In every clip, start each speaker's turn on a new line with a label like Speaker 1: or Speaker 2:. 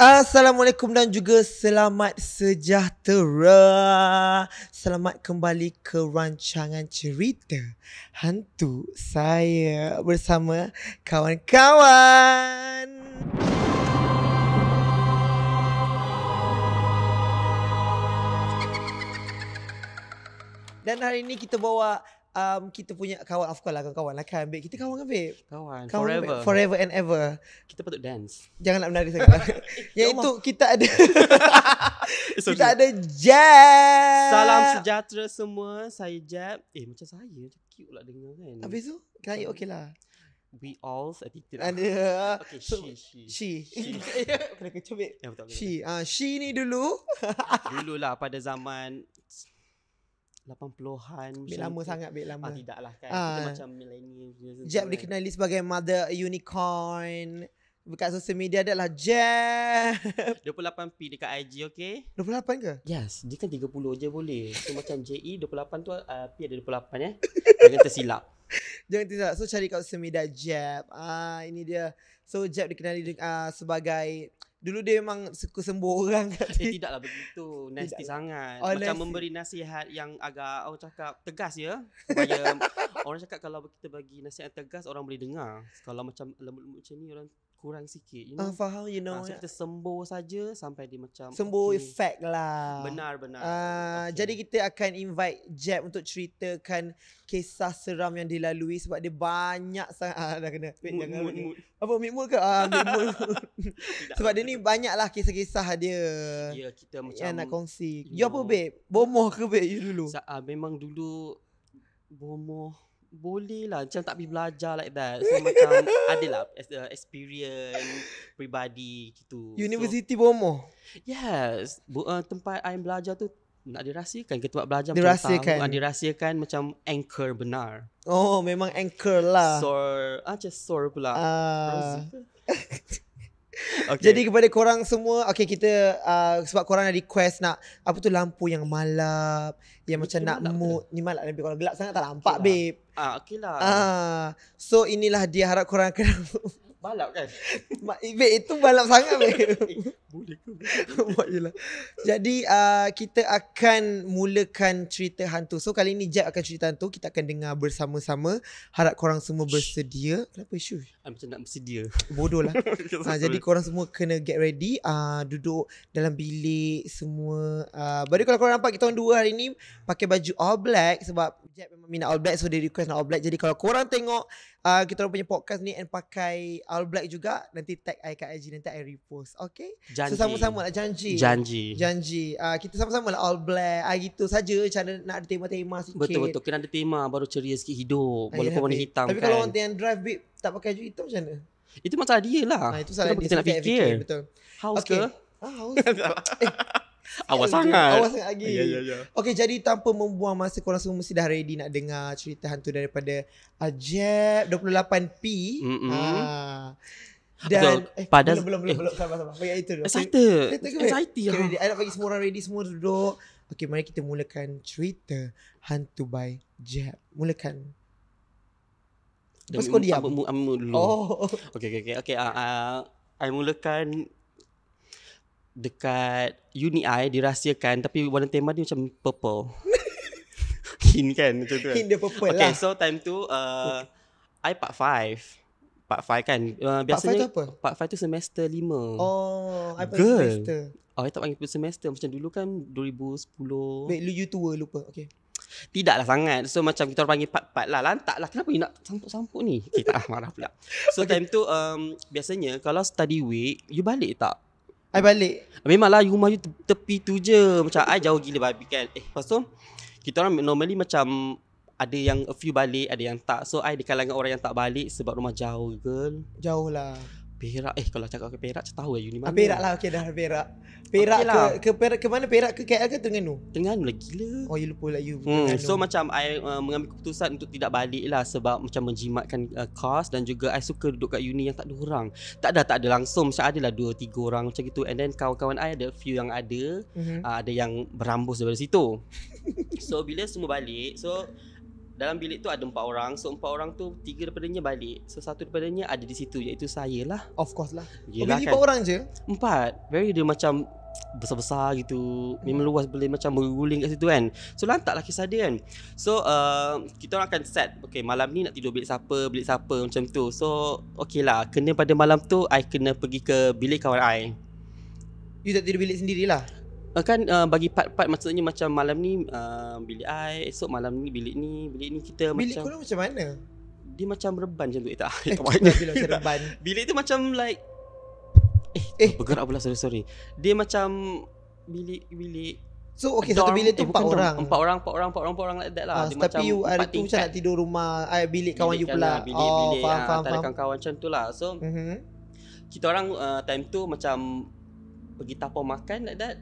Speaker 1: Assalamualaikum dan juga selamat sejahtera. Selamat kembali ke rancangan cerita hantu saya bersama kawan-kawan. Dan hari ini kita bawa um, kita punya kawan of course lah kawan lah kan babe. kita kawan kan babe kawan, kawan kan, forever babe. forever and ever kita patut dance jangan nak menari sangat Yang ya itu kita ada kita good. ada Jeb salam
Speaker 2: sejahtera semua saya Jeb eh macam saya macam cute lah dengar kan habis tu kan okay, okay lah we all addicted ada okay, she, so, she she she kena
Speaker 1: kecoh eh, babe she ah uh, she ni dulu
Speaker 2: Dulu lah pada zaman 80-an Ambil lama itu. sangat Ambil lama ah, Tidak lah kan ah. Kita macam millennial Jeb kan. dikenali
Speaker 1: sebagai Mother unicorn Dekat social media adalah Jeb
Speaker 2: 28P dekat IG okay
Speaker 1: 28 ke? Yes Dia kan 30
Speaker 2: je boleh So macam JE 28 tu uh, P ada 28 eh Jangan tersilap
Speaker 1: Jangan tersilap So cari kat social media Jeb uh, ah, Ini dia So Jeb dikenali uh, sebagai Dulu dia memang suka sembuh orang kat Eh tidaklah begitu Nasty tidaklah. sangat oh, Macam nasty.
Speaker 2: memberi nasihat yang agak Orang cakap tegas ya Supaya Orang cakap kalau kita bagi nasihat tegas Orang boleh dengar Kalau macam lembut-lembut macam ni Orang kurang sikit you ah, know uh, faham you ah, know macam uh, so eh. kita sembuh saja sampai dia macam sembuh okay. effect lah benar benar uh, okay. jadi
Speaker 1: kita akan invite Jeb untuk ceritakan kisah seram yang dilalui sebab dia banyak sangat uh, dah kena mood, mood, mood. apa mimut ke ah uh, mimut sebab dia ni banyaklah kisah-kisah dia ya yeah, kita macam yang nak kongsi you, you apa babe bomoh ke babe you
Speaker 2: dulu Sa- uh, memang dulu bomoh boleh lah macam tak pergi belajar like that so macam ada lah uh, experience pribadi gitu University so, Bomo yes bu, uh, tempat I belajar tu nak dirahsiakan ke tempat belajar dirahsiakan tentang, uh, dirahsiakan macam anchor benar
Speaker 1: oh memang anchor lah
Speaker 2: sor ah uh, sor pula uh.
Speaker 1: okay. Jadi kepada korang semua Okay kita uh, Sebab korang ada request nak Apa tu lampu yang malap Yang macam nak malap mood Ni malap lebih Kalau gelap sangat tak nampak okay lah. babe Ah, okay lah ah, So inilah dia harap korang kena Balap kan? Eh, babe itu malap sangat babe eh, Boleh ke? Buat je lah Jadi uh, kita akan mulakan cerita hantu So kali ni Jack akan cerita hantu Kita akan dengar bersama-sama Harap korang semua bersedia Shh. Kenapa isu?
Speaker 2: macam nak dia Bodoh lah ha, Jadi korang
Speaker 1: semua kena get ready uh, Duduk dalam bilik semua uh, Baru kalau korang nampak kita orang dua hari ni Pakai baju all black Sebab Jack memang minat all black So dia request nak all black Jadi kalau korang tengok uh, Kita orang punya podcast ni And pakai all black juga Nanti tag I kat IG Nanti I repost Okay janji. So sama-sama lah janji Janji Janji uh, Kita sama-sama lah all black uh, Gitu saja Cara nak ada tema-tema sikit Betul-betul
Speaker 2: Kena ada tema Baru ceria sikit hidup Walaupun ya, warna hitam tapi kan Tapi kalau orang tengah
Speaker 1: drive babe tak pakai baju hitam macam mana? Itu macam dia lah. Ha, itu salah dia. Kita nak fikir. Advocate, betul. House okay. ke?
Speaker 3: Ah, house. eh, Awas sangat. Awas sangat lagi. Ya, ya, ya.
Speaker 1: Okay, jadi tanpa membuang masa, korang semua mesti dah ready nak dengar cerita hantu daripada Ajeb 28P. Mm ah. dan so, eh, pada belum belum belum, eh, belum sabar sabar. itu dulu. Excited. Okay. Excited. Okay, lah. ready. I nak bagi semua orang ready semua duduk. Okay, mari kita mulakan cerita Hantu by Jeb. Mulakan. Lepas kau diam. Mu,
Speaker 2: um, dulu. Oh. Okay, okay, okay. okay uh, uh, I mulakan dekat uni I dirahsiakan tapi warna tema dia macam purple. Kin kan macam tu. Kin kan? dia purple okay, lah. Okay, so time tu uh, okay. I part 5 part 5 kan uh, biasanya part 5 tu apa part 5 tu semester 5 oh i pun semester oh i tak panggil semester macam dulu kan 2010 wait
Speaker 1: lu you tua lupa Okay.
Speaker 2: Tidaklah sangat So macam kita orang panggil pat-pat lah Lantak lah Kenapa you nak sampuk-sampuk ni Okay eh, tak lah, marah pula So okay. time tu um, Biasanya Kalau study week You balik tak? I balik Memang lah rumah you tepi tu je Macam I jauh gila babi kan Eh lepas tu Kita orang normally macam ada yang a few balik, ada yang tak. So, I dikalangan orang yang tak balik sebab rumah jauh, girl. Jauh lah. Perak eh kalau cakap ke Perak saya tahu lah uni ah, mana. Perak lah
Speaker 1: okey dah Perak. Perak okay lah. ke, ke Perak ke mana Perak ke KL ke Terengganu? Terengganu lah gila. Oh you lupa lah you. Hmm. So
Speaker 2: macam I uh, mengambil keputusan untuk tidak balik lah sebab macam menjimatkan uh, kos dan juga I suka duduk kat uni yang tak ada orang. Tak ada tak ada langsung macam ada lah 2 3 orang macam gitu and then kawan-kawan I ada few yang ada mm-hmm. uh, ada yang berambus daripada situ. so bila semua balik so dalam bilik tu ada empat orang So empat orang tu Tiga daripadanya balik So satu daripadanya ada di situ Iaitu saya lah Of course lah Yelah Okay, empat orang je? Empat Very dia macam Besar-besar gitu Memang hmm. luas boleh macam berguling kat situ kan So lantak lah kisah dia kan So uh, Kita orang akan set Okay malam ni nak tidur bilik siapa Bilik siapa macam tu So Okay lah Kena pada malam tu I kena pergi ke bilik kawan I You
Speaker 1: tak tidur bilik sendirilah
Speaker 2: uh, kan uh, bagi part-part maksudnya macam malam ni uh, bilik I, esok malam ni bilik ni, bilik ni kita bilik macam Bilik kau macam mana? Dia macam reban macam tu eh, tak. Eh, tak bila macam reban. Bilik tu macam like eh, eh. bergerak pula sorry sorry. Dia macam bilik bilik So okay dorm, satu bilik tu empat orang. Empat orang, empat
Speaker 1: orang, empat orang, empat orang, orang like that lah. Uh, tapi macam you are tu macam nak tidur rumah, ay, bilik, bilik kawan you pula. Kan, bilik, oh, bilik,
Speaker 2: faham, ha, faham, faham. kawan macam tu lah. So, mm-hmm. kita orang uh, time tu macam pergi tapau makan like that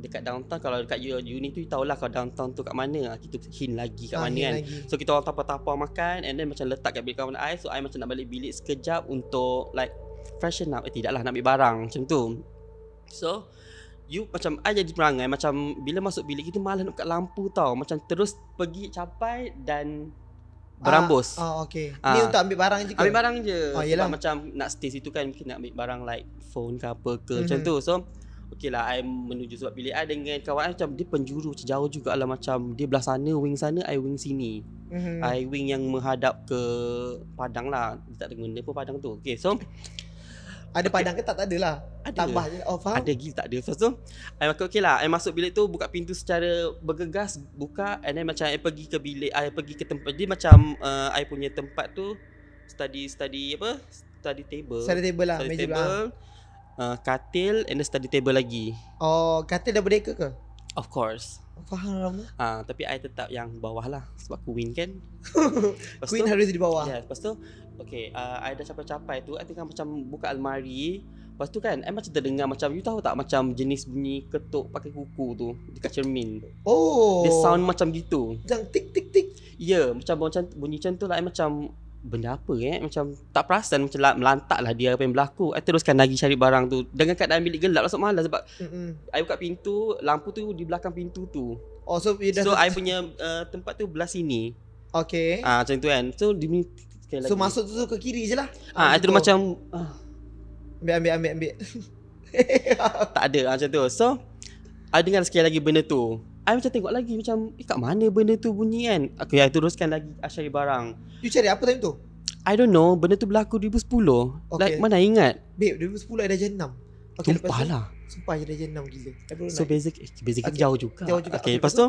Speaker 2: dekat downtown kalau dekat uni tu you tahulah kalau downtown tu kat mana ah, kita hin lagi kat ah, mana kan lagi. so kita orang tapa-tapa makan and then macam letak kat bilik kawan I so I macam nak balik bilik sekejap untuk like freshen up eh tidaklah nak ambil barang macam tu so you macam I jadi perangai macam bila masuk bilik kita malah nak buka lampu tau macam terus pergi capai dan Berambus ah, oh, ah, okay. Ah. Ni untuk ambil barang je ke? Ambil barang je oh, Sebab macam nak stay situ kan Mungkin nak ambil barang like Phone ke apa ke mm-hmm. Macam tu So Okey lah I menuju sebab bilik I Dengan kawan I Macam dia penjuru Macam jauh jugalah Macam dia belah sana Wing sana I wing sini mm-hmm. I wing yang menghadap ke Padang lah Dia tak ada guna pun padang tu Okey, so
Speaker 1: Ada okay. padang ke tak, tak ada lah ada. Tambah je oh, faham?
Speaker 2: Ada gila tak ada So, so I makan okay lah I masuk bilik tu Buka pintu secara Bergegas Buka And then macam I pergi ke bilik I pergi ke tempat Dia macam uh, I punya tempat tu Study Study apa Study table Study table lah meja lah. table lah. Uh, katil and a study table lagi.
Speaker 1: Oh, katil dah berdeka ke?
Speaker 2: Of course. Faham Ah, uh, tapi I tetap yang bawah lah sebab queen kan. queen tu, harus di bawah. Ya, yeah, lepas tu okey, uh, I dah capai-capai tu, I tengah macam buka almari. Lepas tu kan, I macam terdengar macam, you tahu tak macam jenis bunyi ketuk pakai kuku tu dekat cermin. Oh. Dia sound macam gitu. Yang tik tik tik. Ya, yeah, macam macam bunyi macam tu lah, I macam benda apa eh macam tak perasan macam melantak lah dia apa yang berlaku I teruskan lagi cari barang tu dengan kat dalam bilik gelap masuk malas sebab
Speaker 3: mm
Speaker 2: I buka pintu lampu tu di belakang pintu tu oh so dah so punya uh, tempat tu belah sini okey ah uh, macam tu kan so di sini okay, so masuk
Speaker 3: tu,
Speaker 1: tu ke kiri je lah ah uh, terus oh. macam uh. ambil ambil ambil ambil
Speaker 2: tak ada uh, macam tu so I dengar sekali lagi benda tu I macam tengok lagi macam eh, kat mana benda tu bunyi kan Aku yang teruskan
Speaker 1: lagi Asyari ah, barang
Speaker 2: You cari apa time tu? I don't know Benda tu berlaku 2010 okay. Like mana ingat
Speaker 1: Babe 2010 I dah jen
Speaker 2: okay, Tumpah lah
Speaker 1: Sumpah je dah jen gila I So basic eh, Basic okay. jauh juga Jauh juga Okay, okay lepas tu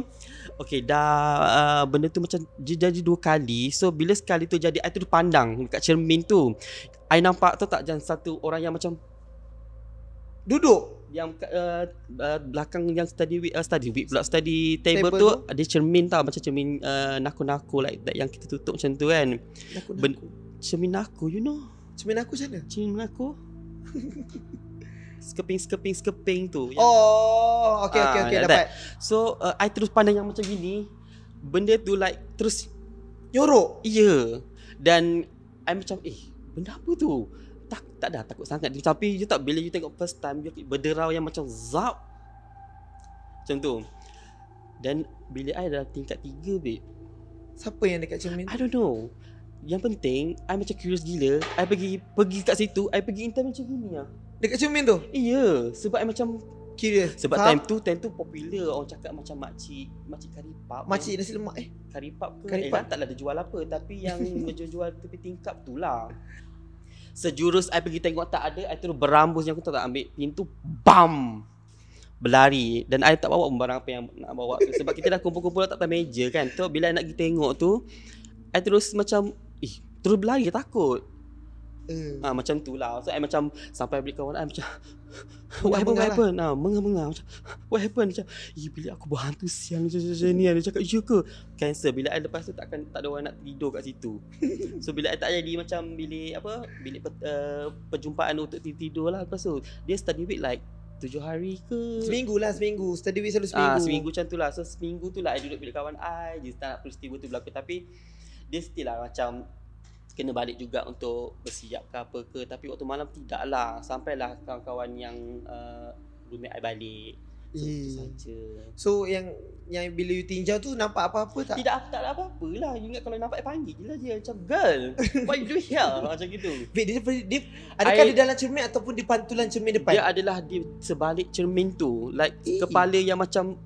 Speaker 1: Okay
Speaker 2: dah uh, Benda tu macam jadi dua kali So bila sekali tu jadi I tu pandang Dekat cermin tu I nampak tu tak Jangan satu orang yang macam Duduk yang uh, uh, belakang yang study week uh, study week pula study table, table tu ada cermin tau macam cermin uh, naku-naku like yang kita tutup macam tu kan naku-naku. cermin naku you know cermin naku sana cermin naku skeping skeping skeping tu yang,
Speaker 3: oh okey ah, okey okey uh, dapat
Speaker 2: so uh, i terus pandang yang macam gini benda tu like terus nyorok iya yeah. dan i macam eh benda apa tu tak tak ada takut sangat tapi you tak bila you tengok first time you berderau yang macam zap macam tu dan bila I dalam tingkat tiga babe siapa yang dekat cermin I don't know yang penting I macam curious gila I pergi pergi kat situ I pergi intern macam gini lah Dekat cermin tu? Iya Sebab I macam Curious Sebab ha? time tu Time tu popular Orang cakap macam makcik Makcik karipap Makcik nasi lemak eh Karipap ke eh, karipap. Eh, taklah dia jual apa Tapi yang menjual-jual tepi tingkap tu lah sejurus saya pergi tengok tak ada saya terus berambus yang aku tak ambil pintu bam berlari dan saya tak bawa barang apa yang nak bawa tu sebab kita dah kumpul-kumpul tak atas meja kan tu bila nak pergi tengok tu saya terus macam ih terus berlari takut Hmm. Ha, macam tu lah So I macam Sampai beli kawan saya macam What happened? What happened? Lah. Ha, mengah-mengah macam, what happened? Macam, ya bila aku buat hantu siang macam, macam, ni. Kan. Dia cakap, ya ke? Cancel. Bila saya lepas tu tak, akan, tak ada orang nak tidur kat situ. So bila saya tak jadi macam bilik apa, bilik uh, perjumpaan untuk tidur lah. Lepas tu, dia study week like,
Speaker 1: tujuh hari ke? Seminggu lah, seminggu. Study week selalu seminggu. Ah, seminggu
Speaker 2: macam tu lah. So seminggu tu lah, saya duduk bila kawan saya. Dia tak perlu peristiwa tu berlaku. Tapi, dia still lah macam kena balik juga untuk bersiap ke apa ke tapi waktu malam tidaklah sampailah kawan-kawan yang uh, roommate I balik
Speaker 1: So, So yang yang bila you tinjau tu nampak apa-apa tak? Tidak tak ada apa-apa lah. You ingat kalau nampak I panggil je lah dia macam girl. What you do here? macam gitu. Wait, dia, dia, dia, adakah I, dia dalam cermin ataupun di pantulan cermin depan? Dia adalah di sebalik cermin
Speaker 2: tu. Like eh. kepala yang macam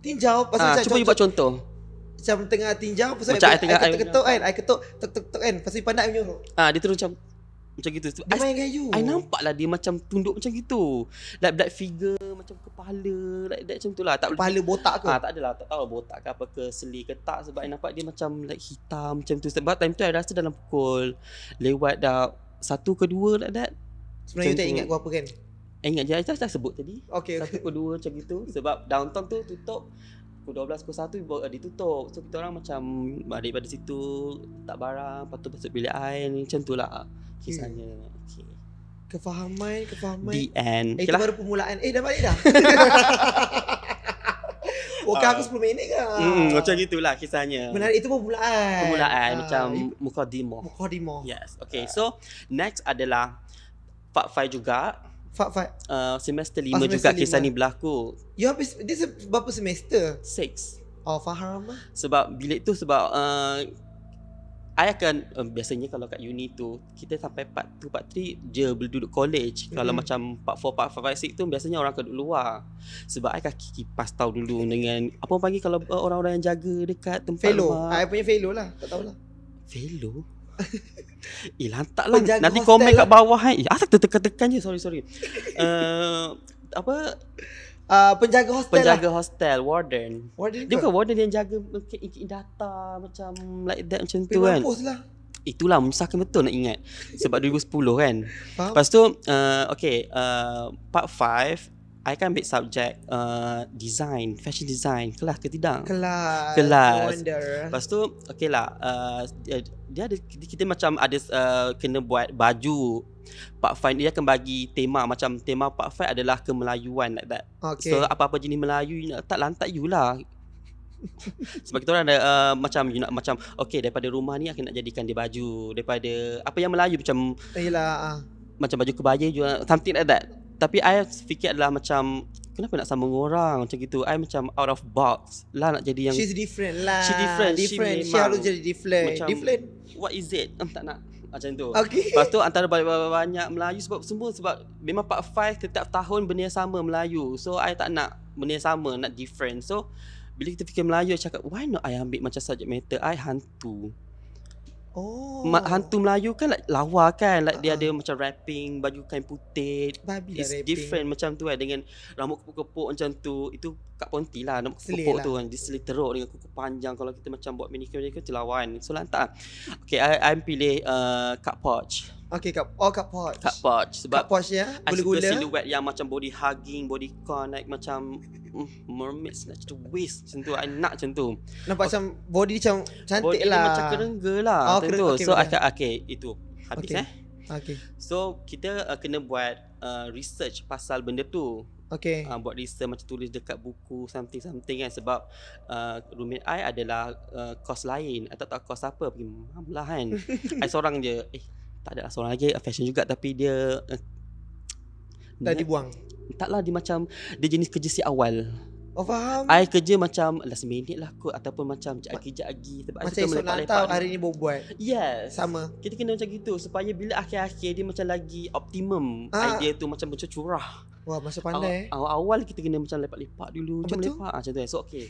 Speaker 1: tinjau pasal ha, cuba you buat contoh macam tengah tinjau pasal macam air tengah air ketuk kan air ketuk tok tok tok kan pasal pandai punya
Speaker 2: ah dia terus macam macam gitu dia main gayu ai nampak lah dia macam tunduk macam gitu like that figure macam kepala like that macam itulah tak kepala botak ke ah tak adalah tak tahu botak ke apa ke seli ke tak sebab ai nampak dia macam like hitam macam tu sebab time tu ai rasa dalam pukul lewat dah satu ke dua like that
Speaker 3: sebenarnya tak ingat gua
Speaker 2: apa kan eh, ingat je, saya dah sebut tadi okay. Satu ke dua macam itu Sebab downtown tu tutup pukul 12 pukul 1 ditutup so kita orang macam daripada situ tak barang patut tu masuk bilik air ni macam tu lah kisahnya hmm. okay.
Speaker 1: kefahaman kefahaman the end eh, okay itu baru permulaan eh dah balik dah Bukan uh, aku 10 ah. minit ke? Hmm, macam
Speaker 2: gitulah kisahnya. Benar itu
Speaker 1: permulaan. Permulaan uh, macam
Speaker 2: mukadimah. Mukadimah. Yes. Okay, uh. so next adalah Pak Fai juga. Fak Fak? Uh, semester lima oh, juga lima. kisah ni berlaku.
Speaker 1: You habis, this is berapa semester? Six. Oh, faham
Speaker 3: lah.
Speaker 2: Sebab bilik tu sebab uh, I akan, uh, biasanya kalau kat uni tu, kita sampai part 2, part 3, je boleh duduk college. Mm-hmm. Kalau macam part 4, part 5, part 6 tu, biasanya orang akan duduk luar. Sebab I kaki kipas tau dulu dengan, apa pagi kalau uh, orang-orang yang
Speaker 1: jaga dekat tempat fellow. luar. Fellow, I punya fellow lah, tak tahulah.
Speaker 2: Fellow? Eh lantaklah Penjaga Nanti komen lah. kat bawah kan Eh asal ah, tertekan-tekan je Sorry sorry uh, Apa uh, Penjaga hostel lah. Penjaga lah. hostel Warden, warden Dia bukan warden yang jaga Data Macam Like that macam Pilih tu kan lah. Itulah menyusahkan betul nak ingat Sebab 2010 kan Faham? Lepas tu uh, Okay uh, Part 5 I kan ambil subjek uh, design, fashion design, kelas ke tidak? Kelas. Kelas. Wonder. Lepas tu, okay lah. Uh, dia, dia ada, kita macam ada uh, kena buat baju. Pak Fine dia akan bagi tema macam tema Pak Fine adalah kemelayuan like that. Okay. So apa-apa jenis Melayu you nak tak lantak you lah. Sebab kita orang ada uh, macam you nak macam Okey, daripada rumah ni akan nak jadikan dia baju daripada apa yang Melayu macam
Speaker 1: Yalah. Ah.
Speaker 2: Macam baju kebaya juga something like that. Tapi I fikir adalah macam Kenapa nak sama orang macam gitu I macam out of box lah nak jadi yang She's different lah She different, different. She, she harus jadi different macam, Different What is it? Um, tak nak macam tu okay. Lepas tu antara banyak-banyak Melayu Sebab semua sebab Memang part 5 Tetap tahun benda yang sama Melayu So I tak nak Benda yang sama Nak different So Bila kita fikir Melayu I cakap Why not I ambil macam subject matter I hantu Oh. Hantu Melayu kan like, lawa kan. Like, uh-huh. Dia ah, ada ah. macam rapping, baju kain putih. Babi lah It's different macam tu kan. Dengan rambut kepuk-kepuk macam tu. Itu kat ponti lah nampak kukuk lah. tu kan dia selit teruk dengan kuku panjang kalau kita macam buat mini mereka tu lawan so lantak okay I, I'm pilih uh, cut pouch
Speaker 1: Okay, cup, oh cup pouch Cup
Speaker 2: pouch Sebab cup pouch, ya? Gula -gula. I suka siluet yang macam body hugging, body con Like macam mm, mermaid snatch to waist Macam tu, I nak macam tu
Speaker 1: Nampak okay. macam body macam cantik body lah Body macam kerengga lah oh, kereng- okay, So, okay, okay,
Speaker 2: itu Habis okay. eh Okay. So kita uh, kena buat uh, research pasal benda tu Okay. Uh, ah, buat research macam tulis dekat buku something something kan sebab uh, roommate I adalah uh, lain. atau tak tahu kos apa pergi mamlah kan. I seorang je. Eh tak ada seorang lagi fashion juga tapi dia uh, dibuang. Taklah dia macam dia jenis kerja si awal. Oh faham I kerja macam last minute lah kot Ataupun macam jagi-jagi Sebab Macam esok nak tahu kan. hari ni
Speaker 1: buat buat Yes Sama Kita kena macam gitu
Speaker 2: Supaya bila akhir-akhir dia macam lagi optimum ha. Idea tu macam macam curah
Speaker 1: Wah, masa pandai
Speaker 2: Aw, eh. Awal kita kena macam lepak-lepak dulu, oh, macam Betul? lepak macam tu. So okey.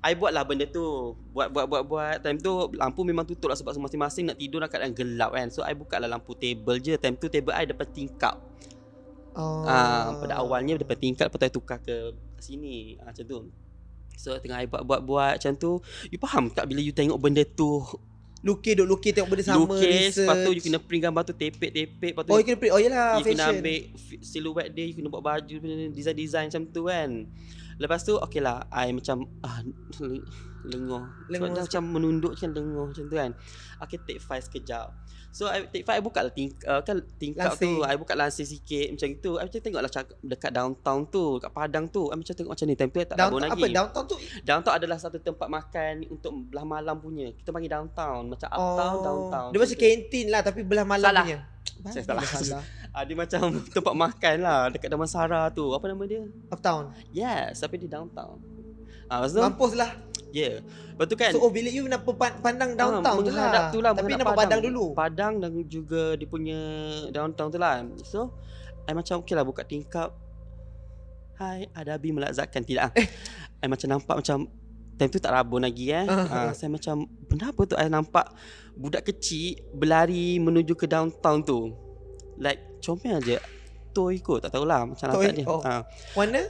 Speaker 2: I buatlah benda tu. Buat buat buat buat. Time tu lampu memang tutup lah sebab masing-masing nak tidur dah keadaan gelap kan. So I buka lah lampu table je. Time tu table I depan tingkap.
Speaker 1: Ah, oh. Ah,
Speaker 2: pada awalnya depan tingkap lepas tu tukar ke sini. Ah, macam tu. So tengah I buat buat buat macam tu. You faham tak bila you tengok benda tu Lukis duk lukis tengok benda sama Lukis research. Lepas tu you kena print gambar tu Tepik-tepik Oh you kena print Oh yelah you fashion You kena ambil siluet dia You kena buat baju Design-design macam tu kan Lepas tu okay lah I macam ah, Lengoh Lengoh Macam menunduk macam lengoh macam tu kan Okay take file sekejap So I take five I buka lah ting, uh, kan tingkap tu I buka lansir sikit macam tu. I macam tengok lah dekat downtown tu Dekat Padang tu I macam tengok macam ni Time tu I tak bangun lagi Apa downtown tu? Downtown adalah satu tempat makan Untuk belah malam punya Kita panggil downtown Macam oh. uptown, downtown Dia macam kantin lah Tapi belah malam salah. punya Salah ah, Dia macam tempat makan lah Dekat Damansara tu Apa nama dia? Uptown Yes Tapi di downtown Ah, so, Mampus lah Yeah. Lepas
Speaker 1: tu kan So oh, bilik you nak pandang ah, downtown uh, tu lah. Tu lah Tapi nak pandang dulu
Speaker 2: Padang dan juga dia punya downtown tu lah So I macam okay lah buka tingkap Hai ada bi melazatkan Tidak eh. I macam nampak macam Time tu tak rabun lagi eh uh, Saya macam Kenapa tu I nampak Budak kecil Berlari menuju ke downtown tu Like comel je Toy kot tak tahulah Macam nampak dia oh. ha. Warna?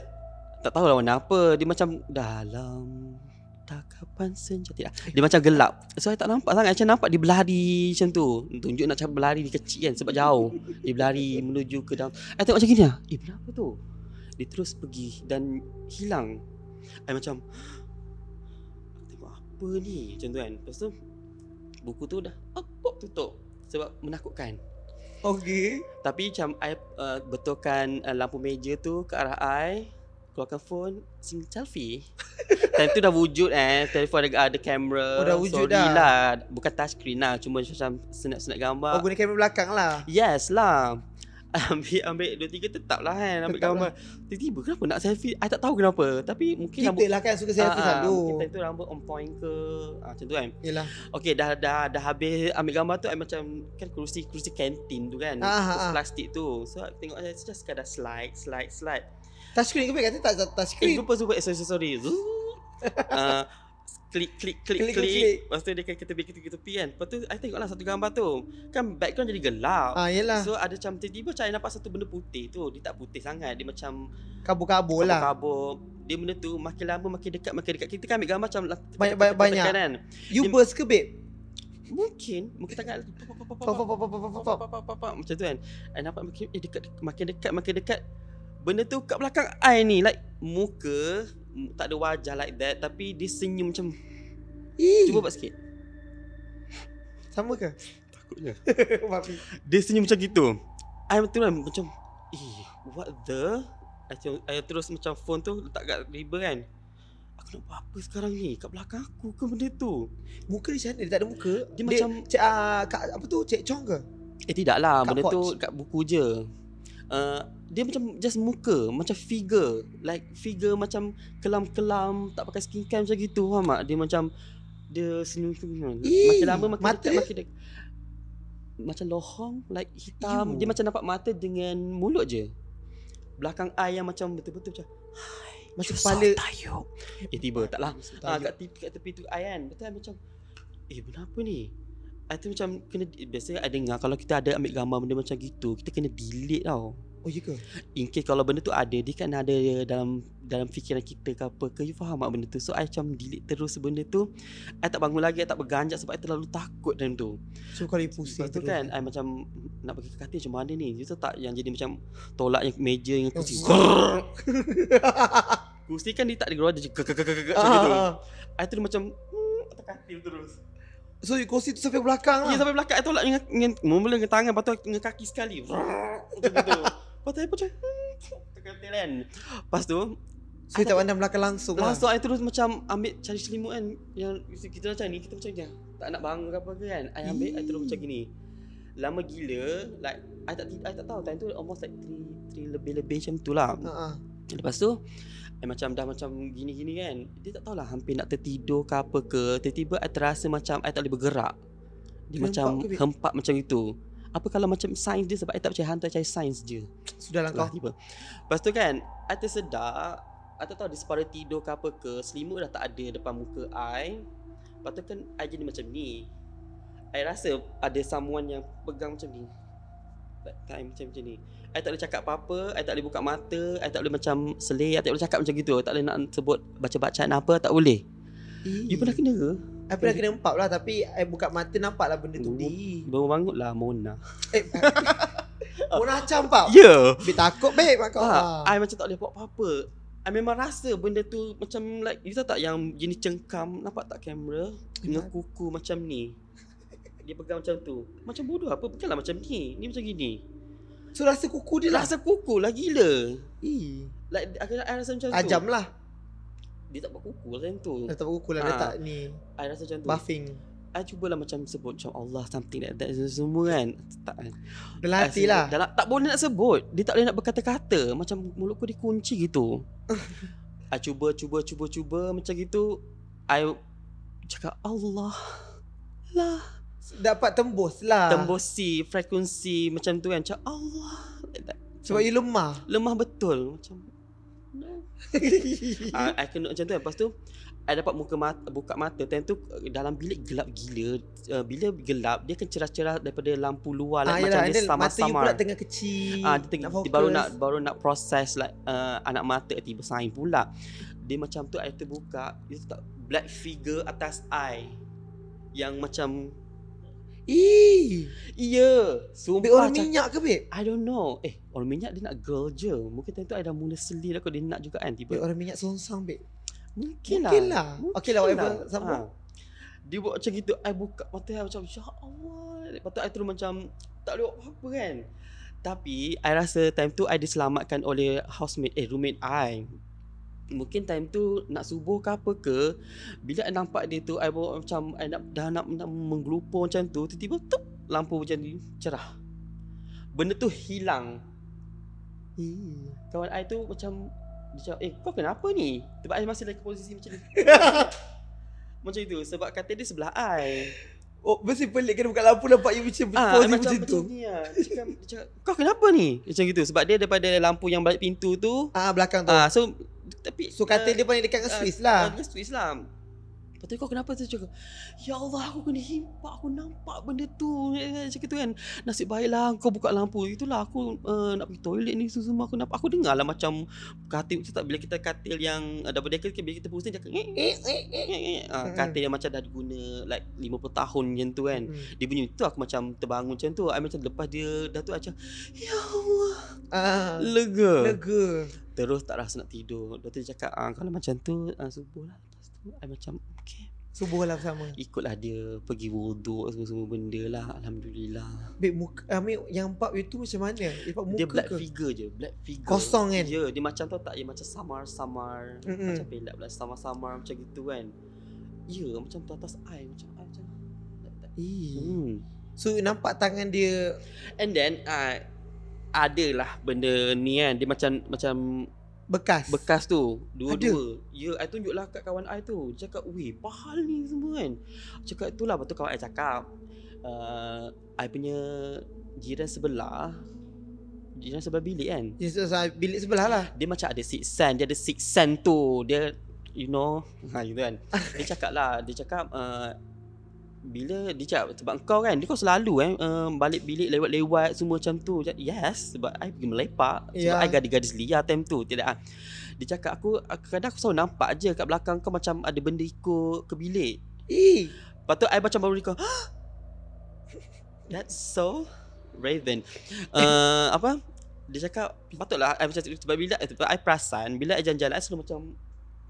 Speaker 2: Tak tahulah warna apa Dia macam dalam takapan senja tidak eh. dia macam gelap so saya tak nampak sangat macam nampak dia berlari macam tu tunjuk nak cari berlari dia kecil kan sebab jauh dia berlari menuju ke dalam saya eh, tengok macam gini ah eh berapa tu dia terus pergi dan hilang saya macam tengok apa ni macam tu kan lepas tu buku tu dah oh, pop tutup sebab menakutkan Okey. Tapi macam I uh, betulkan uh, lampu meja tu ke arah I keluarkan phone single selfie. Time tu dah wujud eh, telefon ada ada kamera. Oh, dah wujud Sorry dah. Lah. Bukan touch screen lah, cuma macam senap-senap gambar. Oh guna
Speaker 1: kamera belakang lah. Yes lah.
Speaker 2: Ambil ambil dua tiga tetap lah
Speaker 1: kan ambil tetap gambar. Lah. Tiba-tiba
Speaker 2: kenapa nak selfie? I tak tahu kenapa. Tapi mungkin kita rambut, lah kan suka selfie uh, selalu. Kita tu rambut on point ke ah, macam tu kan. Yalah. Okey dah, dah dah habis ambil gambar tu I macam kan kerusi kerusi kantin tu kan. Ah, ah plastik tu. So tengok saya just sekadar slide slide slide.
Speaker 1: Touch screen ke kata tak touch screen. Lupa sebut accessory tu.
Speaker 2: Klik, klik, klik, klik, klik, klik. Lepas tu dia kata tepi, tepi, tepi kan. Lepas tu, I tengok lah satu gambar tu. Kan background jadi gelap. Ah, yelah. So, ada macam tiba-tiba macam nampak satu benda putih tu. Dia tak putih sangat. Dia macam... Kabur-kabur lah. Kabur-kabur. Dia benda tu makin lama, makin dekat, makin dekat. Kita kan ambil gambar macam... Banyak-banyak. Banyak. Kan? You dia, burst ke, babe?
Speaker 1: Mungkin Mungkin tak
Speaker 2: Macam tu kan I nampak makin, eh, dekat, makin dekat Makin dekat benda tu kat belakang I ni like muka tak ada wajah like that tapi dia senyum macam Eee. Cuba buat sikit. Sama ke? Takutnya. Mati. dia senyum macam gitu.
Speaker 1: I terus macam eh
Speaker 2: what the? Aku terus macam phone tu letak kat river kan. Aku nak buat
Speaker 1: apa sekarang ni? Kat belakang aku ke benda tu? Muka ni macam Dia tak ada muka? Dia, dia macam... Cik, uh, ah, kat, apa tu? Cik Chong ke?
Speaker 2: Eh tidaklah lah. Benda porch. tu kat buku je. Uh, dia macam just muka macam figure like figure macam kelam-kelam tak pakai skin care macam gitu faham tak dia macam dia senyum senyum makin lama makin mata? dekat makin dekat macam lohong like hitam Eww. dia macam nampak mata dengan mulut je belakang eye yang macam betul-betul macam Hai, macam kepala so eh tiba taklah ah kat tepi kat tepi tu eye kan betul kan? macam eh kenapa ni I think macam kena biasa ada dengar kalau kita ada ambil gambar benda macam gitu, kita kena delete tau. Oh ya ke? In case kalau benda tu ada, dia kan ada dalam dalam fikiran kita ke apa ke You faham tak benda tu So I macam delete terus benda tu I tak bangun lagi I tak berganjak Sebab I terlalu takut dalam tu
Speaker 3: So kalau you pusing tu kan
Speaker 2: eh? I macam Nak pergi ke katil macam mana ni You tak yang jadi macam Tolak yang meja yang kursi Kursi kan dia tak ada geruah Dia macam gitu ah, ah, ah. I tu macam hmm, Tak katil terus So kursi tu sampai belakang lah Ya sampai belakang Tolak dengan, dengan Mula dengan tangan Lepas tu dengan kaki sekali Macam tu Lepas tu aku kan. macam
Speaker 1: Lepas tu So tak pandang belakang langsung lah Langsung
Speaker 2: aku terus macam Ambil cari selimut kan Yang kita macam ni Kita macam ni Tak nak bangun ke apa ke kan Aku ambil saya terus macam gini Lama gila Like saya tak, tahu Time tu almost like 3 lebih-lebih macam tu lah uh-huh. Lepas tu And eh, macam dah macam gini-gini kan Dia tak tahulah hampir nak tertidur ke apa ke Tiba-tiba I terasa macam saya tak boleh bergerak
Speaker 3: Dia hempak macam ke, hempak
Speaker 2: macam itu Apa kalau macam sains dia sebab saya tak percaya hantar percaya sains je Sudahlah kau tiba. Lepas tu kan saya tersedak saya tak tahu dia separuh tidur ke apa ke Selimut dah tak ada depan muka I Lepas tu kan I jadi macam ni I rasa ada someone yang pegang macam ni That time macam-macam ni I tak boleh cakap apa-apa I tak boleh buka mata I tak boleh macam selir I tak boleh cakap macam gitu Tak boleh nak sebut Baca-bacaan apa Tak boleh
Speaker 1: eee. You pernah kena ke? I pernah kena empat lah Tapi I buka mata Nampak lah benda tu oh, Baru bangun lah Mona eh, Mona macam pak Ya yeah. takut babe Mak kau ha, I macam tak boleh buat
Speaker 2: apa-apa I memang rasa benda tu Macam like You tahu tak yang Jenis cengkam Nampak tak kamera Dengan kuku macam ni Dia pegang macam tu Macam bodoh apa Bukanlah macam ni Ni macam gini So rasa kuku dia lah. Rasa kuku lah gila. Ih. Like, I, I rasa macam Ajam tu. Ajam lah. Dia tak buat kuku lah tu. Dia tak buat kuku lah. Dia ah. tak ni. I rasa macam tu. Buffing. I cubalah macam sebut macam Allah something like that semua kan. Tak. Berlatih eh. lah. Dalam, tak boleh nak sebut. Dia tak boleh nak berkata-kata. Macam mulutku dikunci gitu. I cuba, cuba, cuba, cuba macam gitu. I cakap Allah. Lah dapat tembus lah. Tembusi frekuensi macam tu kan. Macam Allah. Sebab macam, you lemah. Lemah betul. Macam. uh, I kena macam tu kan. Lepas tu. I dapat muka mat, buka mata Time tu dalam bilik gelap gila uh, Bila gelap Dia akan cerah-cerah daripada lampu luar like, ah, Macam yalah, dia sama-sama Mata you pula tengah
Speaker 1: kecil uh, dia teng- nak dia baru nak
Speaker 2: baru nak proses like, uh, Anak mata tiba sign pula Dia macam tu I terbuka Dia tak black figure atas eye Yang macam Ih. Ya. Sumpah. Bik orang cak- minyak ke, Bik? I don't know. Eh, orang minyak dia nak girl je. Mungkin time tu I dah mula selir aku lah dia nak juga kan tiba. Bik orang minyak songsang, Bik.
Speaker 3: Mungkin, Mungkin lah. lah. Okay lah, whatever. Lah. Sama. Ha.
Speaker 2: Dia buat macam gitu. I buka mata I macam, Ya Allah. Lepas tu I terus macam, tak boleh buat apa kan. Tapi, I rasa time tu I diselamatkan oleh housemate, eh, roommate I mungkin time tu nak subuh ke apa ke bila saya nampak dia tu saya macam saya nak, dah nak, nak menggelupur macam tu tiba-tiba tup, lampu macam ni cerah benda tu hilang Hi. kawan saya tu macam dia cakap, eh kau kenapa ni? Sebab saya masih dalam posisi macam ni Macam itu, sebab kata dia sebelah saya Oh, mesti pelik kena buka lampu nampak you macam ah, macam, macam, macam tu. ni lah. Dia cakap, kau kenapa ni? Macam gitu. Sebab dia daripada lampu yang balik pintu tu. Ah, belakang tu. Ah, so, tapi so kata uh, dia paling dekat dengan eh, Swiss uh, lah. Eh, dengan Swiss lah. Lepas tu kau kenapa tu cakap Ya Allah aku kena himpak Aku nampak benda tu Cakap tu kan Nasib baiklah kau buka lampu Itulah aku uh, nak pergi toilet ni semua aku nampak Aku dengar lah macam Katil tu tak Bila kita katil yang uh, Double decker Bila kita pusing dia akan uh,
Speaker 3: eh, ah, hmm. Katil
Speaker 2: yang macam dah diguna, Like 50 tahun macam tu kan hmm. Dia bunyi tu aku macam Terbangun macam tu I macam lepas dia Dah tu macam
Speaker 3: Ya Allah
Speaker 2: uh, Lega Lega Terus tak rasa nak tidur Doktor cakap ah, Kalau macam tu ah, Subuh lah Lepas macam Subuh lah bersama Ikutlah dia Pergi wuduk Semua-semua benda lah Alhamdulillah
Speaker 1: Bek muka I yang pak itu macam mana Dia, muka dia black ke? figure
Speaker 2: je Black figure Kosong kan Ya dia macam tau tak Dia macam samar-samar mm-hmm. Macam pelak pula Samar-samar macam gitu kan Ya macam tu
Speaker 1: atas air Macam air macam hmm. So nampak tangan dia
Speaker 2: And then uh, Adalah benda ni kan Dia macam Macam Bekas Bekas tu Dua-dua Ada. Ya, saya tunjuklah kat kawan saya tu Cakap, weh, pahal ni semua kan Cakap, itulah lah betul kawan saya cakap Saya uh, punya jiran sebelah Jiran sebelah bilik kan Jiran sebelah bilik sebelah lah Dia macam ada six cent, Dia ada six cent tu Dia, you know Ha, gitu kan. Dia cakap lah Dia cakap uh, bila dia cakap sebab kau kan dia kau selalu eh um, eh, balik bilik lewat-lewat semua macam tu cakap, yes sebab I pergi melepak sebab yeah. I gadis-gadis liar time tu tidak ah dia cakap aku kadang aku selalu nampak aje kat belakang kau macam ada benda ikut ke bilik eh lepas tu I macam baru kau. that's so raven uh, apa dia cakap patutlah I macam sebab bila eh, sebab I perasan bila I jalan-jalan selalu macam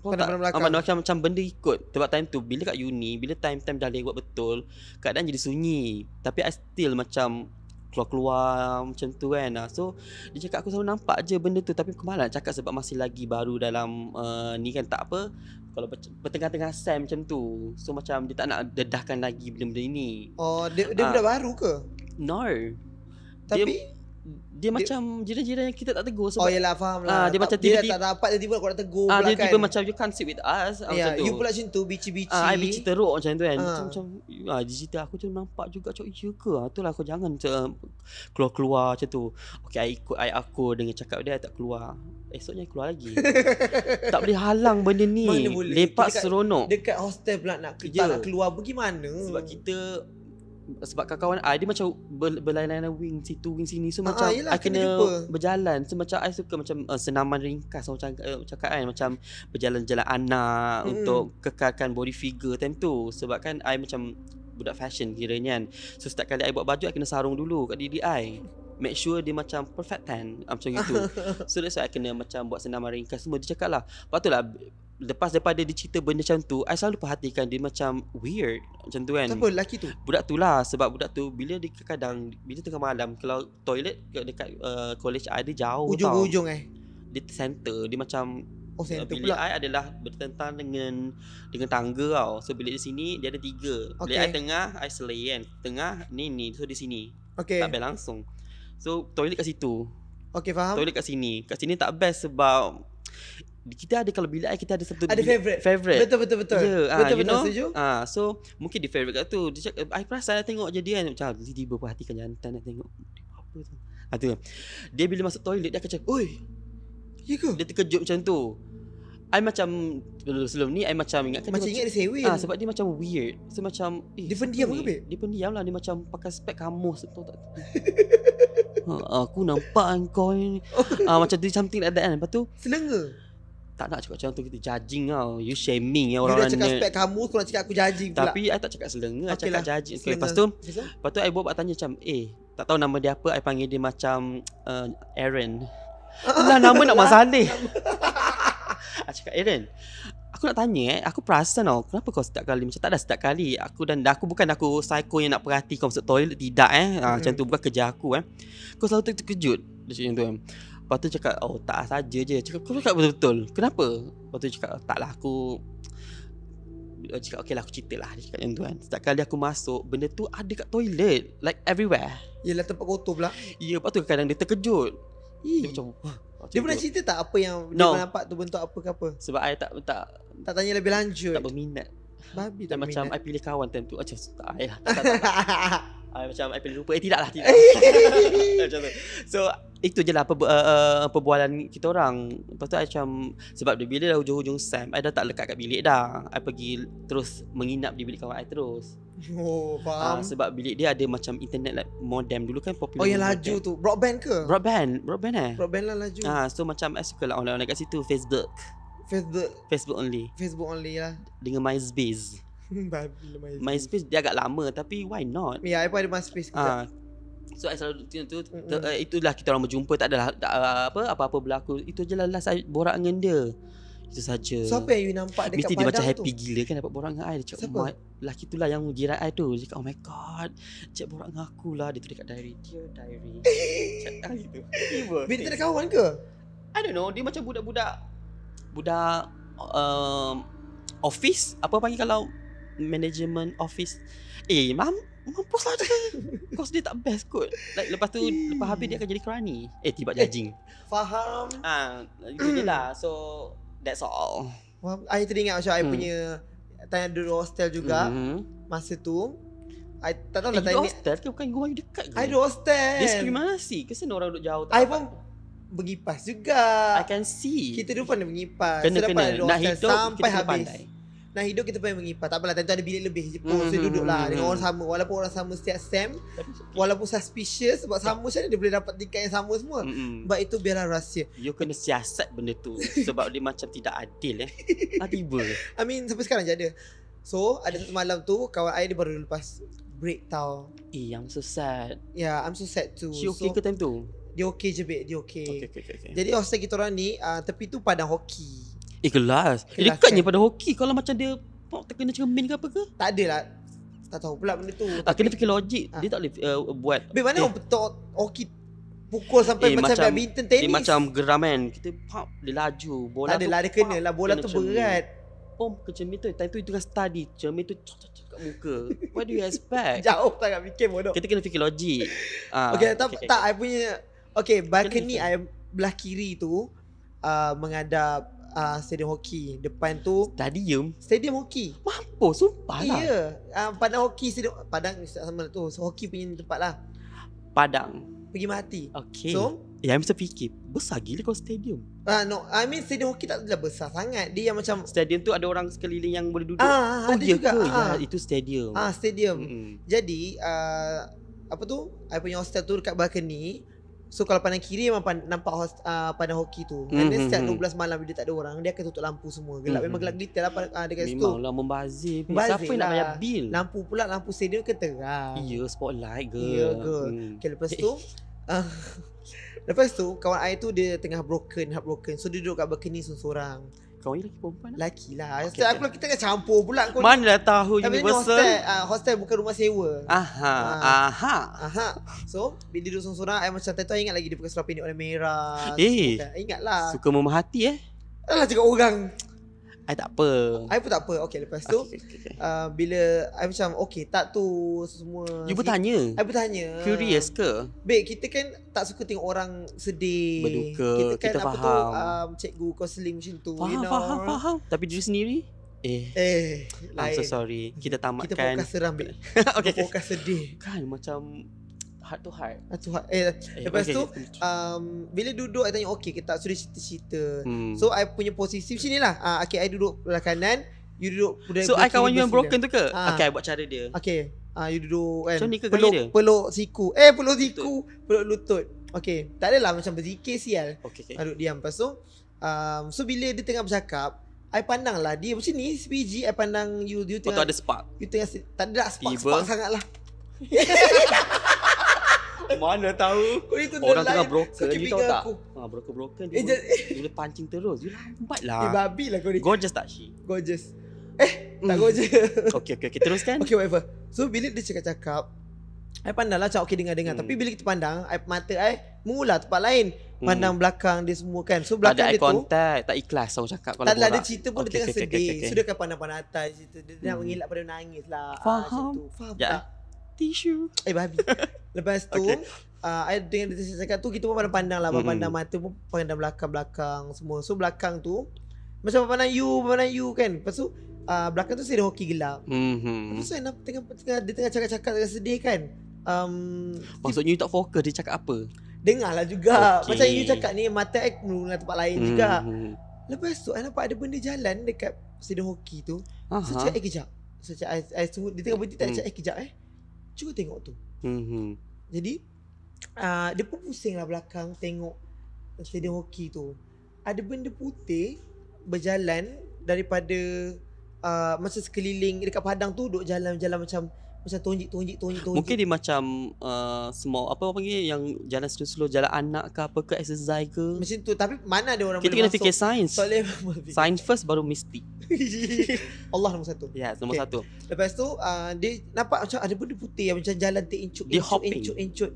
Speaker 2: Pandang-pandang belakang macam, macam benda ikut Sebab time tu Bila kat uni Bila time-time dah lewat betul Kadang jadi sunyi Tapi I still macam Keluar-keluar Macam tu kan ah, So Dia cakap aku selalu nampak je Benda tu Tapi kemalang cakap Sebab masih lagi baru dalam uh, Ni kan tak apa kalau bertengah-tengah sem macam tu So macam dia tak nak dedahkan lagi benda-benda ini
Speaker 1: Oh dia, dia uh, ah. budak baru ke? No Tapi dia, dia, macam jiran-jiran yang kita tak tegur sebab Oh yelah faham lah uh, Dia tak, macam tiba-tiba Dia tak dapat tiba-tiba kau nak tegur uh, pula tiba-tiba Tiba-tiba kan.
Speaker 2: macam you can't sit with us yeah, ya, macam tu. You pula macam tu bici-bici uh, I bici teruk macam tu kan uh. Macam uh, dia cerita aku tu nampak juga cok iya ke Itulah kau jangan um, keluar-keluar macam tu Okay I ikut I aku dengan cakap dia tak keluar
Speaker 1: Esoknya keluar lagi Tak boleh halang benda ni Mana boleh Lepak dekat, seronok Dekat hostel pula nak, yeah. nak
Speaker 2: keluar Bagaimana Sebab kita sebab kawan I ah, dia macam berlainan wing situ wing sini so ah, macam ah, yelah, I kena, kena berjalan so macam I suka macam uh, senaman ringkas macam uh, eh, cakap kan macam berjalan-jalan anak hmm. untuk kekalkan body figure time tu sebab kan I macam budak fashion kiranya kan so setiap kali I buat baju I kena sarung dulu kat diri I make sure dia macam perfect tan ah, macam gitu so that's why I kena macam buat senaman ringkas semua dia cakap lah lepas tu lah Lepas daripada dia cerita benda macam tu I selalu perhatikan dia macam weird Macam tu kan Siapa lelaki tu? Budak tu lah Sebab budak tu bila dia kadang Bila tengah malam Kalau toilet dekat uh, college I ah, Dia jauh Ujung-ujung tau Ujung-ujung eh Dia center Dia macam
Speaker 1: Oh center bilik pula Bilik
Speaker 2: I adalah bertentang dengan Dengan tangga tau So bilik di sini Dia ada tiga okay. Bilik I tengah I selay kan Tengah ni ni So di sini okay. Tak bayar langsung So toilet kat situ Okay faham Toilet kat sini Kat sini tak best sebab kita ada kalau bila kita ada satu ada bila, favorite. favorite. Betul betul betul. Ya, yeah, betul, uh, betul, you betul, know. Ah, uh, so mungkin di favorite kat tu. Dia cakap uh, I perasan saya tengok je dia kan macam ah, tiba-tiba perhati kan jantan nak tengok. Apa tu? Ah tu. Kan. Dia bila masuk toilet dia akan cakap, "Oi." Ya ke? Dia terkejut macam tu. I macam sebelum ni I macam ingat macam, macam ingat dia sewi. Ah, kan? sebab dia macam weird. So macam eh, dia pendiam ke? Be? Dia pendiam lah dia macam pakai spek kamus tu tak. Tahu. ha, aku nampak kau ni. Oh. ah macam dia something like that kan. Lepas tu selenga tak nak cakap macam tu kita judging tau. You shaming eh, ya orang lain. Dia cakap spek
Speaker 1: kamu kau cakap aku judging pula.
Speaker 2: Tapi aku tak cakap selenga, aku cakap lah. judging. Okay, lepas tu
Speaker 1: lepas
Speaker 2: tu I buat tanya macam eh tak tahu nama dia apa, Aku panggil dia macam uh, Aaron. lah nama nak masalah ni. I cakap Aaron. Aku nak tanya eh, aku perasan tau, kenapa kau setiap kali macam tak ada setiap kali aku dan aku bukan aku psycho yang nak perhati kau masuk toilet tidak eh. Ah, mm-hmm. macam tu bukan kerja aku eh. Kau selalu terkejut. Dia cakap macam tu. Eh. Lepas tu cakap Oh tak lah saja je Cakap kau cakap betul-betul Kenapa Lepas tu cakap Tak lah aku Dia cakap okey lah aku cerita lah Dia cakap macam tu kan Setiap kali aku masuk Benda tu ada kat toilet Like everywhere Yelah tempat kotor pula Ya yeah, lepas tu kadang dia terkejut Ih. Dia macam Dia pernah cerita
Speaker 1: tak apa yang no. Dia nampak tu bentuk apa ke apa Sebab saya tak Tak tak tanya lebih lanjut Tak berminat Babi tak macam minat.
Speaker 2: pilih kawan time tu Macam tak I lah Macam I pilih rupa Eh tidak lah tidak. So itu je lah perbu- uh, uh, perbualan kita orang Lepas tu macam Sebab dia bila dah hujung-hujung Sam I dah tak lekat kat bilik dah I pergi terus menginap di bilik kawan I terus
Speaker 3: Oh faham uh,
Speaker 2: Sebab bilik dia ada macam internet like modem dulu kan popular Oh yang laju
Speaker 1: tu Broadband ke? Broadband Broadband eh Broadband lah laju Ah,
Speaker 2: uh, So macam I suka lah online-online kat situ Facebook Facebook Facebook only Facebook only lah Dengan MySpace
Speaker 1: lah MySpace.
Speaker 2: MySpace dia agak lama tapi why not? Ya,
Speaker 1: yeah, I pun ada MySpace. Ah, uh, So I selalu tu, tu uh, eh,
Speaker 2: itulah kita orang berjumpa tak adalah tak, ah, apa apa-apa berlaku. Itu je lah last borak dengan dia. Itu saja. So apa yang you nampak dekat Mesti dia macam tu? happy gila kan dapat borak dengan I dia cakap buat lelaki tu lah yang jirat I tu. Dia cakap oh my god. cakap borak dengan aku lah dia tu dekat diary dia diary. Cak gitu. Ah, dia ada kawan ke? I don't know. Dia macam budak-budak budak um, office apa panggil kalau management office eh mam Mampus lah dia Kos dia tak best kot like, Lepas tu hmm. Lepas habis dia akan jadi kerani Eh tiba judging eh, Faham Ah, Gitu je lah So That's all
Speaker 1: Wah, I teringat macam hmm. I punya Tanya dulu hostel juga mm-hmm. Masa tu I tak tahu lah eh, tanya hostel ke bukan rumah dekat ke I do hostel Diskriminasi ke sana orang duduk jauh tak I pun Pergi pas juga I can see Kita dulu pun ada pergi pas Kena-kena Nak hidup sampai habis. pandai Nah hidup kita pun mengipas Tak apalah Tentu ada bilik lebih je pun So duduk lah Dengan hmm. orang sama Walaupun orang sama setiap sem Walaupun suspicious Sebab sama macam mana Dia boleh dapat tingkat yang sama semua hmm, hmm. Sebab itu biarlah rahsia You kena siasat benda tu Sebab dia macam tidak adil eh Tiba I mean sampai sekarang je ada So ada satu malam tu Kawan saya dia baru lepas Break tau Eh I'm so sad Yeah I'm so sad too She okay so, ke time tu? Dia okay je babe Dia okay, okay, okay, okay, okay. Jadi hostel kita orang ni uh, Tepi tu padang hoki
Speaker 2: Ikhlas. Eh, dekatnya kan?
Speaker 1: pada hoki kalau macam dia pop terkena cermin ke apa ke? Tak adalah. Tak tahu pula benda tu. Ah,
Speaker 2: kena fikir logik. Ah. Dia tak boleh eh, buat. Bila mana
Speaker 1: eh. hoki pukul sampai eh, macam, macam badminton tenis. Dia eh, macam
Speaker 2: geram kan. Kita pop dia laju. Bola tak adalah dia kena lah. Bola tu berat. Pom ke cermin tu. Time tu itu kan study. Cermin tu kat muka What do you expect? Jauh
Speaker 1: tak nak fikir bodoh Kita
Speaker 2: kena fikir logik ah, okay, tak, tak, I
Speaker 1: punya Okay, balcony I Belah kiri tu uh, ah, Menghadap uh, stadium hoki depan tu stadium stadium hoki mampu sumpah lah ya uh, padang hoki stadium padang sama tu so, hoki punya tempat lah padang pergi mati okay. so
Speaker 2: Ya, eh, mesti fikir besar gila kau stadium.
Speaker 1: Ah uh, no, I mean stadium hoki tak adalah besar sangat. Dia yang macam stadium tu ada orang sekeliling yang boleh duduk. Ah, ah oh, ada ya juga. Ke? Ya, ah. Ya,
Speaker 2: itu stadium.
Speaker 1: Ah, stadium. Mm-hmm. Jadi, uh, apa tu? I punya hostel tu dekat balcony. So kalau pandang kiri memang pan- nampak host, uh, pandang hoki tu. Mm-hmm. setiap 12 hmm. malam dia tak ada orang, dia akan tutup lampu semua. Gelap mm-hmm. memang hmm. gelap detail lah uh, dekat situ. Memanglah membazir. membazir Siapa lah. nak bayar bil? Lampu pula lampu sedia ke terang. Ya, yeah, spotlight ke. Ya yeah, ke. Mm. Okay, lepas eh. tu uh, Lepas tu kawan I tu dia tengah broken, heartbroken. So dia duduk kat balcony seorang-seorang. Kau lelaki perempuan? Lah. Lelaki lah. lah. Okay, okay. Aku kita kan campur pula. Mana dah tahu Tapi universal? Tapi hostel, uh, hostel bukan rumah sewa. Aha. Uh. Aha. Aha. So, bila duduk sorang-sorang, saya macam tentu ingat lagi dia pakai seluar pendek warna merah. Eh. lah. Suka
Speaker 2: memahati eh.
Speaker 1: Alah cakap orang.
Speaker 2: I tak apa I
Speaker 1: pun tak apa Okey lepas tu okay, okay. Uh, Bila I macam Okay tak tu Semua You bertanya I tanya. Curious ke Baik kita kan Tak suka tengok orang sedih Berduka Kita, kan, kita apa faham tu, um, Cikgu counseling macam
Speaker 3: tu Faham you know? faham faham
Speaker 2: Tapi diri sendiri Eh, eh lain. I'm so sorry Kita tamatkan
Speaker 1: Kita fokus seram
Speaker 2: babe okay. Kita fokus sedih Kan macam heart to heart. Heart to
Speaker 1: heart. Eh,
Speaker 3: eh lepas okay, tu okay.
Speaker 1: um bila duduk saya tanya okey ke tak sudah cerita-cerita. Hmm. So I punya posisi sini lah. Uh, okay I duduk belah kanan, you duduk pudai. So I kawan you yang broken tu ke? Uh. Okay I buat cara dia. Okay uh, you duduk kan. So, ni ke peluk dia? peluk siku. Eh peluk siku, peluk lutut. Okay Tak adalah macam berzikir sial. Okay, okay. Aduk diam lepas tu. Um, so bila dia tengah bercakap I pandang lah Dia macam ni SPG I pandang you, you oh, tengah, Oh tu ada spark you tengah, Tak ada spark Spark sangat lah Mana tahu
Speaker 3: Kau itu Orang tengah broker Sakit tahu tak
Speaker 1: ha,
Speaker 2: Broker broker dia eh, just, eh. pancing terus Dia lambat
Speaker 1: lah Eh lah kau ni Gorgeous tak she Gorgeous Eh mm. tak hmm. gorgeous Okay okay, okay. teruskan Okay whatever So bila dia cakap-cakap I pandang lah, cakap Okay dengar-dengar mm. Tapi bila kita pandang I, Mata I Mula tempat lain hmm. Pandang belakang dia semua kan So belakang Ada dia tu
Speaker 2: Tak Tak ikhlas Sama
Speaker 1: cakap kalau Tak lah cerita pun okay, Dia tengah okay, sedih okay, okay, okay. So dia akan pandang-pandang atas cerita. Dia mm. nak hmm. mengelak pada nangis lah ah, Faham ah, Faham ya. Tisu Eh babi Lepas tu okay. uh, I dengan dia cakap tu Kita pun pandang-pandang lah mm-hmm. Pandang mata pun Pandang belakang-belakang semua So belakang tu Macam pandang you Pandang you kan Lepas tu uh, Belakang tu saya dah hoki gelap
Speaker 3: mm-hmm. Lepas
Speaker 1: tu saya tengah, tengah, Dia tengah cakap-cakap Tengah sedih kan um,
Speaker 2: Maksudnya you tak fokus Dia cakap
Speaker 1: apa Dengar lah juga okay. Macam you cakap ni Mata I Mula tempat lain mm-hmm. juga Lepas tu I nampak ada benda jalan Dekat sedih hoki tu uh-huh. Saya cakap eh kejap Saya cakap Dia tengah berhenti tak mm. cakap eh kejap eh Cuba tengok tu Mm-hmm. Jadi uh, dia pun pusing lah belakang tengok stadium hoki tu. Ada benda putih berjalan daripada uh, masa sekeliling dekat padang tu duduk jalan-jalan macam macam tonjik tonjik tonjik tonjik. Mungkin
Speaker 2: dia macam uh, small apa orang panggil yang jalan slow-slow jalan anak ke apa ke exercise ke. Macam tu tapi
Speaker 1: mana ada orang Kita kena masuk. fikir sains. Tak fikir.
Speaker 2: Science first baru mistik.
Speaker 1: Allah nombor satu Ya yes, nombor okay. satu Lepas tu uh, Dia nampak macam Ada benda putih yang Macam jalan terincut Dia hopping Incut incut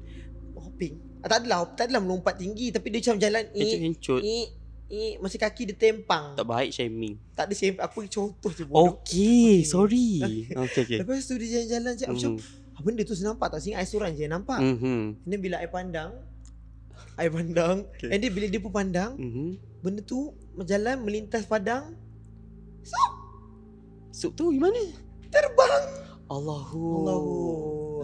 Speaker 1: Hopping ah, Tak adalah Tak adalah melompat tinggi Tapi dia macam jalan Incut incut eh, eh, Masih kaki dia tempang Tak baik shaming Tak ada shaming Aku contoh je okay,
Speaker 2: okay Sorry okay, okay.
Speaker 1: Lepas tu dia jalan-jalan macam, mm. macam ah, Benda tu senampak tak Sehingga air surat je Nampak mm-hmm. And bila air pandang Air pandang okay. And then bila dia pun pandang mm-hmm. Benda tu Jalan melintas padang Sup. Sup tu di mana? Terbang.
Speaker 2: Allahu. Allahu.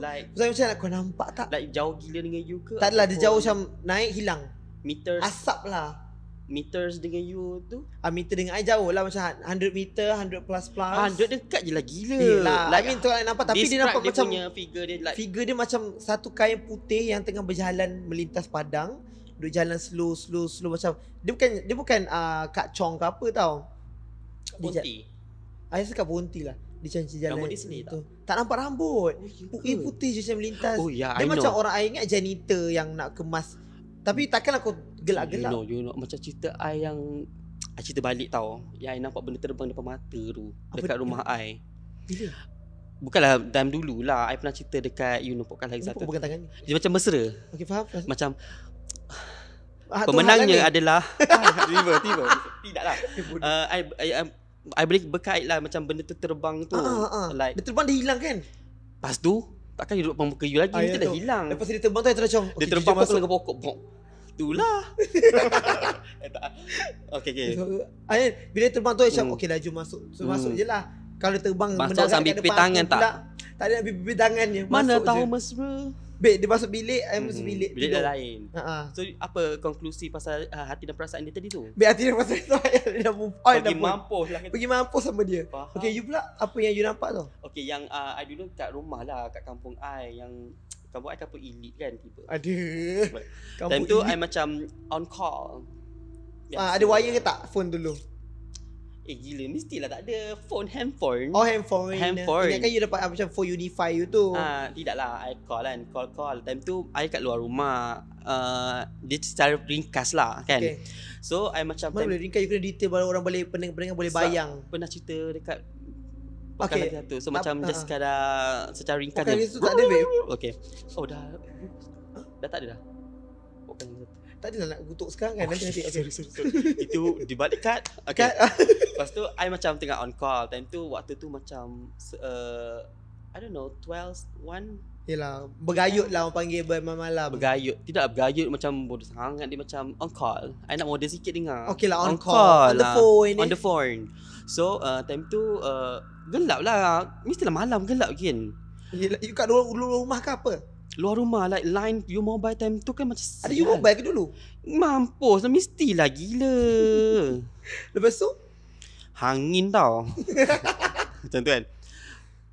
Speaker 1: Like. Saya macam nak kau nampak tak?
Speaker 2: Like jauh gila dengan you ke? Tak adalah dia jauh macam
Speaker 1: naik hilang. Meters. Asap lah. Meters dengan you tu? Ah uh, meter dengan I jauh lah macam 100 meter, 100 plus plus. 100 dekat je lah gila. Yelah. Like, like, I mean, tu nampak tapi dia nampak dia macam. Punya figure dia like. Figure dia macam satu kain putih yang tengah berjalan melintas padang. dia jalan slow slow slow macam dia bukan dia bukan uh, ah, kat chong ke apa tau. Bunti. Ayah suka bunti lah. Di jalan jalan Rambut dia sendiri tak? Tak nampak rambut. Oh, eh, putih je macam melintas. Oh, yeah, dia I macam know. orang ayah ingat janitor yang nak kemas. Tapi takkan aku gelak-gelak. You know, you know. Macam cerita ayah yang... Ayah cerita
Speaker 2: balik tau. Yang ayah nampak benda terbang depan mata tu. Apa dekat dia? rumah ayah. Bila? Bukanlah time dulu lah ayah pernah cerita dekat You nampakkan lagi satu Dia macam mesra Okay faham Macam
Speaker 3: Hak ah, pemenangnya Tuhan adalah ah, tiba tiba tidaklah
Speaker 2: uh, I, I, I, I berkait lah macam benda tu terbang tu uh, uh, uh. like dia terbang dia hilang kan lepas tu takkan duduk pun muka you lagi ah, dia ya, dah hilang lepas dia terbang tu dia terbang eh, dia terbang
Speaker 3: masuk ke pokok bok Itulah
Speaker 2: Okay, okay. So,
Speaker 1: ayah, Bila terbang tu Aisyah mm. Okay laju masuk So mm. masuk je lah Kalau terbang Masuk sambil pipi tangan tak? Tak ada nak pipi tangan Mana tahu mesra bilik dia masuk bilik I masuk mm-hmm. bilik bilik dah
Speaker 2: lain ha so apa konklusi pasal uh, hati dan perasaan dia tadi tu bilik hati dan perasaan tu
Speaker 1: dia dah move on pergi mampu lah pergi mampus sama dia Faham. okay you pula apa yang you nampak tu
Speaker 2: okay yang uh, I dulu kat rumah lah kat kampung I yang kampung I kampung elite kan tiba ada kampung time tu I macam on call
Speaker 1: Ah, ada wire lah. ke tak phone dulu Eh gila lah tak ada phone
Speaker 2: handphone. Oh handphone. Handphone. Ingatkan you
Speaker 1: dapat ah, macam phone unify you tu. Ah
Speaker 2: ha, tidaklah I call kan call call time tu I kat luar rumah. Ah, dia uh, secara ringkas lah kan. Okay. So I macam Mana time, boleh
Speaker 1: ringkas you kena detail baru orang boleh pendengar-pendengar boleh bayang. Pernah cerita dekat Bukan okay. lagi So Ap, macam uh, just
Speaker 2: kadang Secara ringkas Bukan dia. itu tak ada babe Okay Oh dah Dah tak ada dah
Speaker 1: tak adalah nak kutuk sekarang kan. Oh, nanti nanti. Okay. Sorry,
Speaker 2: Itu dibalik cut. Okay. Cut. Lepas tu, I macam tengah on call. Time tu, waktu tu macam, uh, I don't know, 12, 1?
Speaker 1: Yelah, bergayut lah orang panggil malam malam. Bergayut. Tidak,
Speaker 2: bergayut macam bodoh sangat. Dia macam on call. I nak order sikit dengar. Okay lah, on, on call. call. On lah. the phone. On eh. the phone. So, uh, time tu, uh, gelap lah. Mesti lah malam gelap kan. Yelah, you kat luar rumah ke apa? Luar rumah like line you mobile time tu kan macam Ada you mobile ke dulu? Mampus mesti lah gila Lepas tu? Hangin tau Macam tu kan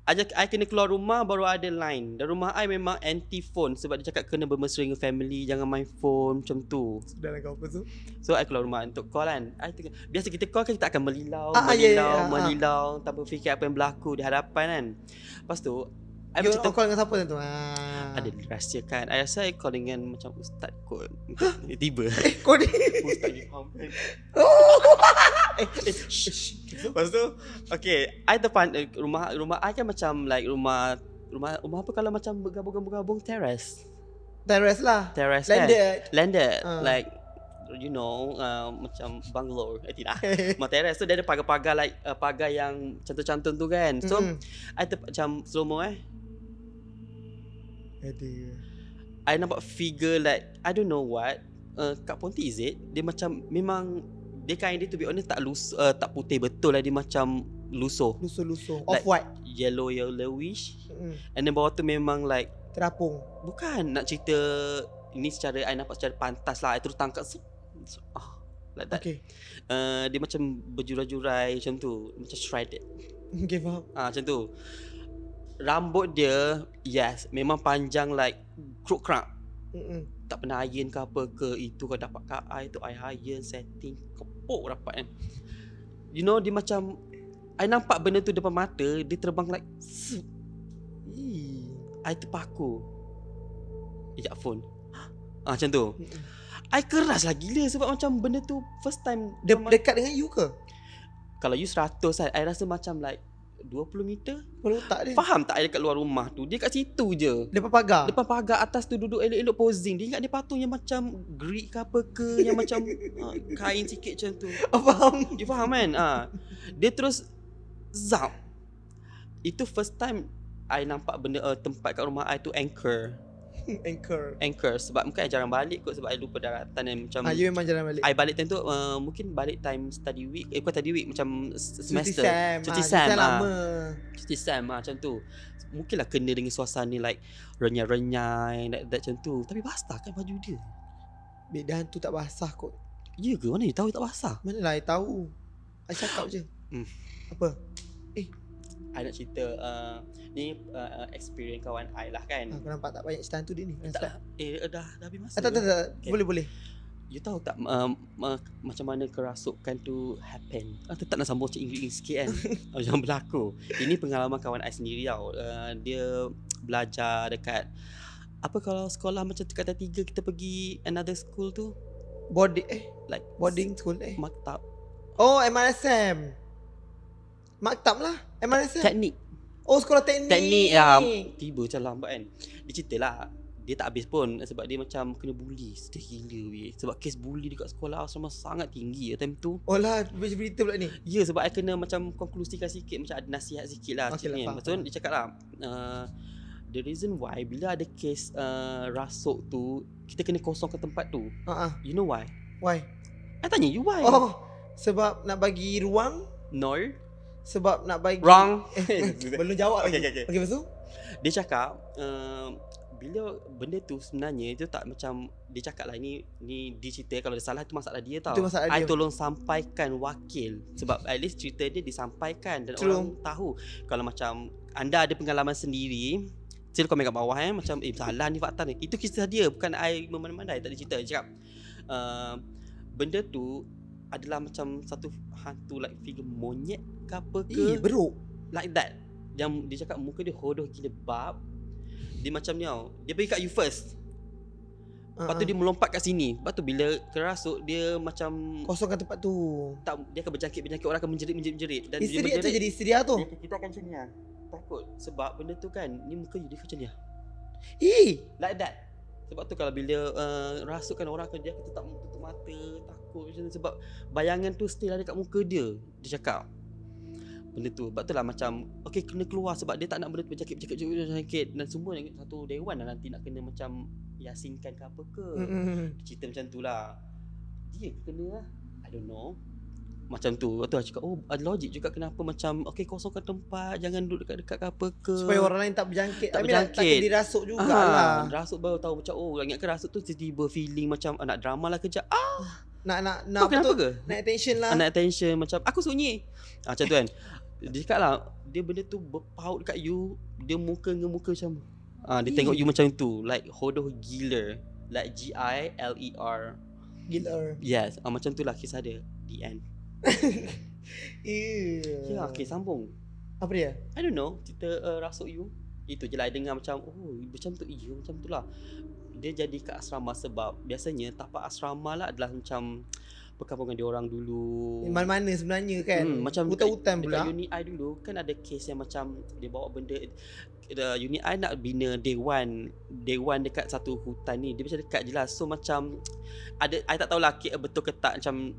Speaker 2: Ajak I kena keluar rumah baru ada line Dan rumah I memang anti phone Sebab dia cakap kena bermesra dengan family Jangan main phone macam tu Sudahlah kau apa tu? So I keluar rumah untuk call kan I tengok, Biasa kita call kan kita akan melilau ah, ah ya, ya, Melilau, yeah, ya, yeah, yeah. melilau ah. Tanpa fikir apa yang berlaku di hadapan kan Lepas tu I you call dengan siapa tentu? Ah. Ada rahsia kan I rasa I call dengan macam ustaz kot huh? Tiba Eh kau ni Ustaz Ilham Oh eh, eh, Lepas tu Okay I depan eh, rumah Rumah I kan macam like rumah Rumah rumah apa kalau macam bergabung-gabung Terrace
Speaker 1: Terrace lah
Speaker 2: Terrace Landed. kan Landed uh. Like you know uh, macam bungalow eh tidak materas tu dia ada pagar-pagar like uh, pagar yang cantik-cantik tu kan so mm-hmm. I macam slow mo eh ada I nampak figure like I don't know what uh, Kak Ponti is it Dia macam Memang Dia kain dia to be honest Tak lus, uh, tak putih betul lah Dia macam Lusuh Lusuh-lusuh Of like, what? Yellow yellowish mm. And then bawah tu memang like Terapung Bukan Nak cerita Ini secara I nampak secara pantas lah I terus tangkap so, so, oh, Like that Okay uh, Dia macam Berjurai-jurai Macam tu Macam shredded
Speaker 1: Give up
Speaker 2: Ah, uh, Macam tu rambut dia yes memang panjang like crook crack tak pernah iron ke apa ke itu kau dapat kat i tu i iron setting kepuk dapat kan you know dia macam i nampak benda tu depan mata dia terbang like i terpaku ejak phone Ah macam tu. I keras lah gila sebab macam benda tu first time De- dekat dengan you ke? Kalau you 100 kan, I rasa macam like 20 meter Kalau tak dia Faham tak dia kat luar rumah tu Dia kat situ je Depan pagar Depan pagar atas tu duduk elok-elok posing Dia ingat dia patung yang macam Greek ke apa ke Yang macam uh, Kain sikit macam tu oh, Faham Dia faham kan uh. Dia terus Zap Itu first time I nampak benda uh, tempat kat rumah I tu anchor
Speaker 1: Anchor
Speaker 2: Anchor Sebab mungkin saya jarang balik kot Sebab saya lupa daratan Dan macam Ah, you memang jarang balik Saya balik time tu uh, Mungkin balik time study week Eh bukan study week Macam semester Cuti Sam ah, Cuti ah, Sam, Sam lama Cuti Sam ah, Macam tu Mungkin lah kena dengan suasana ni Like renyai-renyai that, that, macam tu Tapi
Speaker 1: basah kan baju dia Bedahan tu tak basah kot Ya ke? Mana dia tahu you tak basah? Mana lah dia tahu I cakap je hmm. Apa?
Speaker 2: I nak cerita uh, ni
Speaker 1: uh, uh experience kawan I lah kan. Ha, nampak tak banyak cerita tu dia ni. Lah. Tak, eh dah dah habis masa. Ah, tak tak tak,
Speaker 2: boleh boleh. You tahu tak um, uh, macam mana kerasukan tu happen? Ah, tetap nak sambung cakap Inggeris sikit kan? Macam berlaku. Ini pengalaman kawan saya sendiri tau. Uh, dia belajar dekat... Apa kalau sekolah macam dekat tiga kita pergi
Speaker 1: another school tu? Boarding eh? Like boarding school eh? Maktab. Oh MRSM. Maktab lah MRSA Teknik Oh sekolah teknik Teknik ya,
Speaker 2: Tiba macam lambat kan Dia cerita lah Dia tak habis pun Sebab dia macam Kena bully Sudah gila weh Sebab kes bully dekat sekolah Asrama sangat tinggi ya, Time tu Oh lah Baca berita pula ni Ya sebab saya kena Macam konklusikan sikit Macam ada nasihat sikit lah Okay lah Maksud, Dia cakap lah uh, The reason why Bila ada kes uh, Rasuk tu Kita kena kosong
Speaker 1: ke tempat tu uh-huh. You know why Why I tanya you why Oh Sebab nak bagi ruang Nor sebab nak bagi wrong eh, belum jawab okay, lagi okey okey okey tu
Speaker 2: dia cakap uh, bila benda tu sebenarnya itu tak macam dia cakap lah ini ini dia cerita kalau dia salah itu masalah dia tau. Itu masalah I tolong sampaikan wakil sebab at least cerita dia disampaikan dan True. orang tahu. Kalau macam anda ada pengalaman sendiri Sila komen kat bawah eh Macam eh salah ni fakta ni Itu kisah dia Bukan I memandai-mandai Tak ada cerita Dia cakap uh, Benda tu adalah macam satu hantu like figure monyet ke apa ke eh, beruk like that yang dia cakap muka dia hodoh gila bab dia macam ni tau dia pergi kat you first Lepas tu ah, ah. dia melompat kat sini Lepas tu bila kerasuk dia macam Kosongkan tempat tu tak, Dia akan berjangkit-berjangkit Orang akan menjerit menjerit dan Isteri dia tu jadi isteri tu Kita akan macam lah. Takut Sebab benda tu kan Ni muka you dia macam ni lah Eh Like that Sebab tu kalau bila uh, Rasukkan orang kerja Dia akan tetap tutup mata takut macam sebab bayangan tu still ada kat muka dia dia cakap benda tu sebab tu lah macam okay kena keluar sebab dia tak nak benda tu berjakit berjakit berjakit berjakit dan semua satu dewan lah nanti nak kena macam yasinkan ke apa ke dia cerita macam tu lah dia kena lah I don't know macam tu Lepas tu aku cakap Oh ada logik juga kenapa Macam okay kosongkan tempat Jangan duduk dekat-dekat ke apa ke Supaya orang lain tak
Speaker 1: berjangkit Tak berjangkit Tak dirasuk juga lah ah,
Speaker 2: Rasuk baru tahu macam Oh ingatkan rasuk tu Tiba-tiba feeling macam ah, Nak drama lah kejap Ah
Speaker 1: nak nak nak kenapa betul, ke? nak attention lah nak
Speaker 2: attention macam aku sunyi ah, macam tu kan dia cakap lah dia benda tu berpaut dekat you dia muka dengan muka macam ah, dia tengok you macam tu like hodoh gila like G-I-L-E-R gila yes ah, macam tu lah kisah dia the end
Speaker 1: Eww. ya okay, sambung. Apa dia?
Speaker 2: I don't know. kita uh, rasuk you. Itu je lah. dengar macam, oh, macam tu you. Macam tu lah dia jadi kat asrama sebab biasanya tapak asrama lah adalah macam perkampungan dia orang dulu. Mana-mana
Speaker 1: sebenarnya kan? Hmm, macam hutan-hutan pula. Dekat
Speaker 2: unit I dulu kan ada case yang macam dia bawa benda the unit I nak bina dewan dewan dekat satu hutan ni dia macam dekat je lah so macam ada I tak tahulah betul ke tak macam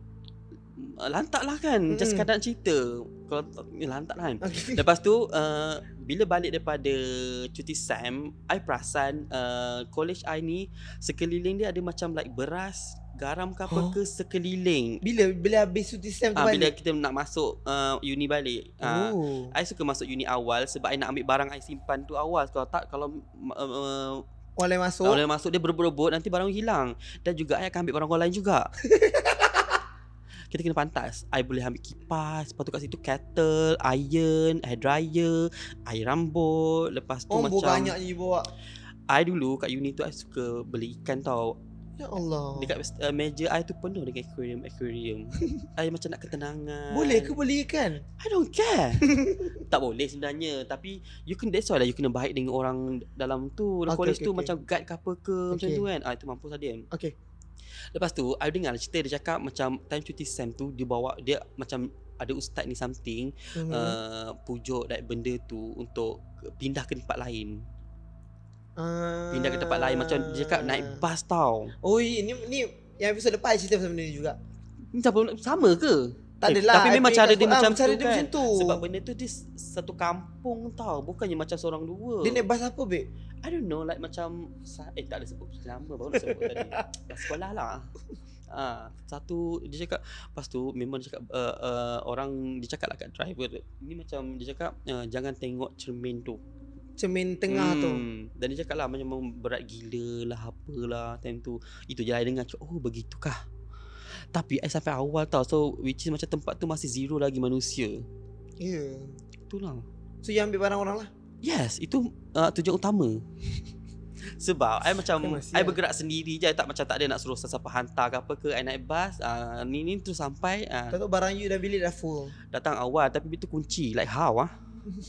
Speaker 2: Uh, lantak lah kan hmm. Just kadang cerita Kalau lantak lah kan okay. Lepas tu uh, Bila balik daripada Cuti Sam I perasan uh, College I ni Sekeliling dia ada macam Like beras Garam ke apa huh? Oh.
Speaker 1: ke Sekeliling Bila bila habis cuti Sam tu uh, Bila kita
Speaker 2: nak masuk uh, Uni balik uh, I suka masuk uni awal Sebab I nak ambil barang I simpan tu awal Kalau tak Kalau uh, uh Orang masuk Orang masuk Dia berebut-rebut Nanti barang hilang Dan juga I akan ambil barang orang lain juga kita kena pantas. I boleh ambil kipas, lepas tu kat situ kettle, iron, hair dryer, air rambut, lepas tu oh, macam Oh, banyak je bawa. I dulu kat uni tu I suka beli ikan tau. Ya Allah. Dekat uh, meja I tu penuh dengan aquarium, aquarium. I macam nak ketenangan. Boleh ke
Speaker 1: beli ikan? I don't care.
Speaker 2: tak boleh sebenarnya, tapi you can that's why lah you kena baik dengan orang dalam tu, dalam okay, college okay, tu okay. macam guide ke apa ke okay. macam tu kan. Ah itu mampu saja. Lah, okay. Lepas tu I dengar cerita dia cakap Macam time cuti Sam tu Dia bawa Dia macam Ada ustaz ni something mm-hmm. uh, Pujuk that benda tu Untuk Pindah ke tempat lain
Speaker 3: uh... Pindah ke tempat lain Macam dia cakap Naik ah.
Speaker 2: bas tau
Speaker 1: Oh ni, ni Yang episode lepas Cerita pasal benda ni juga Ni sama, sama ke tak eh, adalah. Tapi memang cara ah, dia macam tu cara dia macam tu. Sebab
Speaker 2: benda tu dia satu kampung tau. Bukannya macam seorang dua. Dia naik bas apa, Bek? I don't know. Like macam... Eh, tak ada sebut. Nama baru nak sebut tadi. Dah sekolah lah. Ah satu dia cakap lepas tu memang dia cakap uh, uh, orang dia cakap lah kat driver ni macam dia cakap uh, jangan tengok cermin tu
Speaker 1: cermin tengah hmm. tu
Speaker 2: dan dia cakap lah macam berat gila lah apalah time tu itu je lah dengar oh begitukah tapi I sampai awal tau So which is macam tempat tu Masih zero lagi manusia
Speaker 1: Ya yeah. Itulah So you ambil barang orang lah
Speaker 2: Yes Itu uh, tujuan utama Sebab I macam masih, I bergerak ya. sendiri je I tak macam tak ada nak suruh Siapa hantar ke apa ke I naik bas uh, Ni ni terus sampai uh, Tentu barang you dah bilik dah full Datang awal Tapi itu kunci Like how ah uh.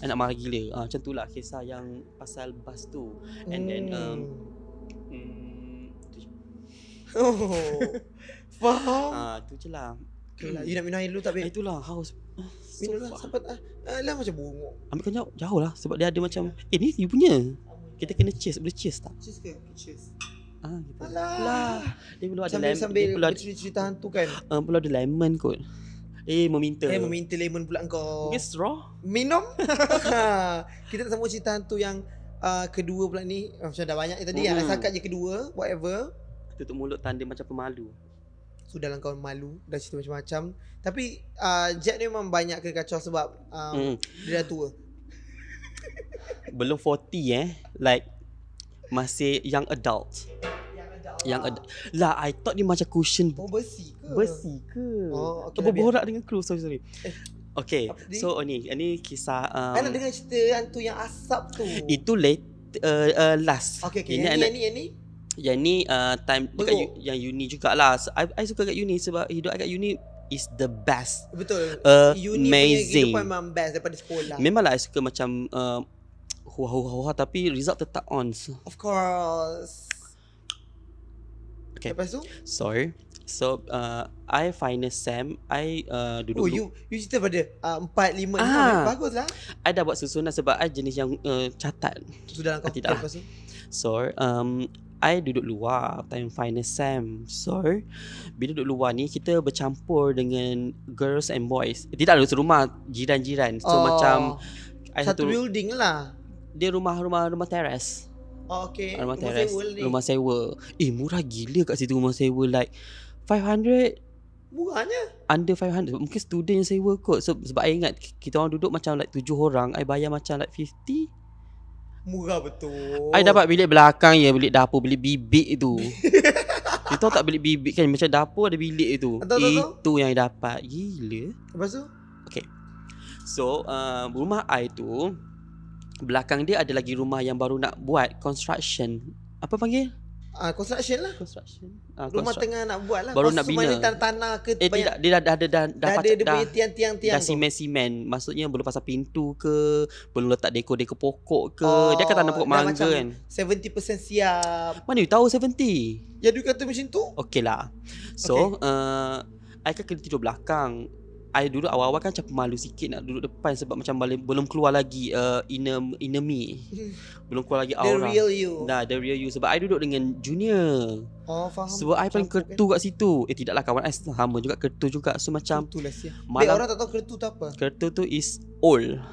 Speaker 2: I nak marah gila uh, Macam tu lah Kisah yang Pasal bas tu
Speaker 3: And hmm. then um, um,
Speaker 1: Oh hmm, Faham. Ah, ha, tu je lah. Okay, hmm. you nak minum air dulu tak, babe? Ah, itulah, haus. Minum lah, sampai ah, ah, lah macam bunguk.
Speaker 2: Ambil kan jauh, jauh lah. Sebab dia ada macam, eh ni you punya. Kita kena cheers, boleh cheers tak? Cheers ke? Cheers. Ah, gitu.
Speaker 1: Alah. Lah, dia perlu ada lemon. Sambil, sambil cerita-cerita hantu kan?
Speaker 2: Uh, ah, perlu ada lemon kot. Eh, meminta. Eh, meminta
Speaker 1: lemon pula kau. Mungkin straw? Minum? kita nak sambung cerita hantu yang uh, kedua pula ni. Macam dah banyak ni tadi. Hmm. Ya, je kedua, whatever. Tutup
Speaker 2: mulut tanda macam pemalu
Speaker 1: aku dalam kawan malu dan cerita macam-macam tapi uh, Jack ni memang banyak kena kacau sebab um, mm. dia dah tua
Speaker 2: belum 40 eh like masih young adult yang ada lah I thought dia macam cushion
Speaker 1: oh, besi ke
Speaker 2: besi ke oh okey berborak dengan crew sorry sorry eh, okay so oh, ni ini kisah um, I nak dengar
Speaker 1: cerita hantu yang asap tu
Speaker 2: itu late uh, uh, last okay, okay. ini ini ini yang ni uh, time Teruk. dekat yang uni jugalah. So, I, I suka kat uni sebab hidup kat uni is the best.
Speaker 1: Betul. Uh, uni Amazing. punya memang best daripada sekolah.
Speaker 2: Memanglah I suka macam uh, huah huah huah tapi result tetap on.
Speaker 1: Of course.
Speaker 2: Okay. Lepas tu? Sorry. So uh, I final Sam I uh, duduk Oh you
Speaker 1: You cerita pada uh, Empat, lima, enam ah. Bagus lah
Speaker 2: I dah buat susunan Sebab I jenis yang uh, Catat
Speaker 1: Sudah lah kau Tidak lah
Speaker 2: So um, I duduk luar time final sem. So, bila duduk luar ni kita bercampur dengan girls and boys. Tidak ada rumah jiran-jiran. So oh, macam
Speaker 1: I satu, building lah. Dia
Speaker 2: rumah-rumah rumah teras. Oh, okay. Ah, rumah, rumah teres. Sewa ni. Rumah sewa. Eh murah gila kat situ rumah sewa like 500
Speaker 1: Murahnya
Speaker 2: Under 500 Mungkin student yang sewa kot so, Sebab saya ingat Kita orang duduk macam like 7 orang Saya bayar macam like
Speaker 1: Murah betul
Speaker 2: I dapat bilik belakang ya Bilik dapur Bilik bibik itu. Kita tak bilik bibik kan Macam dapur ada bilik tu Itu, tahu, itu tahu. yang I dapat Gila Lepas tu Okay So uh, Rumah I tu Belakang dia ada lagi rumah Yang baru nak buat Construction
Speaker 1: Apa panggil uh, construction lah. Construction.
Speaker 2: Uh, rumah construction. tengah
Speaker 1: nak buat lah. Baru Kos nak bina. Tanah, tanah ke eh, tidak,
Speaker 2: dia dah dah dah dah dah ada dah, dah
Speaker 1: tiang-tiang tiang. Dah
Speaker 2: semen-semen. Maksudnya belum pasang pintu ke, belum letak dekor-dekor pokok ke. Oh, dia akan tanam pokok mangga kan.
Speaker 1: 70% siap. Mana you tahu 70? Ya dia kata macam tu.
Speaker 2: Okey lah. So, okay. uh, I kan kena tidur belakang I dulu awal-awal kan macam malu sikit nak duduk depan sebab macam belum keluar lagi uh, inner inner me. belum keluar lagi aura. The real you. Dah the real you sebab I duduk dengan junior. Oh, faham. Sebab macam I paling kan. ketu kat situ. Eh tidaklah kawan I sama juga kertu juga. So macam ketu lah sia. Malam, orang tak tahu kertu tu apa. Ketu tu is old.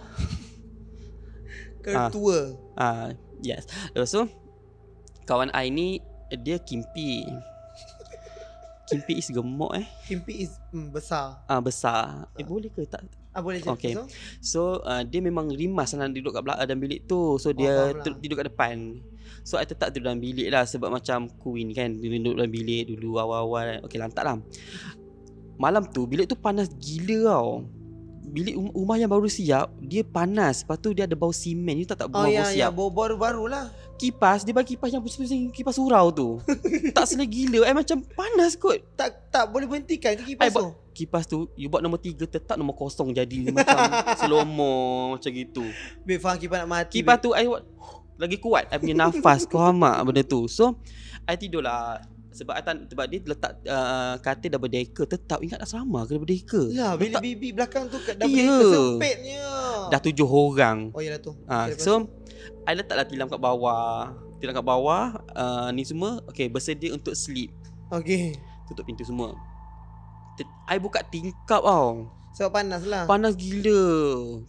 Speaker 2: Kertu. Ah, ah yes. Lepas tu kawan I ni dia kimpi. Kimpi is gemuk eh.
Speaker 1: Kimpi is mm, besar.
Speaker 2: Ah besar. besar. Eh ah.
Speaker 1: boleh ke tak? Ah boleh je. Okay. So,
Speaker 2: so uh, dia memang rimas dan duduk kat belakang dalam bilik tu. So oh, dia lah. ter- duduk kat depan. So I tetap duduk dalam bilik lah sebab macam queen kan dia duduk dalam bilik dulu awal-awal. Okay lantak lah. Malam tu bilik tu panas gila tau. Bilik um- rumah yang baru siap Dia panas Lepas tu dia ada bau simen You tak tak oh, ya, ya. bau oh, bau siap Oh ya, baru-baru lah kipas dia bagi kipas yang pusing-pusing kipas surau tu tak selai gila eh macam panas kot tak tak boleh berhentikan ke kipas I eh, tu kipas tu you buat nombor tiga tetap nombor kosong jadi macam selomo macam gitu Bik faham kipas nak mati kipas tu I buat lagi kuat I punya nafas kau amak benda tu so I tidur lah sebab I sebab dia letak uh, katil dah berdeka tetap ingat asrama ke dah berdeka ya bila
Speaker 1: bibi belakang tu dah yeah. berdeka sempitnya dah
Speaker 2: tujuh orang oh ya tu ha, ah, okay, so I letaklah tilam kat bawah Tilam kat bawah uh, Ni semua Okay bersedia untuk sleep Okay Tutup pintu semua I buka tingkap tau Sebab so, panas lah Panas gila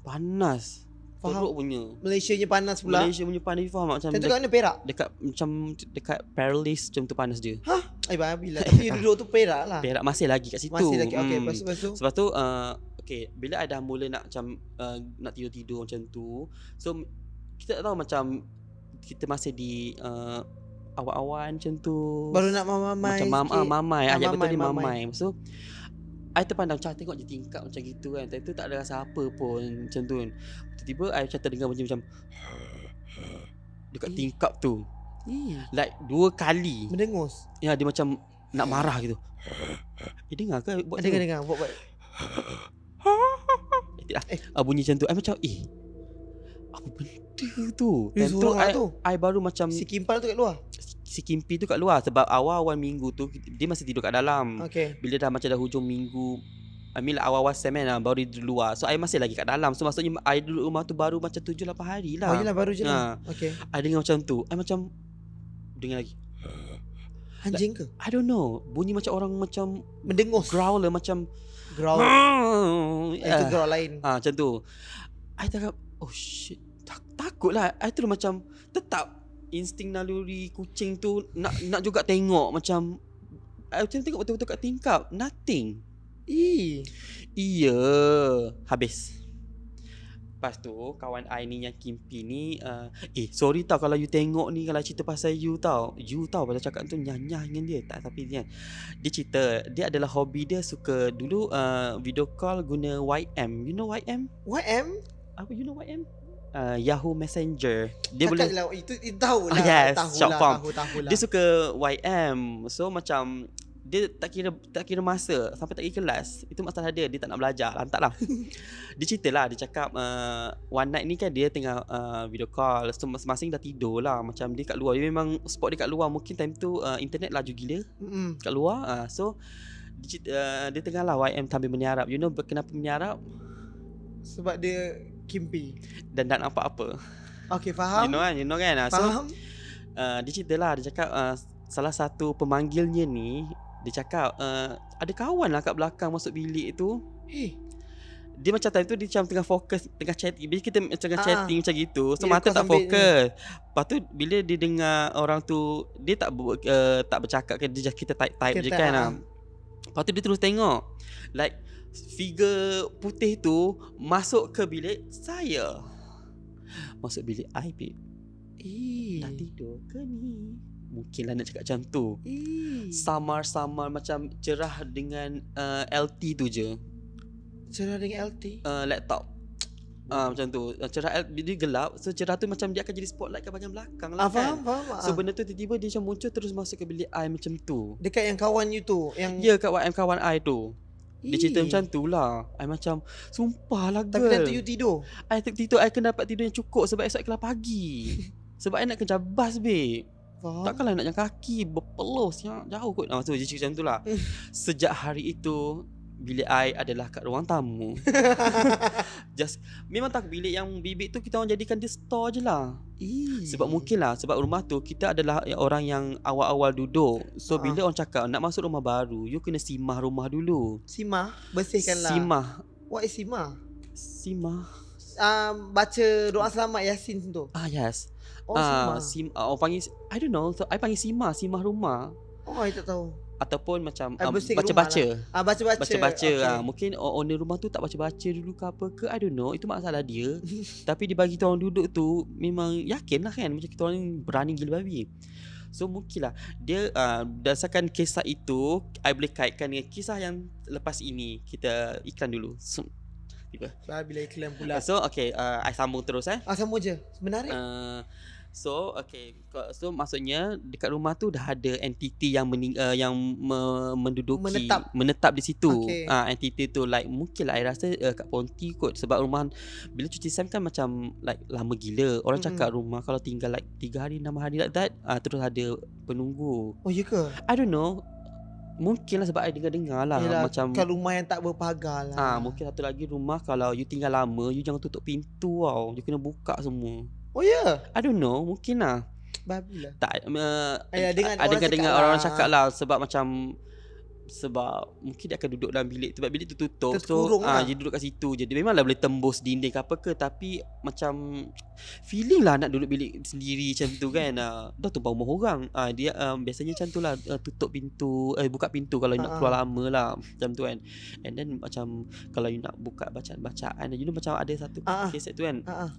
Speaker 2: Panas Faham. Teruk
Speaker 1: punya Malaysia punya panas pula Malaysia punya panas Faham tak macam Tentu kat mana perak
Speaker 2: Dekat macam Dekat Paralys Macam tu panas dia
Speaker 1: Hah? Eh bila Tapi duduk tu perak lah Perak masih lagi kat situ Masih lagi Okay hmm. lepas hmm. tu
Speaker 2: Sebab tu uh, Okay Bila ada dah mula nak macam uh, Nak tidur-tidur macam tu So kita tak tahu macam kita masih di uh, awal-awal macam tu baru nak mamai macam mam ah mamai ah, ayat betul ni mamai so I terpandang macam tengok je tingkap macam gitu kan Tapi tu tak ada rasa apa pun macam tu kan Tiba-tiba I macam terdengar macam macam Dekat eh. tingkap tu eh. Like dua kali Mendengus Ya dia macam nak marah gitu Dia eh, dengar ke? Buat dengar, dengar dengar buat buat eh. eh. Ah, bunyi macam tu I macam eh Apa benda putih tu eh, tu, I, tu I baru macam Si Kimpal tu kat luar Si Kimpi tu kat luar Sebab awal-awal minggu tu Dia masih tidur kat dalam okay. Bila dah macam dah hujung minggu I mean like, awal-awal sem kan Baru dia luar So I masih lagi kat dalam So maksudnya I duduk rumah tu baru macam tujuh 8 hari lah Oh yelah baru je lah ha. okay. I dengar macam tu I macam Dengar lagi Anjing ke? I don't know Bunyi macam orang macam Mendengus Growler macam Growl uh, Itu growl lain Ah, uh, Macam tu I tak Oh shit tak, takutlah I terus macam tetap insting naluri kucing tu nak nak juga tengok macam I macam tengok betul-betul kat tingkap nothing Ee. Iya Habis Lepas tu Kawan I ni yang Kimpi ni uh, Eh sorry tau Kalau you tengok ni Kalau cerita pasal you tau You tau pasal cakap tu Nyah-nyah dengan dia Tak tapi dia Dia cerita Dia adalah hobi dia Suka dulu uh, Video call guna YM You know YM?
Speaker 1: YM? Apa you know YM?
Speaker 2: uh, Yahoo Messenger. Dia Cakap boleh lah, itu, eh, itu eh, tahu lah. Oh, yes, tahu lah, Tahu, tahu lah. Dia suka YM. So macam dia tak kira tak kira masa sampai tak kira kelas. Itu masalah dia, dia tak nak belajar. Lah, taklah. dia cerita lah, dia cakap uh, one night ni kan dia tengah uh, video call. So masing-masing dah tidur lah. Macam dia kat luar. Dia memang spot dia kat luar. Mungkin time tu uh, internet laju gila. Mm-hmm. Kat luar. Uh, so dia, uh, dia tengah lah YM sambil meniarap. You know kenapa meniarap? Sebab dia Kimpi Dan tak nampak apa
Speaker 1: Okay faham You know
Speaker 2: kan, you know, kan? Ah, faham so, uh, Dia cerita lah Dia cakap uh, Salah satu pemanggilnya ni Dia cakap uh, Ada kawan lah kat belakang Masuk bilik tu Hey eh. dia macam time tu dia macam tengah fokus Tengah chatting Bila kita tengah uh chatting macam gitu So ya, mata tak fokus Lepas tu bila dia dengar orang tu Dia tak uh, tak bercakap ke Dia kita type-type kita je kan lah. Lepas tu dia terus tengok Like figure putih tu masuk ke bilik saya. Masuk bilik I, babe. Eh. Dah tidur
Speaker 1: ke ni?
Speaker 2: Mungkinlah nak cakap macam tu. Samar-samar macam cerah dengan uh, LT tu je.
Speaker 1: Cerah dengan LT?
Speaker 2: Uh, laptop. Uh, oh. macam tu uh, cerah dia gelap so cerah tu macam dia akan jadi spotlight ke bahagian belakang lah ah, faham, kan faham, faham, so benda tu tiba-tiba dia macam muncul terus masuk ke bilik I macam tu dekat yang kawan you tu yang ya yeah, kat YM kawan I tu
Speaker 3: dia cerita Ii. macam tu
Speaker 2: lah I macam Sumpah lah girl Tapi nanti you tidur I tak tidur I kena dapat tidur yang cukup Sebab esok kelas pagi Sebab I nak kerja bas babe Faham? Takkanlah nak jalan kaki Berpeluh Jauh kot nah, Maksudnya cerita macam tu lah Sejak hari itu bilik I adalah kat ruang tamu Just Memang tak bilik yang bibik tu kita orang jadikan dia store je lah Eee. Sebab mungkin lah Sebab rumah tu Kita adalah orang yang Awal-awal duduk So ah. bila uh. orang cakap Nak masuk rumah baru You kena simah rumah dulu
Speaker 1: Simah? Bersihkan lah Simah What is simah? Simah um, Baca doa selamat Yasin tu Ah yes Oh uh, simah sim,
Speaker 2: uh, panggil, I don't know so, I panggil simah Simah rumah
Speaker 1: Oh I tak tahu
Speaker 2: ataupun macam uh, uh, baca-baca. Lah. Ah baca-baca. Baca-baca. Lah. Okay. Uh, mungkin owner rumah tu tak baca-baca dulu ke apa ke I don't know. Itu masalah dia. Tapi dia bagi orang duduk tu memang yakin lah kan macam kita orang berani gila babi. So mungkin lah Dia uh, Berdasarkan kisah itu I boleh kaitkan dengan Kisah yang Lepas ini Kita iklan dulu so, Tiba
Speaker 1: Bila iklan pula So
Speaker 2: okay uh, I sambung terus eh ah,
Speaker 1: Sambung je Menarik
Speaker 2: uh, So okay So maksudnya Dekat rumah tu Dah ada entiti yang mening, uh, Yang me- menduduki Menetap Menetap di situ okay. uh, Entiti tu Like mungkin lah I rasa uh, kat Ponti kot Sebab rumah Bila cuci Sam kan macam Like lama gila Orang mm-hmm. cakap rumah Kalau tinggal like 3 hari 6 hari like that uh, Terus ada penunggu Oh iya ke I don't know Mungkin lah sebab I dengar-dengar lah Yalah, macam, Kan
Speaker 1: rumah yang tak berpagar lah ha, Mungkin
Speaker 2: satu lagi rumah Kalau you tinggal lama You jangan tutup pintu tau You kena buka semua
Speaker 1: Oh ya yeah. I don't
Speaker 2: know Mungkin lah Babi eh, eh, lah Tak uh, Ayah, Dengan orang dengar orang cakap lah Sebab macam sebab mungkin dia akan duduk dalam bilik sebab bilik tu tutup Terkurung so ah ha, dia duduk kat situ je dia lah boleh tembus dinding ke apa ke tapi macam feeling lah nak duduk bilik sendiri macam tu kan ah dah tu bau rumah orang ah dia um, biasanya macam lah uh, tutup pintu eh buka pintu kalau uh-huh. nak ah, keluar lama lah macam tu kan and then macam kalau you nak buka bacaan-bacaan you know macam ada satu uh-huh. case tu kan uh-huh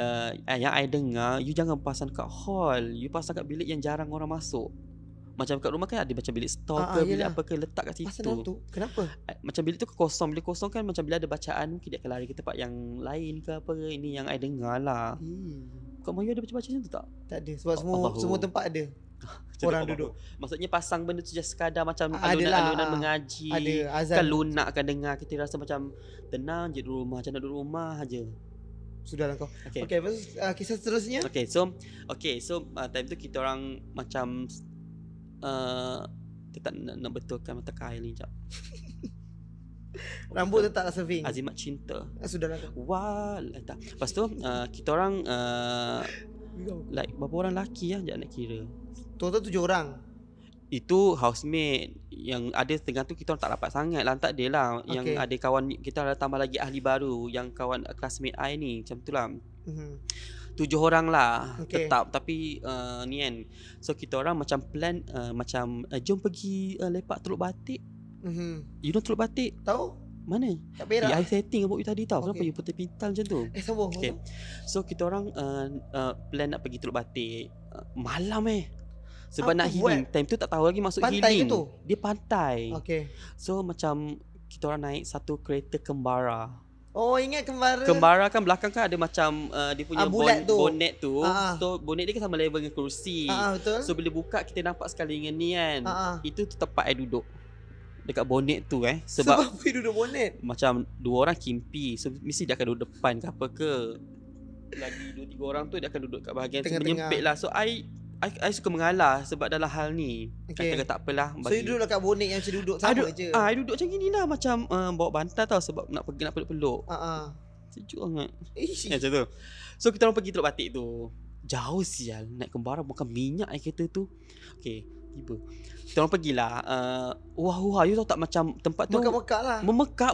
Speaker 2: uh, yang I dengar you jangan pasang kat hall you pasang kat bilik yang jarang orang masuk macam kat rumah kan ada macam bilik stok ke yalah. Ah, bilik apa ke letak kat situ pasal tu kenapa eh, macam bilik tu kosong bilik kosong kan macam bila ada bacaan mungkin dia akan lari ke tempat yang lain ke apa ini yang I dengar lah
Speaker 3: hmm.
Speaker 2: kat rumah you ada baca-baca
Speaker 1: macam tu tak tak ada sebab oh, semua Allahu. semua tempat ada Cetak orang duduk.
Speaker 2: duduk. Maksudnya pasang benda tu just sekadar macam ah, alunan-alunan mengaji. Ada kan nak akan dengar. Kita rasa macam tenang je di rumah. Macam nak duduk rumah aje sudahlah kau. Okay, okay pasal, uh, kisah seterusnya. Okay, so okay, so uh, time tu kita orang macam uh, kita nak, nak betulkan mata kail ni cak, Rambut tu tak serving. Azimat cinta.
Speaker 1: Ah, sudahlah kau.
Speaker 2: Wal, lah tak. pas tu uh, kita orang uh, like berapa orang lelaki ah, jangan nak kira. Total tujuh orang. Itu housemate Yang ada tengah tu Kita tak dapat sangat Lantak dia lah okay. Yang ada kawan Kita ada tambah lagi ahli baru Yang kawan eh, classmate I ni Macam tu lah mm-hmm. Tujuh orang lah okay. Tetap Tapi uh, ni kan So kita orang macam plan uh, Macam uh, Jom pergi uh, lepak teluk batik mm-hmm. You know teluk batik? Tahu mana? Tak berak. I setting about you tadi tau. Okay. Kenapa you putih pintal macam tu? Eh, sabar. Okay. So, kita orang uh, uh, plan nak pergi Teluk Batik. Uh, malam eh. Sebab nak healing Time tu tak tahu lagi Masuk pantai healing Pantai tu? Dia pantai Okay So macam Kita orang naik Satu kereta kembara
Speaker 1: Oh ingat kembara Kembara
Speaker 2: kan belakang kan Ada macam uh, Dia punya ah, bon, tu. bonet tu ah. ah. So bonet dia kan sama level Dengan kerusi ah, ah, betul? So bila buka Kita nampak sekali dengan ni kan ah. ah. Itu tu tempat saya duduk Dekat bonet tu eh Sebab Sebab dia duduk bonet Macam dua orang kimpi So mesti dia akan duduk depan ke apa ke Lagi dua tiga orang tu Dia akan duduk kat bahagian Tengah-tengah. tu lah So I I, I suka mengalah sebab dalam hal ni okay. Kata kata tak apalah bagi. So you duduk
Speaker 1: dekat bonik yang macam duduk sama duduk, je Ah,
Speaker 2: I duduk macam gini lah macam uh, bawa bantal tau sebab nak pergi nak peluk-peluk uh ah, -huh. Ah. Sejuk sangat ya, Macam tu So kita orang pergi teluk batik tu Jauh sial naik kembara makan minyak air kereta tu Okay tiba-tiba. Kita orang pergilah uh, wah wah you tahu tak macam tempat tu memekak lah. Memekak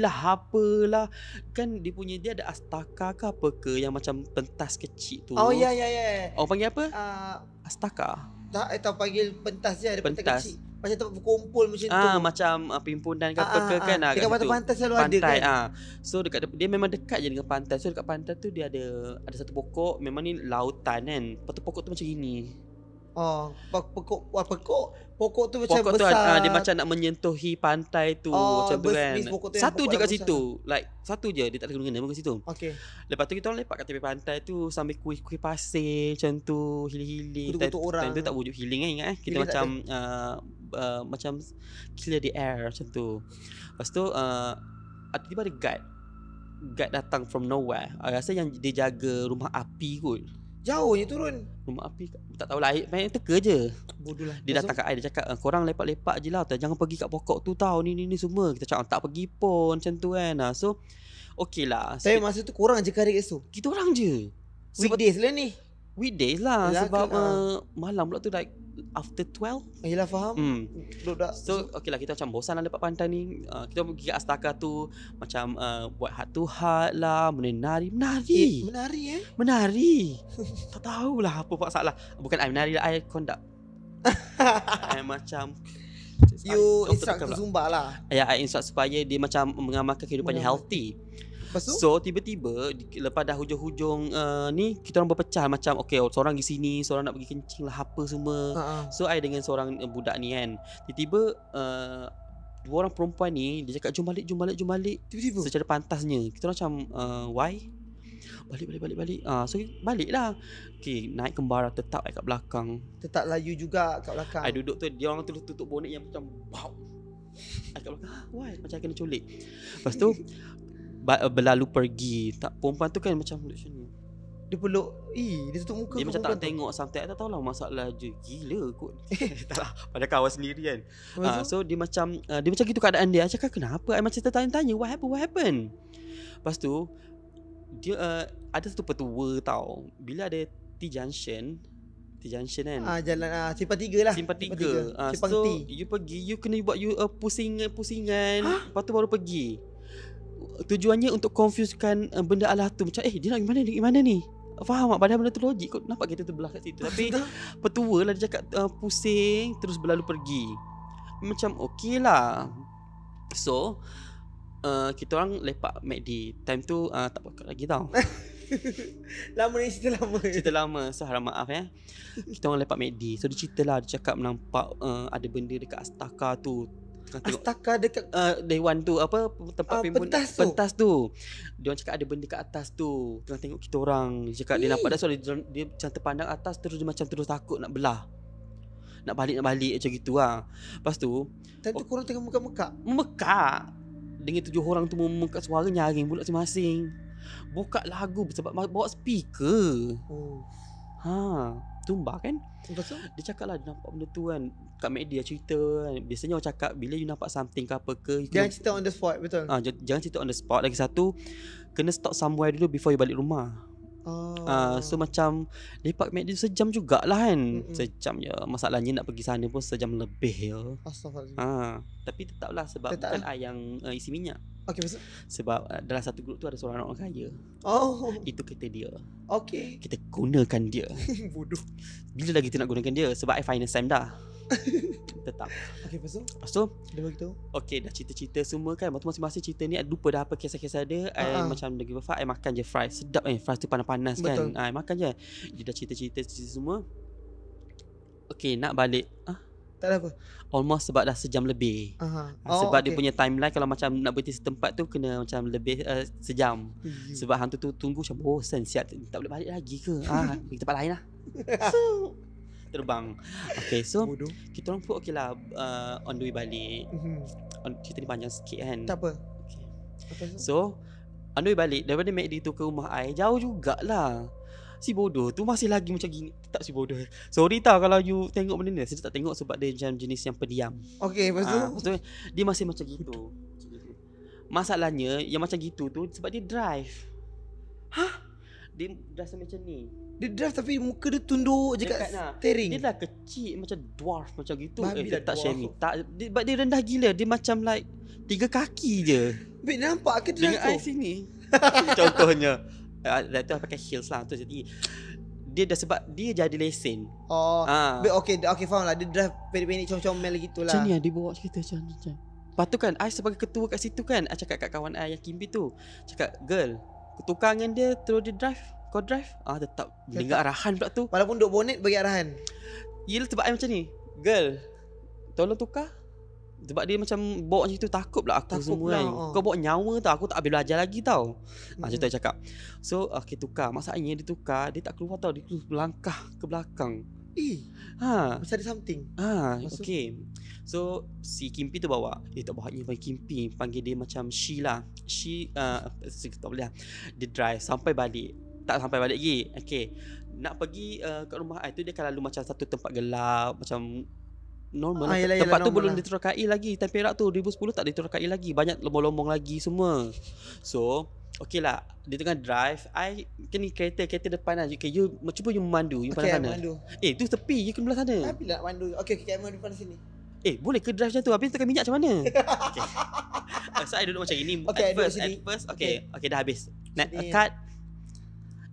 Speaker 2: lah apalah. Kan dia punya dia ada astaka ke apa ke yang macam pentas kecil tu. Oh ya ya ya. Oh panggil apa? Uh, astaka.
Speaker 1: Tak atau eh, panggil pentas je ada pentas, pentas kecil. Macam tempat berkumpul macam ah, tu.
Speaker 2: macam uh, pimpunan ke ah, apa ke ah, kan. Ah. Dekat pantai pantai selalu pantai, ada kan. Ah. So dekat dia memang dekat je dengan pantai. So dekat pantai tu dia ada ada satu pokok memang ni lautan kan. Patut pokok tu macam gini.
Speaker 1: Oh, uh, ah, pokok uh, pokok pokok tu macam pokok ah, besar. Pokok tu uh, macam
Speaker 2: nak menyentuhi pantai tu uh, macam tu kan. satu je kat situ. Besar. Like satu je dia tak ada guna-guna kat situ. Okey. Lepas tu kita orang lepak kat tepi pantai tu sambil kuih-kuih pasir macam tu healing-healing. Tu tu orang. Tu tak wujud healing kan ingat eh. Kita macam macam clear the air macam tu. Lepas tu uh, tiba-tiba ada guide guide datang from nowhere. Uh, rasa yang dia jaga rumah api kot. Jauh je turun Rumah api Tak tahu lah, air Main teka je
Speaker 1: Bodoh lah Dia datang
Speaker 2: kat air Dia cakap eh, Korang lepak-lepak je lah Jangan pergi kat pokok tu tau Ni ni ni semua Kita cakap ah, tak pergi pun Macam tu kan ah, So Okay lah Tapi masa tu korang je kari kat situ Kita orang je Weekdays lah ni Weekdays lah Yalah, Sebab kan, uh, Malam pula tu like After 12 ah, Yelah faham mm. Duk So okay lah Kita macam bosan lah Lepas pantai ni uh, Kita pergi ke Astaka tu Macam uh, Buat hat to hat lah Menari Menari eh,
Speaker 1: Menari eh Menari
Speaker 2: Tak tahulah Apa buat salah Bukan I menari lah I conduct I macam You instruct Zumba lah Ya yeah, I instruct supaya Dia macam mengamalkan kehidupannya healthy Lepas So tiba-tiba Lepas dah hujung-hujung uh, ni Kita orang berpecah macam Okay oh, seorang di sini Seorang nak pergi kencing lah Apa semua uh-huh. So I dengan seorang uh, budak ni kan Tiba-tiba uh, Dua orang perempuan ni Dia cakap jom balik jom balik jom balik Tiba-tiba Secara pantasnya Kita orang macam uh, Why? Balik balik balik balik uh, So baliklah lah naik kembara Tetap eh, kat belakang
Speaker 1: Tetap layu juga kat belakang I duduk tu Dia orang tu tutup
Speaker 2: bonet yang macam Wow Aku belakang Why? Macam kena culik Lepas tu berlalu pergi tak perempuan tu kan macam macam ni dia peluk Ih, eh, dia tutup muka Dia macam tak tu. tengok sampai Tak lah masalah je Gila kot eh, Tak lah Pada kawan sendiri kan uh, So dia macam uh, Dia macam gitu keadaan dia Cakap kenapa I macam tertanya-tanya What happened What happened Lepas tu Dia uh, Ada satu petua tau Bila ada T junction T junction kan Ah
Speaker 1: Jalan uh, Simpan tiga lah Simpan tiga, simpan tiga. Uh, simpan So t.
Speaker 2: you pergi You kena buat you uh, Pusingan-pusingan huh? Lepas tu baru pergi tujuannya untuk confusekan uh, benda Allah tu macam eh dia nak gimana ni gimana ni faham tak padahal benda tu logik kau nampak kita terbelah kat situ tapi petua lah dia cakap uh, pusing terus berlalu pergi macam okey lah so uh, kita orang lepak MACD Time tu uh, tak pakai lagi tau lama ni cerita lama Cerita lama Sahara maaf ya Kita orang lepak MACD So dia cerita lah Dia cakap nampak uh, Ada benda dekat Astaka tu Astaka dekat uh, Dewan tu apa tempat uh, ah, pembun, pentas tu. Pentas tu. Dia orang cakap ada benda kat atas tu. Tengah tengok kita orang. Dia cakap Ii. dia nampak dah so dia, dia macam terpandang atas terus dia macam terus takut nak belah. Nak balik nak balik macam gitu lah. Lepas tu tentu oh, korang tengah mekak-mekak. Mekak. Dengan tujuh orang tu muka suara nyaring pula masing-masing. Buka lagu sebab bawa speaker. Oh.
Speaker 1: Ha, tumbah kan?
Speaker 2: Dia cakap lah dia nampak benda tu kan kat media cerita biasanya orang cakap bila you nampak something ke apa ke jangan cerita on the spot betul ah uh, jangan cerita on the spot lagi satu kena stop somewhere dulu before you balik rumah
Speaker 3: Oh. Uh,
Speaker 2: so macam Lepak mek dia sejam jugalah kan Mm-mm. Sejam je Masalahnya nak pergi sana pun sejam lebih je Astaghfirullah uh, ah, Tapi tetaplah Sebab Tetap. bukan eh? ayang yang uh, eh, isi minyak Okay Sebab uh, dalam satu grup tu ada seorang orang kaya Oh Itu kita dia Okay Kita gunakan dia Bila lagi kita nak gunakan dia Sebab I final time dah
Speaker 1: Tetap Okay lepas tu Lepas tu Dia beritahu
Speaker 2: Okay dah cerita-cerita semua kan Masing-masing cerita ni Lupa dah apa kisah-kisah dia uh-huh. I, ah, ah. Macam dia give a fuck I makan je fries Sedap eh Fries tu panas-panas kan ah, I makan je Dia dah cerita-cerita semua Okay nak balik huh? Tak ada apa Almost sebab dah sejam lebih uh-huh. oh, Sebab okay. dia punya timeline Kalau macam nak berhenti setempat tu Kena macam lebih uh, sejam uh-huh. Sebab hantu tu tunggu Macam bosan oh, siap Tak boleh balik lagi ke ha, Pergi tempat lain lah So terbang. Okay, so Bodoh. kita orang pun okeylah uh, on the way balik. Mm-hmm. On, cerita ni panjang sikit kan. Tak apa. Okay. So, on the way balik, daripada MACD tu ke rumah I, jauh jugalah. Si bodoh tu masih lagi macam gini Tak si bodoh Sorry tau kalau you tengok benda ni Saya tak tengok sebab dia macam jenis yang pediam. Okay lepas tu ha, Dia masih macam gitu Masalahnya yang macam gitu tu Sebab dia drive Hah? Dia drive macam ni dia drive tapi muka dia tunduk je kat lah. steering. Dia dah kecil macam dwarf macam gitu. Babi eh, dia tak shaming. Tak dia, dia rendah gila. Dia macam like tiga kaki je. Bik nampak ke drive Dengan
Speaker 1: sini.
Speaker 2: Contohnya. Ah, dia tu pakai heels lah tu jadi dia dah sebab dia jadi lesen.
Speaker 1: Oh. Ha. Ah. Bik, okay, okay faham lah. Dia drive pendek-pendek macam-macam mel gitulah. Macam ni lah, dia bawa cerita macam macam. Lepas tu kan, I sebagai ketua kat situ kan, I cakap
Speaker 2: kat kawan I yang Kimbi tu. Cakap, girl, tukang dengan dia, terus dia drive, kau drive ah tetap ya, dengar arahan pula tu walaupun duk bonet bagi arahan yel sebab macam ni girl tolong tukar sebab dia macam bawa macam tu takut pula aku takut semua lah. kan. Kau bawa nyawa tau aku tak habis belajar lagi tau. Ah cerita cakap. So okey tukar. Masalahnya dia tukar dia tak keluar tau dia terus melangkah ke belakang. Eh. Ha. Masa ada something. Ha Maksud... okey. So si Kimpi tu bawa Eh tak bawa ni Kimpi Panggil dia macam She lah She uh, Tak boleh lah Dia drive sampai balik tak sampai balik lagi Okay Nak pergi uh, kat rumah I tu Dia akan lalu macam satu tempat gelap Macam Normal lah. ah, yelah, Tempat yelah, tu normal belum lah. diterokai lagi Tempirak tu 2010 tak diterokai lagi Banyak lombong-lombong lagi semua So Okay lah Dia tengah drive I kan ni kereta Kereta depan lah Okay you Cuba you mandu, You pandang okay, sana mandu. Eh tu tepi You kena belah sana Tapi
Speaker 1: nak mandu Okay okay Kamu depan sini
Speaker 2: Eh boleh ke drive macam tu Habis tekan minyak macam mana Okay
Speaker 1: So I duduk macam ini okay, At first, at first
Speaker 2: okay, okay. okay dah habis Nak cut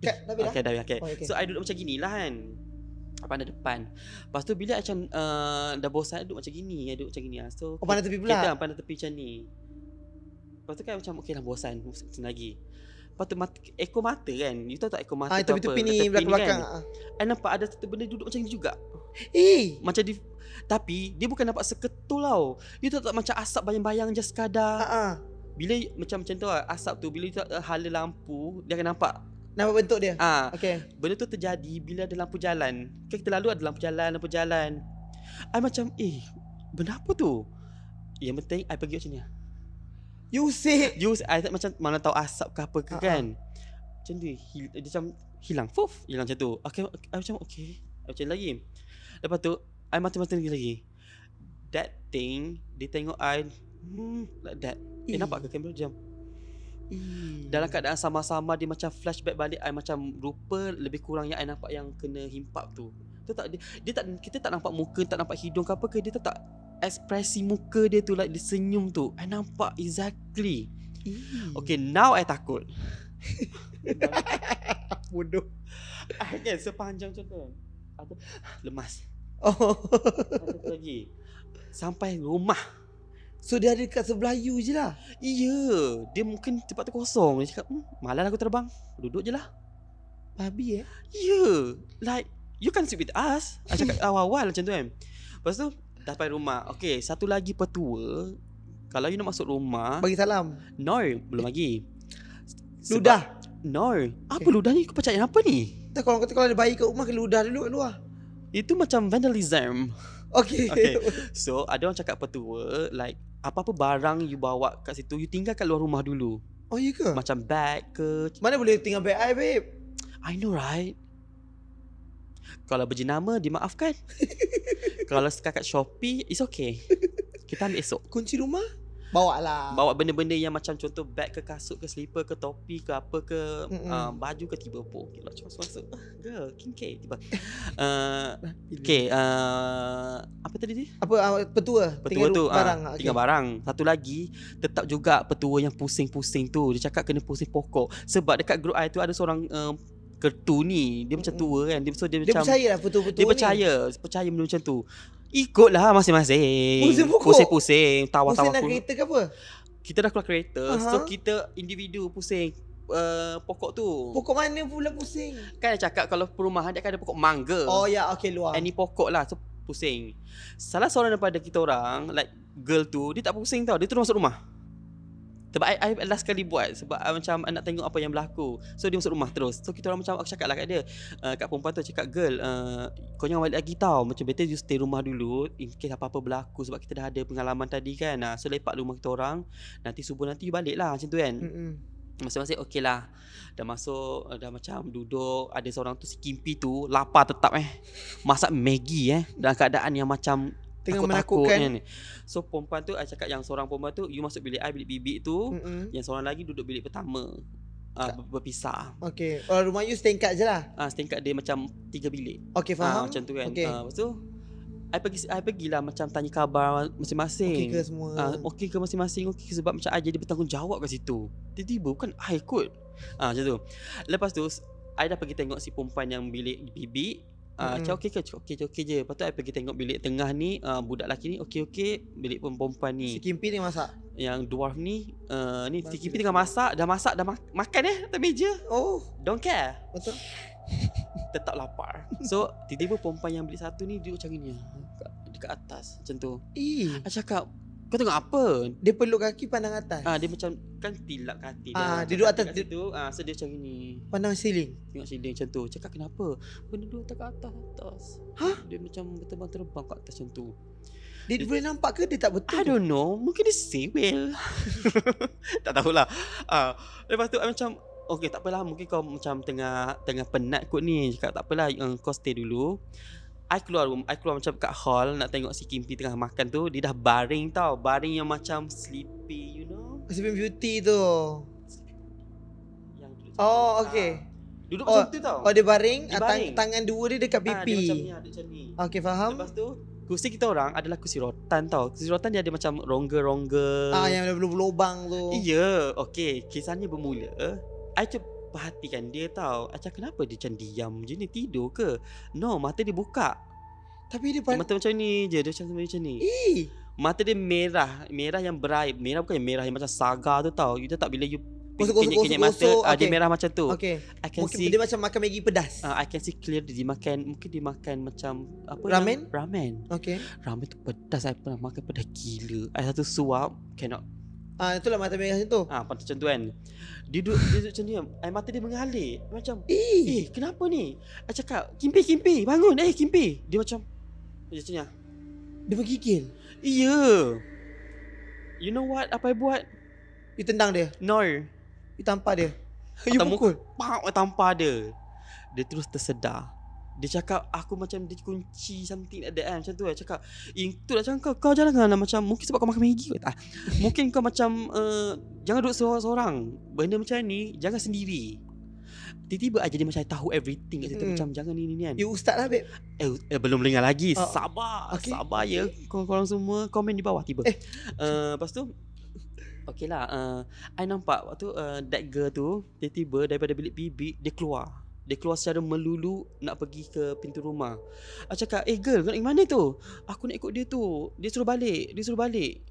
Speaker 3: Cat, dah habis okay, dah? Okay, okay. Oh, okay. So,
Speaker 2: I duduk macam gini lah kan. Apa Pandang depan. Lepas tu, bila macam uh, dah bosan, duduk macam gini. I eh, duduk macam gini ah. So, oh, pandang tepi pula? Kita pandang tepi macam ni. Lepas tu kan macam, okay lah bosan. Macam lagi. Lepas tu, mat- ekor mata kan. You tahu tak ekor mata ah, tu apa? Tepi-tepi ni, belakang-belakang. Kan? Ah. I nampak ada satu benda duduk macam ni juga. Eh! Macam di... Tapi, dia bukan nampak seketul tau. You tahu tak macam asap bayang-bayang je sekadar. Ha-ha. Ah. Bila macam macam tu lah, asap tu bila kita eh, hala lampu dia akan nampak Nampak bentuk dia? Ha. Ah. Okay. Benda tu terjadi bila ada lampu jalan. Kan kita lalu ada lampu jalan, lampu jalan. I macam, eh, benda apa tu? Yang penting, I pergi macam ni. Lah. You say. You say, I tak macam mana tahu asap ke apa ke uh-uh. kan. Macam tu, dia, macam hilang. Fuf, hilang macam tu. Okay, okay I macam, okay. I macam lagi. Lepas tu, I mati-mati lagi lagi. That thing, dia tengok I, hmm, like that. Eh, eh. nampak ke kamera? Dia dalam keadaan sama-sama dia macam flashback balik I macam rupa lebih kurang yang I nampak yang kena himpap tu. Tu tak dia, dia tak kita tak nampak muka, tak nampak hidung ke apa ke dia tak ekspresi muka dia tu like dia senyum tu. I nampak exactly. Okay now I takut.
Speaker 3: Bodoh. Okay,
Speaker 2: sepanjang contoh. Aku lemas. Oh. Aku lagi. Sampai rumah. So dia ada dekat sebelah you je lah Iya, yeah, Dia mungkin tempat tu kosong Dia cakap hmm, Malas aku terbang Duduk je lah Babi eh Ya yeah, Like You can sit with us Aku cakap awal-awal macam tu kan Lepas tu Dah sampai rumah Okay satu lagi petua Kalau you nak masuk rumah Bagi salam No Belum lagi Sebab, Ludah No Apa okay. ludah ni Kau percaya apa ni Tak kalau kata kalau ada bayi kat rumah Ludah dulu kat luar Itu macam vandalism
Speaker 3: Okay. okay.
Speaker 2: So ada orang cakap petua like apa-apa barang you bawa kat situ you tinggal kat luar rumah dulu. Oh iya ke? Macam bag ke. Mana boleh tinggal bag I babe? I know right. Kalau berjenama dimaafkan. Kalau sekakat Shopee it's okay. Kita ambil esok. Kunci rumah? Bawa lah Bawa benda-benda yang macam contoh Bag ke kasut ke sleeper ke topi ke apa ke uh, Baju ke tiba pun Okay lah cuman masuk Girl King K tiba uh, eh, Okay uh, eh, Apa
Speaker 1: tadi ni? Apa uh, petua
Speaker 2: Petua tu ah, barang. Uh, tinggal barang Satu lagi Tetap juga petua yang pusing-pusing tu Dia cakap kena pusing pokok Sebab dekat grup I tu ada seorang uh, ketu ni dia macam tua kan dia so dia, dia macam percaya lah betul betul dia percaya ni. percaya benda macam tu ikutlah masing-masing pusing-pusing tawa-tawa pusing kereta ke apa kita dah keluar kereta
Speaker 1: uh-huh. so kita individu
Speaker 2: pusing Uh, pokok tu Pokok
Speaker 1: mana pula pusing
Speaker 2: Kan dia cakap Kalau perumahan Dia akan ada pokok mangga Oh ya yeah, okay luar ini pokok lah So pusing Salah seorang daripada kita orang Like girl tu Dia tak pusing tau Dia terus masuk rumah sebab I, I last kali buat Sebab I macam I nak tengok apa yang berlaku So dia masuk rumah terus So kita orang macam Aku cakap lah kat dia uh, Kat perempuan tu cakap Girl uh, Kau jangan balik lagi tau Macam better you stay rumah dulu In case apa-apa berlaku Sebab kita dah ada pengalaman tadi kan Nah So lepak rumah kita orang Nanti subuh nanti you balik lah Macam tu kan -hmm. Masa-masa okey lah Dah masuk eh, Dah macam duduk Ada seorang tu Si Kimpi tu Lapar tetap eh Masak Maggie eh Dalam keadaan yang macam Tengah menakutkan kan? So perempuan tu I cakap yang seorang perempuan tu You masuk bilik I Bilik bibik tu Mm-mm. Yang seorang lagi Duduk bilik pertama uh, Berpisah
Speaker 1: Okay Orang oh, rumah you setingkat je lah
Speaker 2: uh, ah, Setingkat dia macam Tiga bilik Okay ah, faham uh, Macam tu kan okay. uh, Lepas tu I pergi I pergilah macam tanya khabar masing-masing. Okey ke semua? Uh, okey ke masing-masing? Okey ke sebab macam I jadi bertanggungjawab kat situ. Tiba-tiba bukan I kot. Ah uh, macam tu. Lepas tu I dah pergi tengok si perempuan yang bilik bibik Ah, macam okey ke okey okey je lepas tu I pergi tengok bilik tengah ni uh, budak lelaki ni okey okey bilik perempuan ni si kimpi ni masak yang dwarf ni uh, ni si kimpi tengah masak dah masak dah ma- makan eh atas meja oh don't care betul tetap lapar so tiba-tiba perempuan yang bilik satu ni duduk macam ni dekat atas macam tu eh aku cakap kau tengok apa? Dia peluk kaki pandang atas. Ah, dia macam kan tilak kaki ah, dia. Ah, duduk atas dia tu. Ah, so dia macam ni. Pandang ceiling. Tengok ceiling macam tu. Cakap kenapa? Benda dua atas atas atas. Ha? Dia macam terbang-terbang kat atas macam tu. Dia, dia boleh nampak ke dia tak betul? I tu? don't know. Mungkin dia say tak tahulah. Ah, lepas tu macam Okay tak apalah mungkin kau macam tengah tengah penat kot ni cakap tak apalah uh, kau stay dulu I keluar I keluar macam kat hall Nak tengok si Kimpi tengah makan tu Dia dah baring tau Baring yang macam sleepy
Speaker 1: you know Sleeping beauty tu yang Oh okay Duduk oh, macam tu tau Oh dia baring, dia ah, baring. Tang- Tangan dua dia dekat ah, pipi ha, Dia macam ni, ah, macam ni Okay faham Lepas tu
Speaker 2: Kursi kita orang adalah kursi rotan tau Kursi rotan dia ada macam rongga-rongga Ah yang ada lubang tu Iya yeah. Okay Kisahnya bermula I cuba perhatikan dia tau Macam kenapa dia macam diam je ni Tidur ke No mata dia buka Tapi dia pan- Mata macam ni je Dia macam macam ni Eh Mata dia merah Merah yang beraib Merah bukan yang merah Yang macam saga tu tau You tak bila you Kenyek-kenyek mata okay. uh, Dia merah macam tu Okay I can Mungkin see, dia macam makan Maggi pedas uh, I can see clear Dia makan Mungkin dia makan macam apa Ramen yang, Ramen Okay Ramen tu pedas Saya pernah makan pedas gila I satu suap Cannot Ah uh, Itulah mata merah macam tu Ah, uh, Macam tu kan dia duduk, dia duduk macam diam Air mata dia mengalir Macam Eh, eh kenapa ni Aku cakap Kimpi kimpi Bangun eh kimpi Dia macam Dia macam ah. Dia bergigil Iya yeah. You know what Apa yang buat You tendang dia No You tampar dia You Atau pukul Pak tampar dia Dia terus tersedar dia cakap aku macam dia kunci something ada that kan Macam tu eh. Eh, lah cakap Itu lah cakap kau, kau jalan lah macam Mungkin sebab kau makan Maggi kot tak Mungkin kau macam uh, Jangan duduk seorang-seorang Benda macam ni Jangan sendiri Tiba-tiba aja dia macam Tahu everything kat hmm. Macam jangan ni ni ni kan Ya ustaz lah babe eh, eh belum dengar lagi uh, Sabar okay. Sabar ya Korang-korang semua Komen di bawah tiba eh. uh, Lepas tu Okay lah uh, I nampak waktu uh, That girl tu Tiba-tiba daripada bilik bibik Dia keluar dia keluar secara melulu Nak pergi ke pintu rumah Aku cakap Eh girl kau nak pergi mana tu Aku nak ikut dia tu Dia suruh balik Dia suruh balik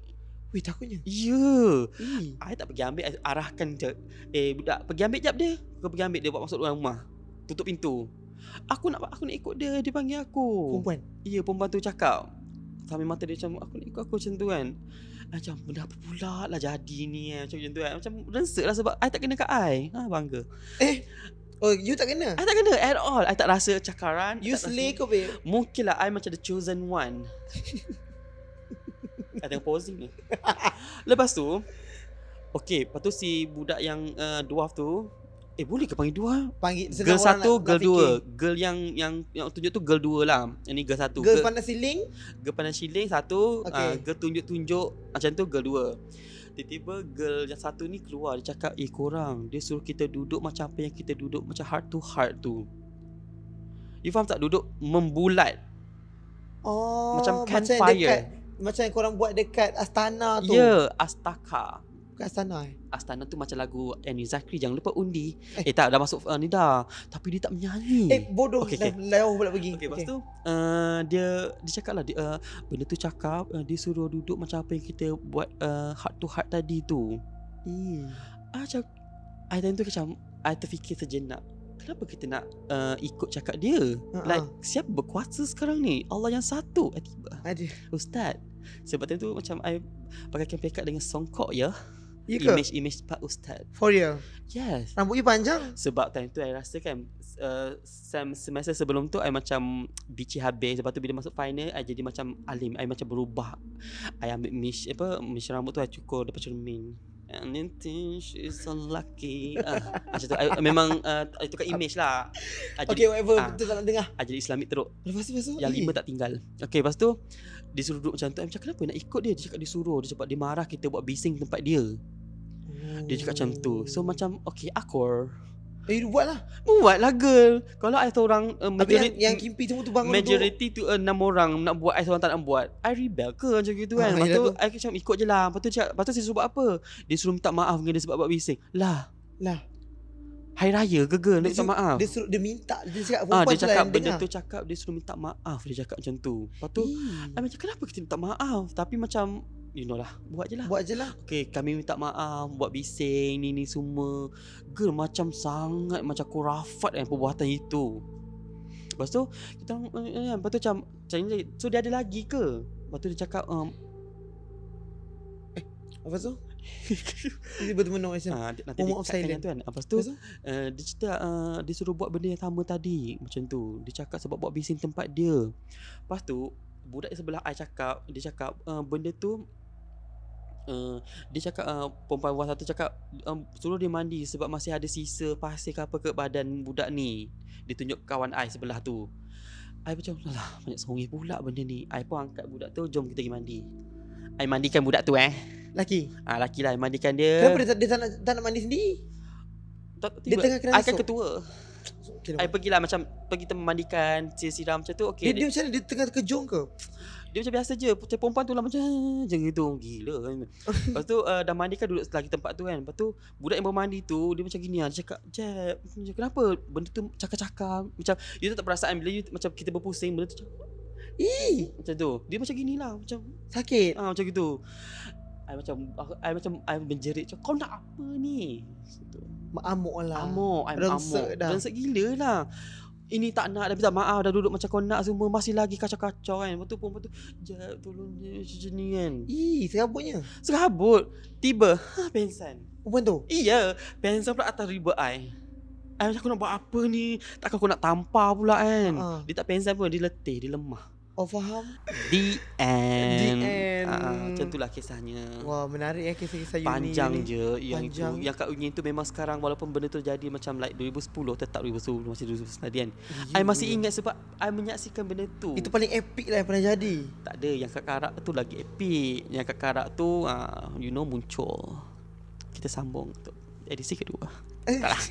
Speaker 2: Weh takutnya Ya yeah. Saya tak pergi ambil Arahkan je Eh budak Pergi ambil jap dia Kau pergi ambil dia Buat masuk dalam rumah Tutup pintu Aku nak aku nak ikut dia Dia panggil aku Perempuan Ya yeah, perempuan tu cakap Sambil mata dia macam Aku nak ikut aku macam tu kan ah, Macam benda apa pula lah jadi ni eh, Macam macam tu kan Macam rensek lah sebab I tak kena kat I ha, bangga Eh Oh you tak kena I tak kena at all I tak rasa cakaran
Speaker 1: You slay kau
Speaker 2: Mungkin lah I macam the chosen one Dah tengok posing ni Lepas tu Okay Lepas si budak yang uh, Dwarf tu
Speaker 1: Eh boleh ke panggil dua? Panggil Girl satu, nak, girl nak dua fikir.
Speaker 2: Girl yang, yang yang tunjuk tu girl dua lah Ini girl satu Girl, girl pandang siling Girl pandang siling satu okay. uh, Girl tunjuk-tunjuk Macam tu girl dua Tiba-tiba girl yang satu ni keluar Dia cakap eh korang Dia suruh kita duduk macam apa yang kita duduk Macam heart to heart tu You faham tak? Duduk membulat
Speaker 1: Oh, Macam campfire macam dekat, macam yang korang buat dekat Astana tu. Ya, yeah,
Speaker 2: Astaka. Bukan Astana eh. Astana tu macam lagu Annie Zakri jangan lupa undi. Eh, eh tak dah masuk uh, ni dah. Tapi dia tak
Speaker 1: menyanyi. Eh bodoh okay, lah okay. lawa pula pergi. Okey, okay. lepas tu
Speaker 2: uh, dia dia lah dia uh, benda tu cakap uh, dia suruh duduk macam apa yang kita buat uh, heart to heart tadi tu.
Speaker 1: Ih. Ah, cak.
Speaker 2: Ai tentu macam I terfikir sejenak kenapa kita nak uh, ikut cakap dia? Uh-uh. Like siapa berkuasa sekarang ni? Allah yang satu. Eh, tiba. Aduh. Ustaz. Sebab tu macam I pakai kempekat dengan songkok ya. Yeah? Ya Image-image Pak Ustaz. For real? Yes. Rambut you panjang? Sebab time tu I rasa kan uh, semester sebelum tu I macam bici habis. Sebab tu bila masuk final I jadi macam alim. I macam berubah. I ambil mesh apa mesh rambut tu I cukur depan cermin. Anything she's so lucky ah, ah Macam tu I, ah, Memang uh, ah, I tukar image lah ah, Okay whatever ah, Betul tak nak dengar ah, islamik teruk
Speaker 3: Lepas tu pasal Yang eh. lima tak
Speaker 2: tinggal Okay lepas tu Dia suruh duduk macam tu I eh, macam kenapa nak ikut dia Dia cakap dia suruh Dia cakap dia marah Kita buat bising tempat dia hmm. Dia cakap macam tu So macam Okay akur Eh you buat lah Buat lah girl Kalau ada orang uh, Tapi yang, yang kimpi semua tu bangun Majority tu enam uh, orang Nak buat Ada orang tak nak buat I rebel ke macam gitu kan ah, Lepas ya tu I macam ikut je lah Lepas tu cakap Lepas tu saya buat apa Dia suruh minta maaf Dengan dia sebab buat bising Lah Lah Hai Raya ke girl Nak minta maaf Dia suruh dia minta Dia cakap ah, Dia lah cakap benda dengar. tu cakap Dia suruh minta maaf Dia cakap macam tu Lepas tu Ii. I macam kenapa kita minta maaf Tapi macam you know lah Buat je lah Buat je lah Okay kami minta maaf Buat bising ni ni semua Girl macam sangat Macam aku rafat kan perbuatan itu Lepas tu kita, eh, eh Lepas tu macam challenge. So dia ada lagi ke Lepas tu dia cakap um, Eh apa tu
Speaker 1: Nanti betul menunggu macam Nanti dia cakap
Speaker 2: tu kan Lepas tu uh, Dia cerita uh, Dia suruh buat benda yang sama tadi Macam tu Dia cakap sebab buat bising tempat dia Lepas tu Budak sebelah I cakap Dia cakap uh, Benda tu Eh, dia cakap uh, perempuan wah satu cakap um, suruh dia mandi sebab masih ada sisa pasir ke apa ke badan budak ni. Dia tunjuk kawan ai sebelah tu. Ai macam lah banyak sungai pula benda ni. Ai pun angkat budak tu jom kita pergi mandi. Ai mandikan budak tu eh. Laki. Ah laki lah mandikan dia. Kenapa dia
Speaker 1: tak, dia tak nak, tak nak mandi sendiri? Tak, tiba, dia tengah kena Ai kan ketua. Ai
Speaker 2: pergilah macam pergi teman mandikan, siram macam tu okey. Dia, dia, dia, macam mana dia tengah terkejung ke? dia macam biasa je Putih perempuan tu lah macam ah, Macam gitu Gila kan Lepas tu uh, dah mandi kan duduk lagi tempat tu kan Lepas tu Budak yang bermandi tu Dia macam gini lah Dia cakap Jep macam, Kenapa benda tu cakap-cakap Macam You tak, tak perasaan Bila you macam kita berpusing Benda tu macam Ih Macam tu Dia macam gini lah Macam Sakit Ah uh, Macam gitu I macam I macam I menjerit macam, Kau nak apa ni Macam tu Amuk lah Amuk I'm Rengsek amuk. dah Rengsek gila lah ini tak nak dah minta maaf dah duduk macam kau semua masih lagi kacau-kacau kan waktu pun waktu tolong je macam ni kan ii serabutnya serabut tiba ha pensan perempuan tu iya pensan pula atas riba ai ai macam aku nak buat apa ni takkan aku nak tampar pula kan uh. dia tak pensan pun dia letih dia lemah Oh faham The end ah, ah, Macam itulah kisahnya Wah
Speaker 1: menarik ya kisah-kisah Uni Panjang je
Speaker 2: Yang Yang kat Uni itu memang sekarang Walaupun benda tu jadi macam like 2010 Tetap 2010 Masih 2010 tadi kan I masih ingat sebab
Speaker 1: I menyaksikan benda tu Itu paling epic lah yang pernah jadi
Speaker 2: Tak ada Yang kat Karak tu lagi epic Yang kat Karak tu ah, You know muncul Kita sambung tu. Edisi kedua eh. Tak lah.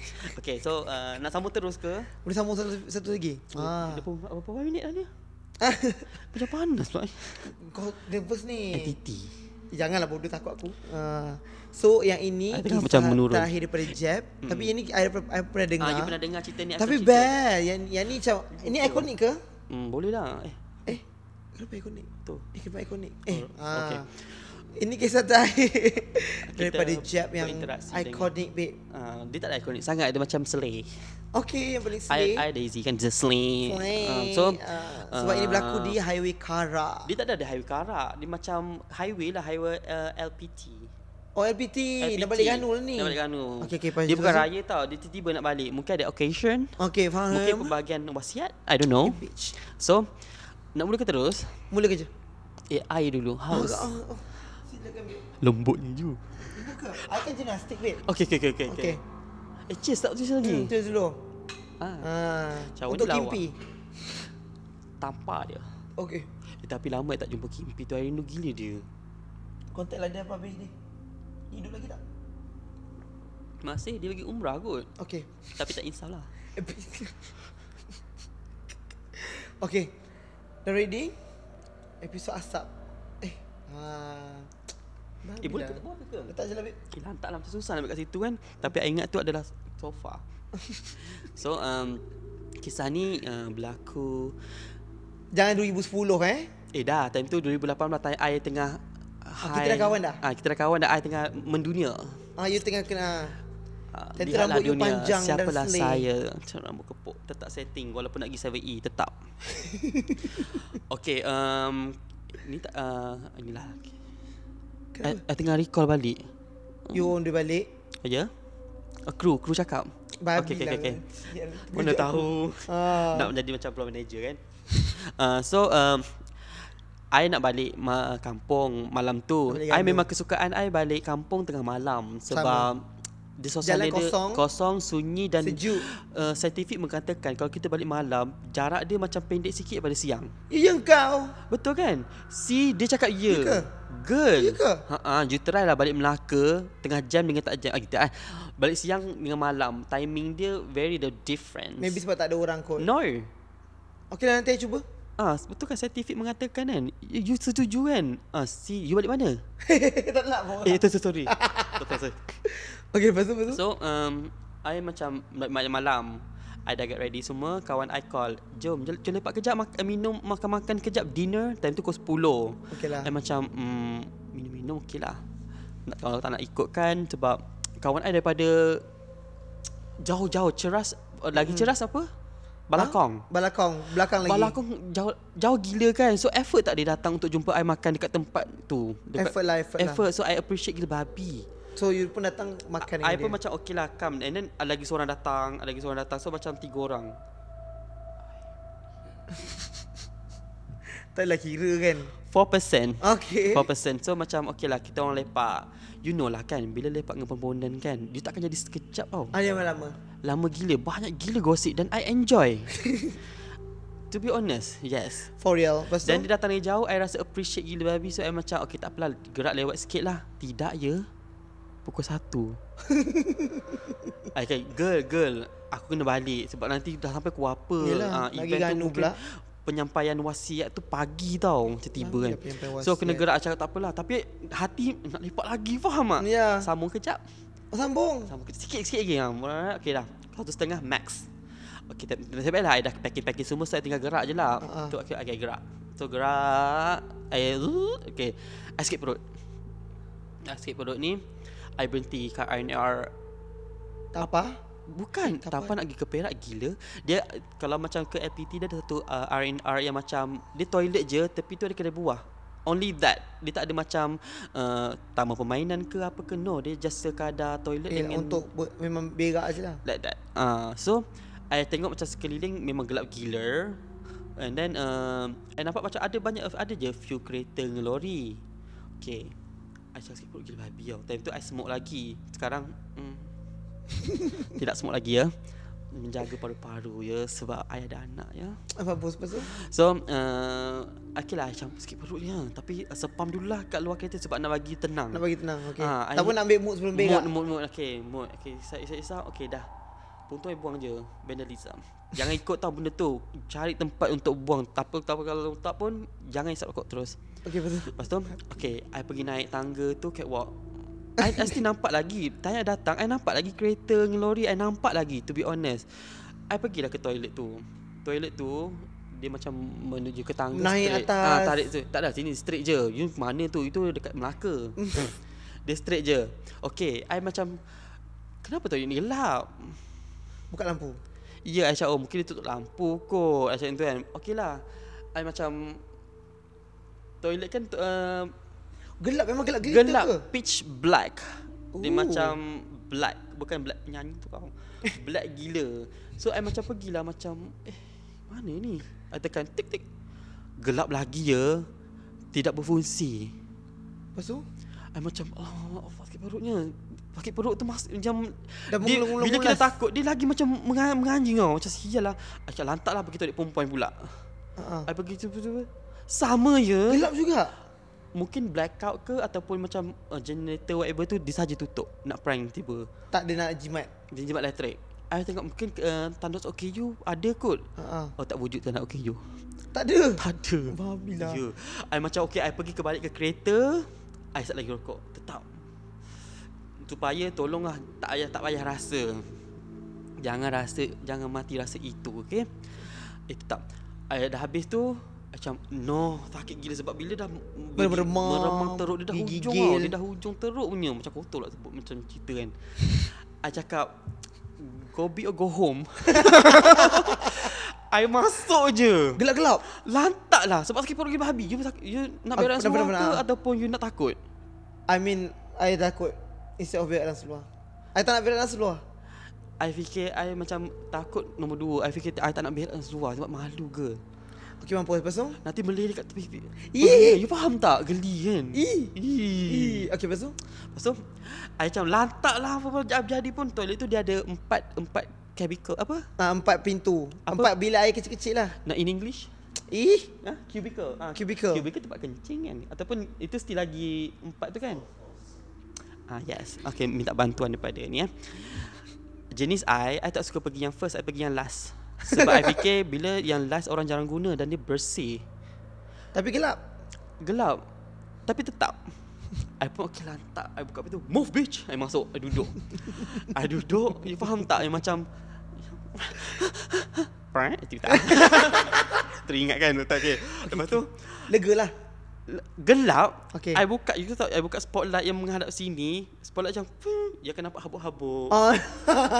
Speaker 2: Okay so Nak sambung terus ke
Speaker 1: Boleh sambung satu, lagi oh, apa-apa minit dah dia Macam panas pula Kau nervous ni Entity Janganlah bodoh takut aku uh, So yang ini ah, Kisah macam menurun. terakhir daripada Jeb hmm. Tapi yang ni I, pernah dengar ah, pernah dengar cerita ni Tapi bad yang, yang ni macam Ini ikonik ke? Hmm, boleh lah Eh Eh Kenapa ikonik? Tu Eh kenapa ikonik? Oh, eh uh, Okay ini kisah terakhir Daripada Jap yang ikonik.
Speaker 2: babe uh, Dia tak ada iconic sangat Dia macam selih
Speaker 1: Okay yang paling selih I, I
Speaker 2: Daisy kan Just selih uh, So uh,
Speaker 1: Sebab uh, ini berlaku di ah,
Speaker 2: Highway Kara Dia tak ada di Highway Kara Dia macam Highway lah Highway uh, eh, LPT Oh LPT, LPT. Dah balik Ganul ni Dah balik
Speaker 1: Ganul okay, okay, Dia
Speaker 2: bukan raya tau Dia tiba-tiba nak balik Mungkin ada occasion Okay faham Mungkin pembahagian wasiat I don't know okay, So Nak mulakan terus Mulakan je eh, Air dulu House oh, oh,
Speaker 1: oh, oh. Lembutnya ju. Buka. Akan jenis stick wait. Okey okey okey okey. Okey. Okay. Eh, cheers tak tu lagi. Hmm, dulu. Ha. Untuk lah Kimpi.
Speaker 2: Tampak dia. Okey. Eh, tapi lama eh tak jumpa Kimpi tu. Hari ni gila dia.
Speaker 1: Kontak lah dia apa habis ni. Hidup lagi tak? Masih. Dia lagi umrah kot. Okey. Tapi tak insaf lah. okey. ready? Episod asap. Eh. Haa. Ah. Babi eh boleh ke? Letak je lah
Speaker 2: Eh lantak lah susah nak kat situ kan Tapi I ingat tu adalah sofa So um, Kisah ni uh, berlaku Jangan 2010 eh Eh dah time tu 2018 I tengah high, ah, Kita dah kawan dah uh, Kita dah kawan dah I tengah mendunia
Speaker 1: Ah, You tengah kena ah, Tentu
Speaker 2: rambut you panjang siapalah dan Siapalah saya Macam rambut kepuk Tetap setting Walaupun nak pergi 7E Tetap Okay um, Ni tak uh, Inilah okay. I, I tengah recall balik You on the balik Ya yeah. A crew, crew cakap Babi okay, okay, lah okay. Mana okay. tahu ah. Nak menjadi macam floor manager kan uh, So um, I nak balik ma- kampung malam tu balik memang kesukaan I balik kampung tengah malam Sebab Sama. Dia suasana dia kosong, kosong sunyi dan Sejuk uh, Scientific mengatakan Kalau kita balik malam Jarak dia macam pendek sikit pada siang ya, ya kau Betul kan Si dia cakap ya yeah. Ya girl. Ya ke? Ha ah, you try lah balik Melaka tengah jam dengan tak jam. Ah, kita, ah. Balik siang dengan malam, timing dia very the different. Maybe
Speaker 1: sebab tak ada orang kot. No.
Speaker 2: Okay lah, nanti I cuba. Ah, betul kan saintifik mengatakan kan? You, you setuju kan? Ah, si you balik mana? tak nak. Eh, itu sorry. Okay, lepas tu, lepas tu. So, um, I macam balik malam. I dah get ready semua Kawan I call Jom Jom lepak kejap mak- eh, Minum Makan-makan kejap Dinner Time tu pukul 10 Okay lah I macam mm, Minum-minum okay lah nak, Kalau tak nak ikut kan Sebab Kawan I daripada Jauh-jauh Ceras hmm. Lagi ceras apa? Balakong ha? Balakong Belakang lagi Balakong jauh, jauh gila kan So effort tak dia datang Untuk jumpa I makan Dekat tempat tu dekat Effort lah Effort, effort.
Speaker 1: Lah. So I appreciate gila babi So you pun datang makan I dengan dia? I pun
Speaker 2: macam okey lah come And then ada ah, lagi seorang datang Ada ah, lagi seorang datang So macam tiga orang Tak lah kira kan 4% Okay 4% So macam okey lah kita orang lepak You know lah kan Bila lepak dengan perempuan kan Dia takkan jadi sekejap tau Ada ah, yang lama? Lama gila Banyak gila gosip Dan I enjoy To be honest Yes For real Pastu? Dan dia datang dari jauh I rasa appreciate gila babi So I macam Okay tak apalah Gerak lewat sikit lah Tidak ya yeah pukul 1 Okay girl girl Aku kena balik Sebab nanti dah sampai pukul apa Yelah, ah, Event tu mungkin pula. Penyampaian wasiat tu pagi tau Macam tiba kan So aku kena gerak acara tak apalah Tapi hati nak lipat lagi faham tak yeah. Sambung kejap oh, Sambung Sambung kejap Sikit-sikit lagi kan? Ah. Okay dah Satu setengah max Okay tak t- t- lah I dah packing-packing semua Saya tinggal gerak je lah uh-huh. Tu okay, okay gerak So gerak I, Okay I sikit perut I sikit perut ni I berhenti kat RNR Tapa? Bukan, Tapa, Tapa nak pergi ke Perak gila Dia kalau macam ke LPT dia ada satu uh, RNR yang macam Dia toilet je tapi tu ada kedai buah Only that Dia tak ada macam uh, Taman permainan ke apa ke No Dia just sekadar toilet yeah, Untuk
Speaker 1: memang berak je lah
Speaker 2: Like that uh, So I tengok macam sekeliling Memang gelap gila And then uh, I nampak macam ada banyak Ada je few kereta ngelori Okay I sell siput gila babi tau Time tu I smoke lagi Sekarang
Speaker 3: mm,
Speaker 2: Tidak semok lagi ya Menjaga paru-paru ya Sebab ayah ada anak ya
Speaker 1: Apa bos pasal?
Speaker 2: So uh, Okay lah I campur sikit perut ya Tapi uh, sepam dulu lah kat luar kereta Sebab nak bagi tenang Nak bagi tenang okay. Uh, ah, tak I, nak ambil mood sebelum berak mood, mood, mood, okay Mood, okay Isap-isap, okay dah Untung I buang je Vandalism Jangan ikut tau benda tu Cari tempat untuk buang Tapi kalau tak pun Jangan isap rokok terus Okay betul Lepas tu Okay I pergi naik tangga tu catwalk I, I still nampak lagi Tanya datang I nampak lagi kereta dengan lori I nampak lagi To be honest I pergilah ke toilet tu Toilet tu Dia macam menuju ke tangga Naik straight. atas ha, Tarik tu Tak ada sini straight je You mana tu Itu dekat Melaka Dia straight je Okay I macam Kenapa toilet ni gelap Buka lampu Ya yeah, I cakap oh, Mungkin dia tutup lampu kot I cakap tu kan Okay lah I macam toilet kan uh, gelap memang gelap gelap gelap ke? pitch black dia macam black bukan black penyanyi tu kau black gila so i macam pergilah macam eh mana ni i tekan tik tik gelap lagi ya tidak berfungsi lepas tu i macam oh, sakit perutnya sakit perut tu mas, macam Dah dia, mengulung, bila kita takut dia lagi macam menganjing kau macam sial lah i cakap lah pergi tolak perempuan pula uh uh-huh. i pergi tu tu sama ya Gelap juga. Mungkin blackout ke ataupun macam uh, generator whatever tu dia saja tutup nak prank tiba. Tak ada nak jimat. Dia jimat elektrik. Aku tengok mungkin uh, eh, Tandos OKU ada kot. Uh-huh. Oh tak wujud tanda OKU.
Speaker 1: Tak ada. Tak ada. Babila. Ya. Yeah.
Speaker 2: Aku macam okey aku pergi ke balik ke kereta. Aku sat lagi rokok. Tetap. Supaya tolonglah tak payah tak payah rasa. Jangan rasa jangan mati rasa itu okey. Eh tetap. Aku dah habis tu macam no sakit gila sebab bila dah meremang meremang teruk dia dah hujung gigil. dia dah hujung teruk punya macam kotor lah sebut macam cerita kan I cakap go be or go home I masuk je
Speaker 1: gelap-gelap lantak lah sebab sakit perut gila babi you, you nak ah, berak dalam seluar ke ataupun you nak takut I mean I takut instead of berak dalam seluar I tak nak berak dalam seluar
Speaker 2: I fikir I macam takut nombor dua I fikir I tak nak berak dalam seluar sebab malu ke Okay mampu. Lepas tu Nanti beli dekat tepi oh, Ye ya, You faham tak Geli kan Ye Okay lepas tu Lepas tu I macam lantak lah Apa pun jadi pun Toilet tu dia ada Empat Empat cubicle Apa ha, Empat pintu apa? Empat bilik air kecil-kecil lah Not in English Ih, ha, cubicle. Ha, cubicle. Cubicle tempat kencing kan? Ataupun itu still lagi empat tu kan? Ah yes. Okay, minta bantuan daripada ni ya. Eh. Jenis I, I tak suka pergi yang first, I pergi yang last. Sebab I fikir bila yang last orang jarang guna dan dia bersih Tapi gelap Gelap Tapi tetap I pun okay lah tak. I buka pintu Move bitch I masuk I duduk I duduk You faham tak I macam Prank Itu tak Teringat kan Tak okay Lepas tu Lega lah gelap okay. I buka you tahu I buka spotlight yang menghadap sini spotlight macam Fing! dia akan nampak habuk-habuk oh,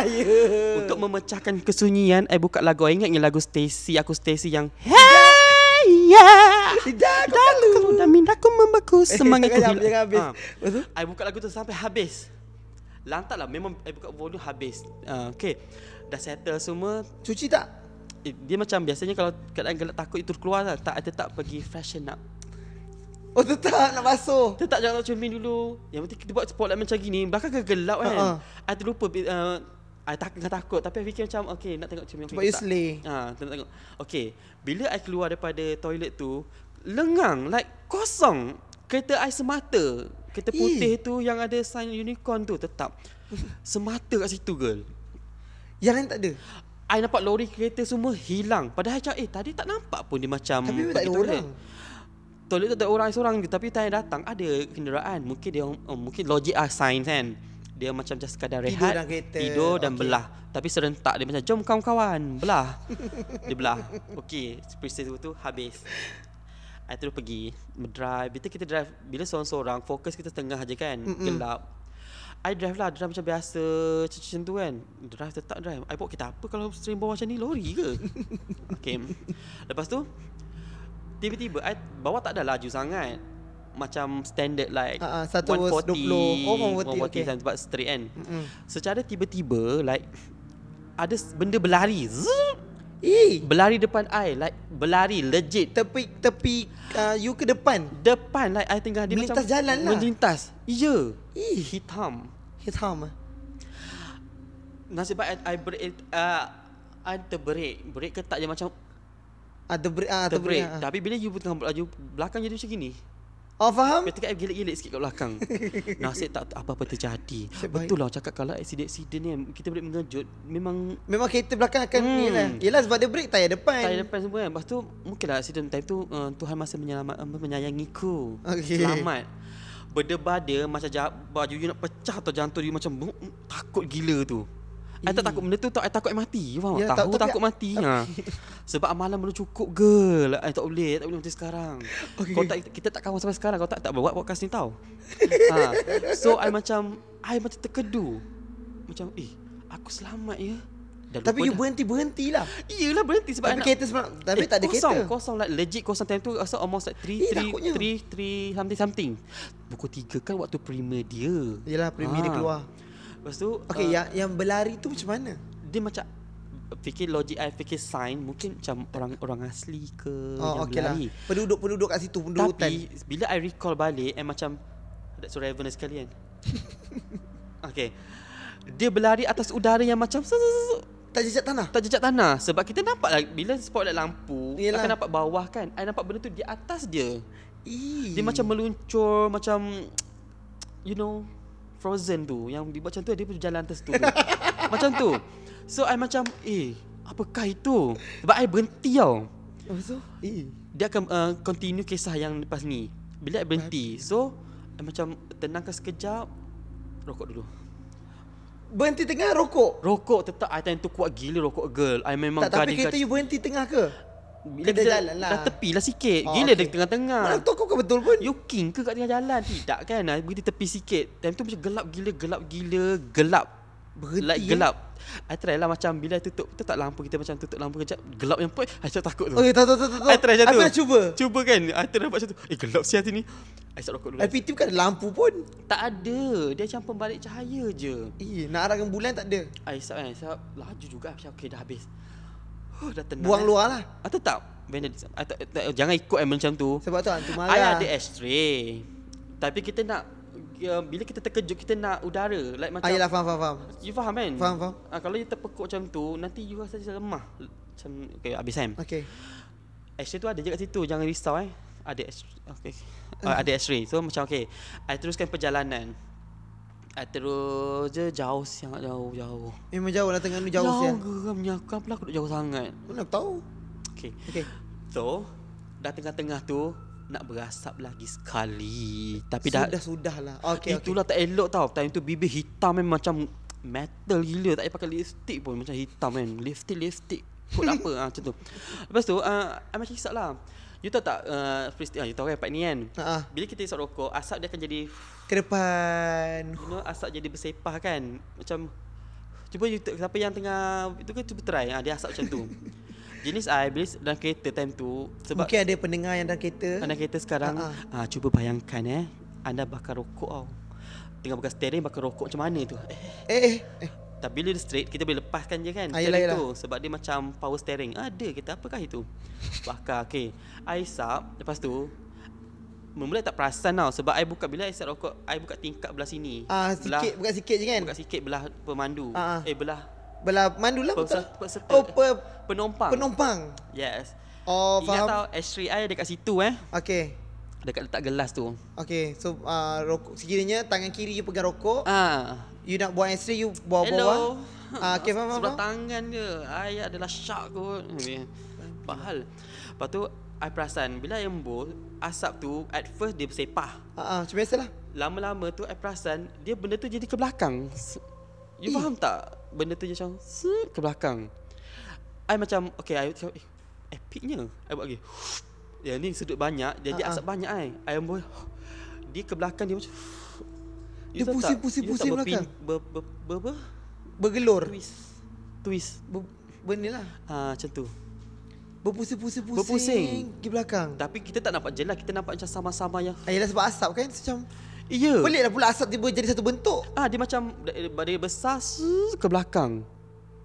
Speaker 2: yeah. untuk memecahkan kesunyian I buka lagu I ingatnya lagu Stacy aku Stacy yang
Speaker 1: hey yeah dah aku dah minta aku membeku semangat aku hilang habis
Speaker 2: uh. I buka lagu tu sampai habis lantak lah memang I buka volume habis uh, okay dah settle semua cuci tak eh, dia macam biasanya kalau kadang-kadang takut itu keluar lah. tak ada tak pergi freshen nak? Oh tetap nak basuh Tetap jangan nak cermin dulu Yang penting kita buat spotlight macam gini Belakang kan gelap kan uh-huh. I terlupa uh, I tak, takut Tapi I fikir macam Okay nak tengok cermin Cepat you slay Haa nak tengok Okay Bila I keluar daripada toilet tu Lengang Like kosong Kereta I semata Kereta putih Ii. tu Yang ada sign unicorn tu Tetap Semata kat situ girl Yang lain tak ada I nampak lori kereta semua hilang Padahal macam Eh tadi tak nampak pun dia macam Tapi tak ada orang lah. Toilet tu tak orang seorang je Tapi tak datang Ada kenderaan Mungkin dia oh, Mungkin logik lah sains kan Dia macam just sekadar rehat Tidur dan Tidur dan okay. belah Tapi serentak Dia macam jom kawan-kawan Belah Dia belah Okay Peristiwa tu, habis Saya terus pergi Drive Bila kita drive Bila seorang-seorang Fokus kita tengah je kan Mm-mm. Gelap I drive lah Drive macam biasa Macam tu kan Drive tetap drive I buat kita apa Kalau stream bawah macam ni Lori ke Okay Lepas tu Tiba-tiba I bawa tak ada laju sangat macam standard like uh, uh, 140 120. Oh 140 okay. Sebab straight kan mm-hmm. Secara tiba-tiba Like Ada benda berlari Eh. Berlari depan I Like berlari legit Tepi tepi uh, You ke depan Depan like I tengah dia Melintas macam jalan lah
Speaker 1: Melintas Ya yeah. Eh. Hitam Hitam ah.
Speaker 2: Nasib baik I, I break uh, I terberik Break ke tak je macam
Speaker 1: Ah, break, ah, the break. break. Ah.
Speaker 2: Tapi bila you tengah laju belakang jadi macam gini. Oh faham? Dia tengah gelik-gelik sikit kat belakang. Nasib tak apa-apa terjadi. Betul lah cakap kalau accident-accident ni kita boleh
Speaker 1: mengejut. Memang memang kereta belakang akan hmm. ni lah. Yelah
Speaker 2: sebab dia break tayar depan. Tayar depan semua kan. Lepas tu mungkinlah accident time tu uh, Tuhan masih menyelamat, uh, menyayangiku. Okay. Selamat. Berdebar dia macam baju you nak pecah atau jantung you macam takut gila tu. I yeah. tak takut benda tu tak, I takut mati wow. yeah, Tahu tak, takut mati ha. Sebab amalan belum cukup ke I eh, tak boleh tak boleh mati sekarang okay. Kau tak, Kita tak kawan sampai sekarang Kau tak tak buat podcast ni tau
Speaker 3: ha. So I
Speaker 2: macam I macam terkedu Macam eh Aku selamat ya Dah tapi you dah. berhenti berhenti lah. Iyalah berhenti sebab tapi kereta sebab tapi eh, tak ada kereta. Kosong kosong lah, legit kosong time tu rasa almost like 3 3 3 something something.
Speaker 1: Buku 3 kan waktu premier dia. Yalah premier ha. dia ah. keluar.
Speaker 2: Lepas tu Okay uh,
Speaker 1: yang, yang berlari tu
Speaker 2: macam mana? Dia macam Fikir logik I Fikir sign Mungkin macam orang orang asli ke oh, Yang okay lah. berlari lah. Penduduk-penduduk kat situ penduduk Tapi hutan. Bila I recall balik And macam That's revenue sekali kan Okay Dia berlari atas udara yang macam Tak jejak tanah Tak jejak tanah Sebab kita nampak lah Bila spotlight lampu Yelah. Akan nampak bawah kan I nampak benda tu di atas dia
Speaker 3: Eee. Dia macam
Speaker 2: meluncur Macam You know Frozen tu Yang dibuat macam tu Dia pun jalan atas tu Macam tu So I macam Eh Apakah itu Sebab I berhenti tau oh, So eh. Dia akan uh, continue kisah yang lepas ni Bila I berhenti So I macam Tenangkan sekejap Rokok dulu Berhenti tengah rokok? Rokok tetap I time tu kuat gila rokok girl I memang Tak tapi kereta you
Speaker 1: berhenti tengah ke? bila kita jalan lah. Dah
Speaker 2: tepi lah sikit. Oh, Gila okay. dah tengah-tengah. Mana tu aku ke betul pun? You king ke kat tengah jalan? Tidak kan? Begitu ah, tepi sikit. Time tu macam gelap gila, gelap gila, gelap. Berhenti like, gelap. Ya? I try lah macam bila tutup tu tak lampu kita macam tutup lampu kejap gelap yang pun I takut tu. Okey, tak tak tak tak. I try macam tu. Aku nak cuba. Cuba kan. I try macam tu. Eh gelap sial sini. I start rokok dulu. Tapi tu kan ada lampu pun. Tak ada. Dia macam pembalik cahaya je. Eh, nak arahkan bulan tak ada. I start kan. Saya laju juga. Okey dah habis. Oh, tenang. Buang eh. luar lah. Atau tak? Oh, jangan ikut eh, macam tu. Sebab tu hantu marah. Ayah ada ashtray. Tapi kita nak Uh, bila kita terkejut kita nak udara like macam ayalah ah, faham faham faham you faham kan faham faham uh, kalau you terpekuk macam tu nanti you rasa macam lemah macam
Speaker 1: okey habis kan? Okay. okey
Speaker 2: actually tu ada je kat situ jangan risau eh ada okay. uh, ada x-ray so macam okay. i teruskan perjalanan Ah, terus je jauh sangat jauh jauh. Memang jauh lah tengah ni jauh sangat. Jauh geram ni aku pula aku jauh sangat. Mana aku tahu? Okay, okay. So, dah tengah-tengah tu nak berasap lagi sekali. Tapi sudah, dah sudah lah. okay. Itulah okay. tak elok tau. Time tu bibir hitam memang macam metal gila tak payah pakai lipstick pun macam hitam kan. Lipstick lipstick. Kot apa ha, macam tu. Lepas tu uh, ah, I macam kisah lah. You tahu tak uh, first, uh, You tahu kan part ni kan uh-huh. Bila kita isap rokok Asap dia akan jadi Ke depan You know asap jadi bersepah kan Macam Cuba you Siapa yang tengah Itu kan cuba try uh, Dia asap macam tu Jenis I Bila dalam kereta time tu
Speaker 1: sebab Mungkin ada pendengar yang dalam kereta Dalam kereta sekarang uh-huh.
Speaker 2: uh, Cuba bayangkan eh Anda bakar rokok tau oh. Tengah bakar steering Bakar rokok macam mana tu Eh eh, eh. Tapi bila dia straight Kita boleh lepaskan je kan ayalah, ah, ayalah. Itu, Sebab dia macam power steering Ada kita apakah itu Bakar okay. Air sap Lepas tu Mula tak perasan tau Sebab air buka Bila air sap rokok Air buka tingkap belah sini Ah Sikit belah, Buka sikit je kan Buka sikit belah pemandu uh-huh. Eh belah
Speaker 1: Belah mandu lah betul
Speaker 2: peserta, Oh per, Penumpang Penumpang Yes
Speaker 1: Oh Ingat faham tau S3I kat situ eh Okay dekat letak gelas tu. Okay, so uh, rokok. Sekiranya tangan kiri you pegang rokok. Ah. Uh. You nak buang x you bawa bawa. Hello. Ah, uh, okay, faham, faham,
Speaker 2: tangan dia. Ay, adalah syak kot. Pahal. Lepas tu, I perasan bila I embul, asap tu at first dia bersepah.
Speaker 1: Ha uh, uh, macam biasalah.
Speaker 2: Lama-lama tu I perasan dia benda tu jadi ke belakang. You eh. faham tak? Benda tu macam ke belakang. I macam okay I eh, epiknya. I buat lagi. Okay. Ya ni sedut banyak Jadi uh-huh. Ha, ha. asap banyak kan Ayam boy Dia ke belakang dia macam
Speaker 1: Dia pusing-pusing pusing belakang
Speaker 2: ber, ber, ber, ber,
Speaker 1: Bergelur Twist Twist ber, lah.
Speaker 2: ha, Macam tu
Speaker 1: Berpusing-pusing-pusing Berpusing
Speaker 2: Ke belakang Tapi kita tak nampak lah, Kita nampak macam sama-sama yang Ayolah sebab asap kan Macam Iya yeah. Pelik lah pula asap tiba jadi satu bentuk Ah ha, Dia macam Dari besar hmm. Ke belakang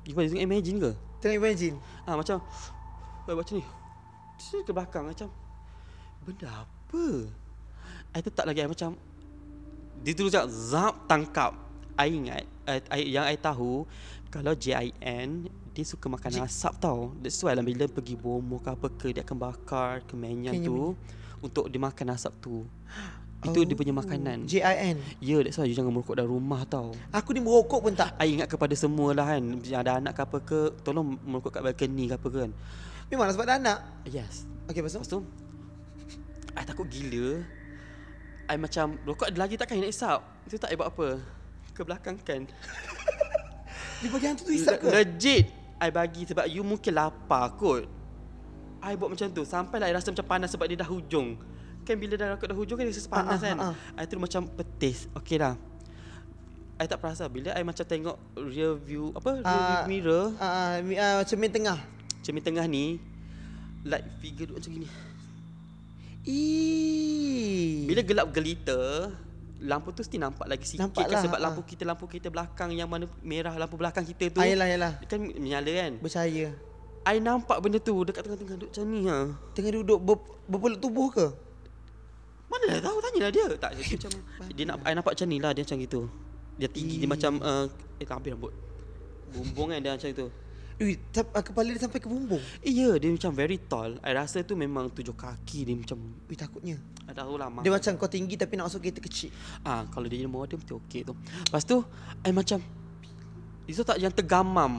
Speaker 2: You boleh tengok imagine ke Tengok imagine Ah ha, Macam Boleh buat macam ni Terus ke belakang macam Benda apa? Saya tetap lagi I macam Dia terus cakap Zap tangkap Saya ingat I, I, Yang saya tahu Kalau JIN Dia suka makan G- asap tau That's why lah Bila pergi bomoh ke apa ke Dia akan bakar Kemenyan Kenyam. tu Untuk dia makan asap tu itu oh. dia punya makanan J.I.N Ya yeah, that's why You jangan merokok dalam rumah tau Aku ni merokok pun tak I ingat kepada semua lah kan Ada anak ke apa ke Tolong merokok kat balcony ke apa ke kan
Speaker 1: Memanglah sebab dah anak Yes Okay pasal Lepas tu
Speaker 2: I takut gila I macam Rokok ada lagi takkan I nak isap Itu tak I apa Ke belakang kan Di bagian tu tu isap ke Legit I bagi sebab you mungkin lapar kot I buat macam tu Sampailah I rasa macam panas Sebab dia dah hujung Kan bila dah rokok dah hujung kan Dia rasa ah, panas ah, kan uh-huh. I terus macam
Speaker 1: petis Okay dah
Speaker 2: I tak perasa Bila I macam tengok Rear view Apa? Uh, rear view mirror
Speaker 1: uh, uh, uh, Macam main
Speaker 3: tengah
Speaker 2: Cermin tengah ni Light figure duduk macam gini Eee. Bila gelap gelita Lampu tu mesti nampak lagi sikit nampak kan lah, Sebab ha. lampu kita Lampu kita belakang Yang mana merah Lampu belakang kita tu Ayalah ah, ayalah Kan menyala kan Bercahaya Ai nampak benda tu Dekat tengah-tengah duduk macam ni ha. Tengah duduk ber, berpeluk tubuh ke Mana dah tahu tanya lah dia Tak dia macam Dia nak Ai lah. nampak macam ni lah Dia macam gitu Dia tinggi eee. Dia macam uh, Eh tak habis rambut Bumbung kan dia macam itu Uh, kepala dia sampai ke bumbung. Iya, yeah, dia macam very tall. I rasa tu memang tujuh kaki dia macam Ui, takutnya. Ada tahu lama. Dia macam kau tinggi tapi nak masuk kereta kecil. Ah, kalau dia jadi dia mesti okey tu. Lepas tu, I macam Izo tak jangan tergamam.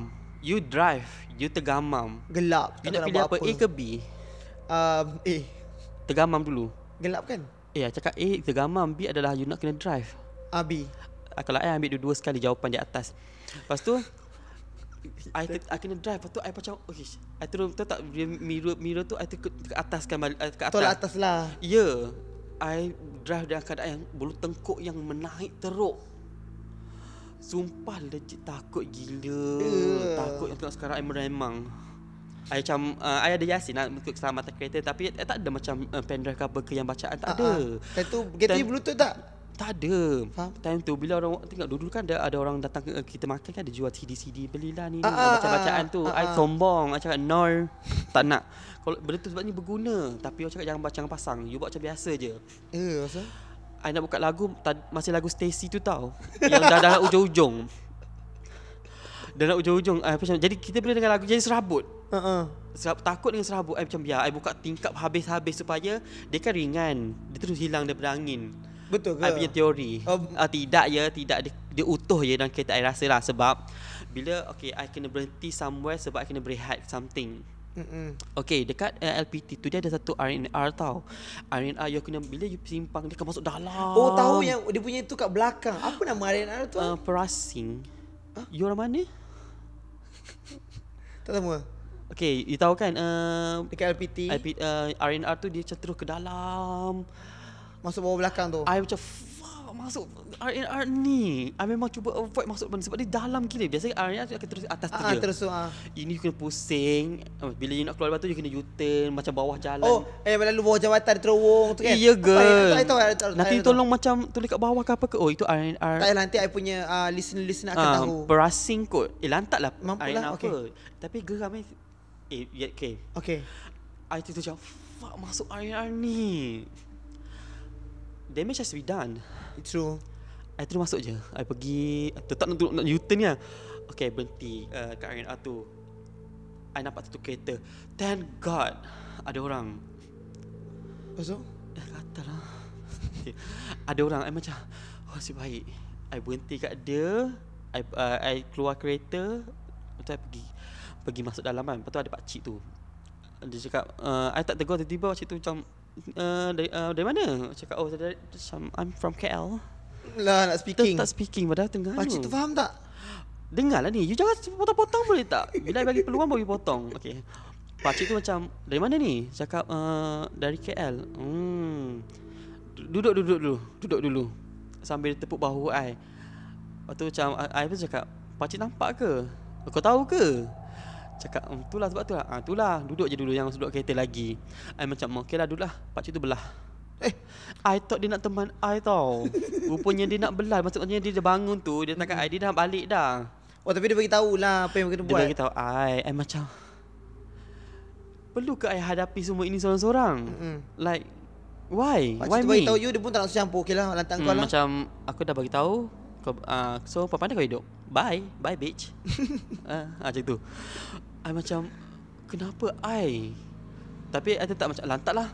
Speaker 2: You drive, you tergamam.
Speaker 1: Gelap. You nak pilih apa? apa? A ke B? Um, A. Tergamam dulu. Gelap kan?
Speaker 2: Eh, I cakap A tergamam. B adalah you nak kena drive. A, ah, B. Uh, kalau I ambil dua-dua sekali jawapan di atas. Lepas tu, I, ter, I kena drive Lepas tu I macam Okay oh, I turun Tahu tak Mirror mirror tu I terkut ke atas kan eh, Ke atas Tolak atas lah Ya yeah. I drive dengan keadaan yang Bulu tengkuk yang menaik teruk Sumpah legit takut gila uh. Takut yang tengok sekarang I meremang I macam uh, I ada yasin nak lah, Untuk keselamatan kereta Tapi I eh, tak ada macam uh, Pendrive ke apa ke Yang bacaan tak uh-huh. ada Tentu ah. Gateway bluetooth tak? Tak ada. Faham? Time tu bila orang tengok dulu kan ada, ada orang datang ke, kita makan kan ada jual CD CD belilah ni ah, baca ah, bacaan ah, tu. Ah, ah. sombong. I cakap no. tak nak. Kalau benda tu sebenarnya berguna tapi orang cakap jangan baca jangan pasang. You buat macam biasa je. Eh, apa? I nak buka lagu masih lagu Stacy tu tau. yang dah dah ujung-ujung. Dah nak ujung-ujung I macam, Jadi kita boleh dengar lagu Jadi serabut uh-uh. Takut dengan serabut I macam biar ya, I buka tingkap habis-habis Supaya Dia kan ringan Dia terus hilang daripada angin Betul ke? I teori. Um, uh, tidak ya, tidak dia, dia utuh ya Dan kita rasa lah sebab bila okay I kena berhenti somewhere sebab I kena berehat something. Mm-mm. Okay dekat uh, eh, LPT tu dia ada satu RNR tau RNR, you kena Bila you simpang Dia akan masuk dalam Oh tahu yang Dia punya tu kat belakang Apa nama RNR tu uh, ah, Perasing huh? You orang mana Tak tahu Okay you tahu kan uh, Dekat LPT RNR uh, tu dia macam terus ke dalam masuk bawah belakang tu. I macam fuck masuk RNR ni. I memang cuba avoid masuk depan sebab dia dalam gila. Biasanya RNR tu akan terus atas
Speaker 1: ah, tu. Ah, terus ah.
Speaker 2: Ini kena pusing. Oh, bila you nak keluar batu you kena U-turn macam bawah jalan. Oh,
Speaker 1: eh lalu bawah jawatan ada terowong tu kan. Iya ke? Nanti tolong
Speaker 2: macam tulis kat bawah ke apa ke? Oh, itu RNR. Tak nanti
Speaker 1: I punya listen ah, listen akan ah, tahu.
Speaker 2: Berasing kot. Eh, lantaklah. Mampulah. Okay.
Speaker 1: Tapi geram eh. Eh, okay. Okay. I tu macam,
Speaker 2: fuck masuk RNR ni damage has to be done. True. I terus masuk je. I pergi tetap nak nak U-turn ya. Okay, berhenti uh, kat area tu. I nampak satu kereta. Thank God. Ada orang.
Speaker 1: Apa Eh, kata lah.
Speaker 2: ada orang. I macam, oh, si baik. I berhenti kat dia. I, uh, I keluar kereta. Lepas I pergi. Pergi masuk dalam kan. Lepas tu ada pakcik tu. Dia cakap, uh, I tak tegur tiba-tiba pakcik tu macam, Uh, dari, uh, dari mana? Cakap oh dari, I'm from KL. Lah nak speaking. Tak, tak speaking padahal tengah. Pakcik tu faham tak? Dengarlah ni. You jangan potong-potong boleh tak? Bila bagi peluang boleh potong. Okey. Pakcik tu macam dari mana ni? Cakap uh, dari KL. Hmm. Duduk duduk dulu. Duduk dulu. Sambil tepuk bahu ai. Waktu macam ai pun cakap, pakcik nampak ke? Kau tahu ke? Cakap hmm, tu lah sebab tu lah ah, tu lah duduk je dulu Yang duduk kereta lagi I macam ok lah duduk lah Pakcik tu belah Eh I thought dia nak teman I tau Rupanya dia nak belah Maksudnya dia dah bangun tu Dia tangkap I Dia dah balik dah Oh tapi dia beritahu lah Apa yang kena buat Dia beritahu I I macam Perlu ke I hadapi semua ini seorang-seorang mm-hmm. Like Why? Pakcik why tu me? Pakcik tahu you
Speaker 1: Dia pun tak nak campur Okay lah lantang hmm, kau lah Macam
Speaker 2: Aku dah beritahu kau, uh, So apa pandai kau hidup Bye Bye bitch uh, Macam tu I macam Kenapa I Tapi I tetap macam Lantak lah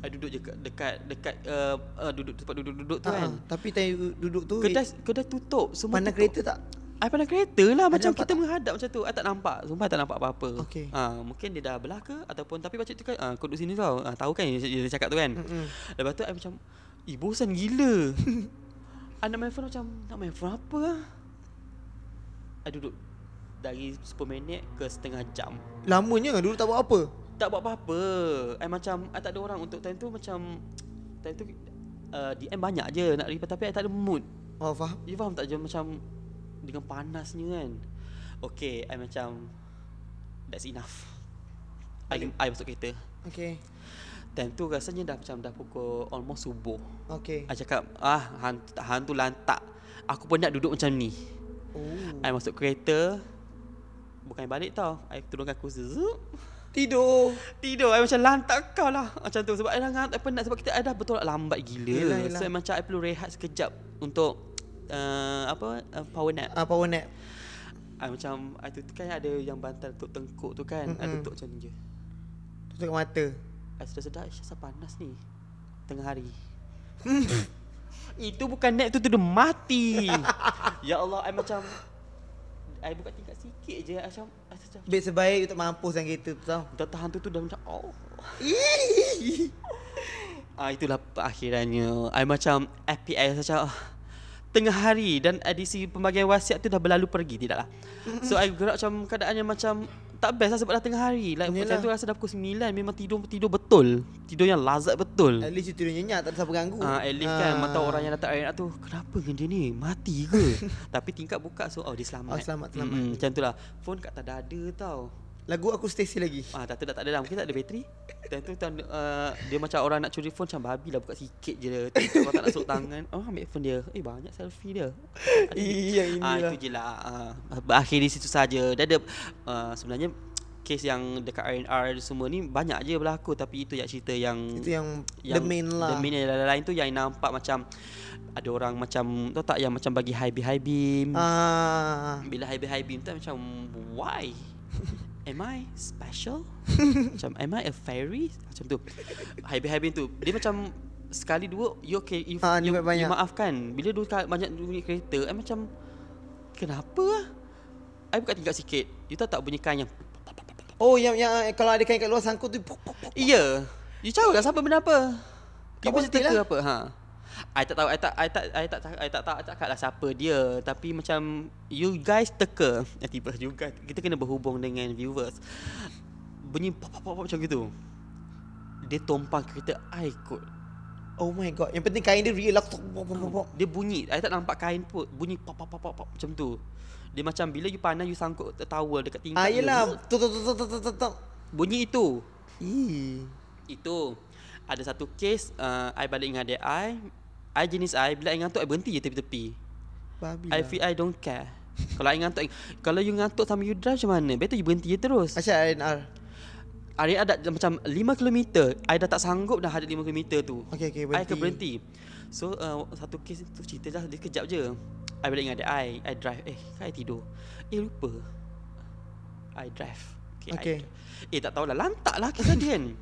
Speaker 2: I duduk je dekat Dekat, dekat uh, uh, Duduk tempat duduk-duduk tu uh, kan Tapi tadi duduk tu Kedai kedai tutup
Speaker 1: Semua pandang tutup Pandang kereta tak? I pandang kereta lah I Macam
Speaker 2: kita tak? menghadap macam tu I tak nampak Sumpah I tak nampak apa-apa okay. ha, ah, Mungkin dia dah belah ke Ataupun Tapi macam tu kan uh, Kau duduk sini tau ha, Tahu kan dia cakap tu kan mm-hmm. Lepas tu I macam Eh bosan gila
Speaker 1: I nak main phone macam Nak main phone apa
Speaker 2: I duduk dari 10 minit ke setengah jam.
Speaker 1: Lamanya kan dulu tak buat apa?
Speaker 2: Tak buat apa-apa. Eh macam I eh, tak ada orang untuk time tu macam time tu uh, eh, DM banyak je nak reply tapi I tak ada mood. Oh faham. You faham tak je macam dengan panasnya kan. Okay I macam that's enough. Ali. I I masuk kereta. Okay. Time tu rasanya dah macam dah pukul almost subuh. Okay. I cakap ah hantu, hantu lantak. Aku pun nak duduk macam ni. Oh. I masuk kereta bukan balik tau. Saya turunkan aku zzzup. Tidur. Tidur. Saya macam lantak kau lah. Macam Sebab saya dah ngantuk penat. Sebab kita ada betul lambat gila. Yelah, yelah. perlu rehat sekejap. Untuk uh, apa uh, power nap. Ah, macam. Saya tu kan ada yang bantal tutup tengkuk tu kan. Saya tutup macam ni
Speaker 1: mata. Saya
Speaker 2: sedar-sedar. Saya panas ni. Tengah hari. Hmm. Itu bukan nap Itu
Speaker 1: dia mati.
Speaker 2: ya Allah. Saya macam. I buka tingkat sikit je
Speaker 1: macam macam Baik sebaik untuk tak mampus dengan kereta tu tau Dah tahan tu tu dah macam oh
Speaker 2: Ah itulah akhirnya I macam FPI macam ah. Tengah hari dan edisi pembagian wasiat tu dah berlalu pergi tidaklah So I gerak macam keadaannya macam tak best lah sebab dah tengah hari like, Yalah. Macam tu rasa dah pukul 9 Memang tidur tidur betul Tidur yang lazat betul At
Speaker 1: least you tidur nyenyak Tak ada siapa ganggu uh, At least uh. kan ah. Mata orang yang datang air nak tu Kenapa
Speaker 2: dengan dia ni Mati ke Tapi tingkat buka So oh dia selamat Oh selamat, selamat. Mm-hmm. Macam tu lah Phone kat tak ada tau Lagu aku stasi lagi Ah tak tahu tak ada lah Mungkin tak ada bateri Dan tu tuan, uh, Dia macam orang nak curi phone Macam babi lah Buka sikit je dia Tengok tak nak sok tangan Oh ambil phone dia Eh banyak selfie dia Iya ah, ini lah Itu je lah ah, ah, akhir di situ saja. Dah ada Sebenarnya case yang dekat RNR semua ni Banyak je berlaku Tapi itu yang cerita yang Itu yang, yang The main lah The main yang lain-lain tu Yang nampak macam ada orang macam tahu tak yang macam bagi high beam high beam uh. bila high beam high beam tu macam why am I special? macam am I a fairy? Macam tu. Habis-habis tu dia macam sekali dua you okay you, uh, you, you, maafkan. Bila dua banyak bunyi kereta I macam kenapa ah? I buka tingkat sikit. You tahu tak bunyikan yang
Speaker 1: Oh yang yang eh, kalau ada kain kat luar sangkut tu.
Speaker 2: Iya. Yeah. You tahu dah
Speaker 1: siapa benda apa?
Speaker 2: Kau mesti lah. apa? Ha. I tak tahu I tak I tak I tak tak tahu tak, tak, tak, tak, lah siapa dia tapi macam you guys teka eh, tiba juga kita kena berhubung dengan viewers bunyi pop pop pop, pop macam gitu dia tumpang kereta I kot Oh my god, yang penting kain dia real lah Dia bunyi, saya tak nampak kain pun Bunyi pop pop pop pop, pop macam tu Dia macam bila you panah, you sangkut towel dekat tingkat Ah yelah,
Speaker 1: tu tu tu tu tu tu Bunyi itu Ih. Itu
Speaker 2: Ada satu case, uh, I balik dengan adik I I jenis I bila I ngantuk I berhenti je tepi-tepi.
Speaker 1: I lah. feel
Speaker 2: I don't care. kalau I ngantuk kalau you ngantuk sama you drive macam mana? Better you berhenti je terus. Macam INR. Hari ada macam 5 km, I dah tak sanggup dah hadap 5 km tu. Okey okey berhenti. I ke berhenti. So uh, satu kes tu cerita dah dia kejap je. I balik dengan dia I I drive eh kan I tidur. Eh lupa. I drive. Okey. Okay. Eh tak tahulah lah kisah dia kan.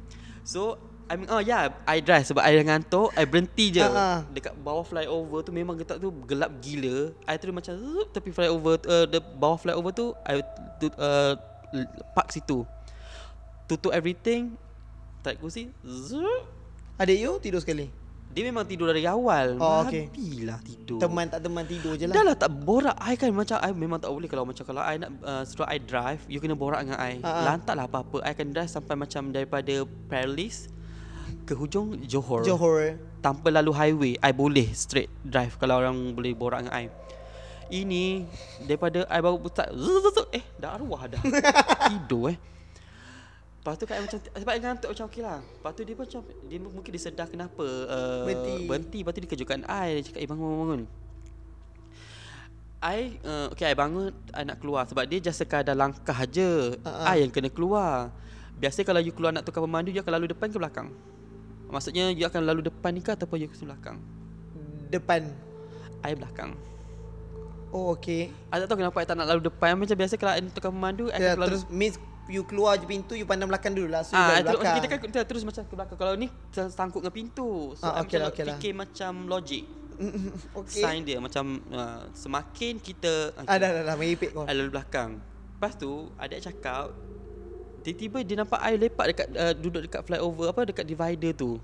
Speaker 2: So I mean, oh yeah, I drive sebab I dah to I berhenti je uh-huh. dekat bawah flyover tu memang getak tu gelap gila. I terus macam tapi flyover uh, eh, the bawah flyover tu I tu, uh, eh, park situ. Tutup everything. Tarik kursi. Ada you tidur sekali. Dia memang tidur dari awal oh, okay. Habilah tidur
Speaker 1: Teman tak teman tidur je lah Dah lah
Speaker 2: tak borak I kan macam I memang tak boleh Kalau macam kalau I nak uh, Suruh I drive You kena borak dengan I uh-huh. Lantak lah apa-apa I akan drive sampai macam Daripada Paris ke hujung Johor. Johor. Eh. Tanpa lalu highway, I boleh straight drive kalau orang boleh borak dengan I. Ini daripada I baru buta eh dah arwah dah. Tidur eh. Lepas tu kat macam sebab dia ngantuk macam okey lah. Lepas tu dia pun macam dia mungkin dia sedar kenapa uh, berhenti. berhenti. Lepas tu dia kejutkan I dia cakap eh bangun bangun. I uh, okey I bangun I nak keluar sebab dia just sekadar langkah aje. Uh-huh. Ah, ah. yang kena keluar. Biasa kalau you keluar nak tukar pemandu you akan lalu depan ke belakang? Maksudnya you akan lalu depan ni ke ataupun you ke belakang? Depan.
Speaker 1: Ai belakang. Oh okey. Ah, tak tahu kenapa ai tak nak lalu depan. Macam biasa kalau ai tukar pemandu ai yeah, ya, lalu terus miss you keluar je pintu you pandang belakang dulu lah so ah, ter- belakang. kita
Speaker 2: kan kita terus macam ke belakang kalau ni tersangkut dengan pintu so ah, okay lah, okay lah. fikir macam logik okay. sign dia macam uh, semakin kita okay. ah, dah dah dah mengipik kau lalu belakang lepas tu adik cakap Tiba-tiba dia nampak I lepak dekat uh, duduk dekat flyover apa dekat divider tu.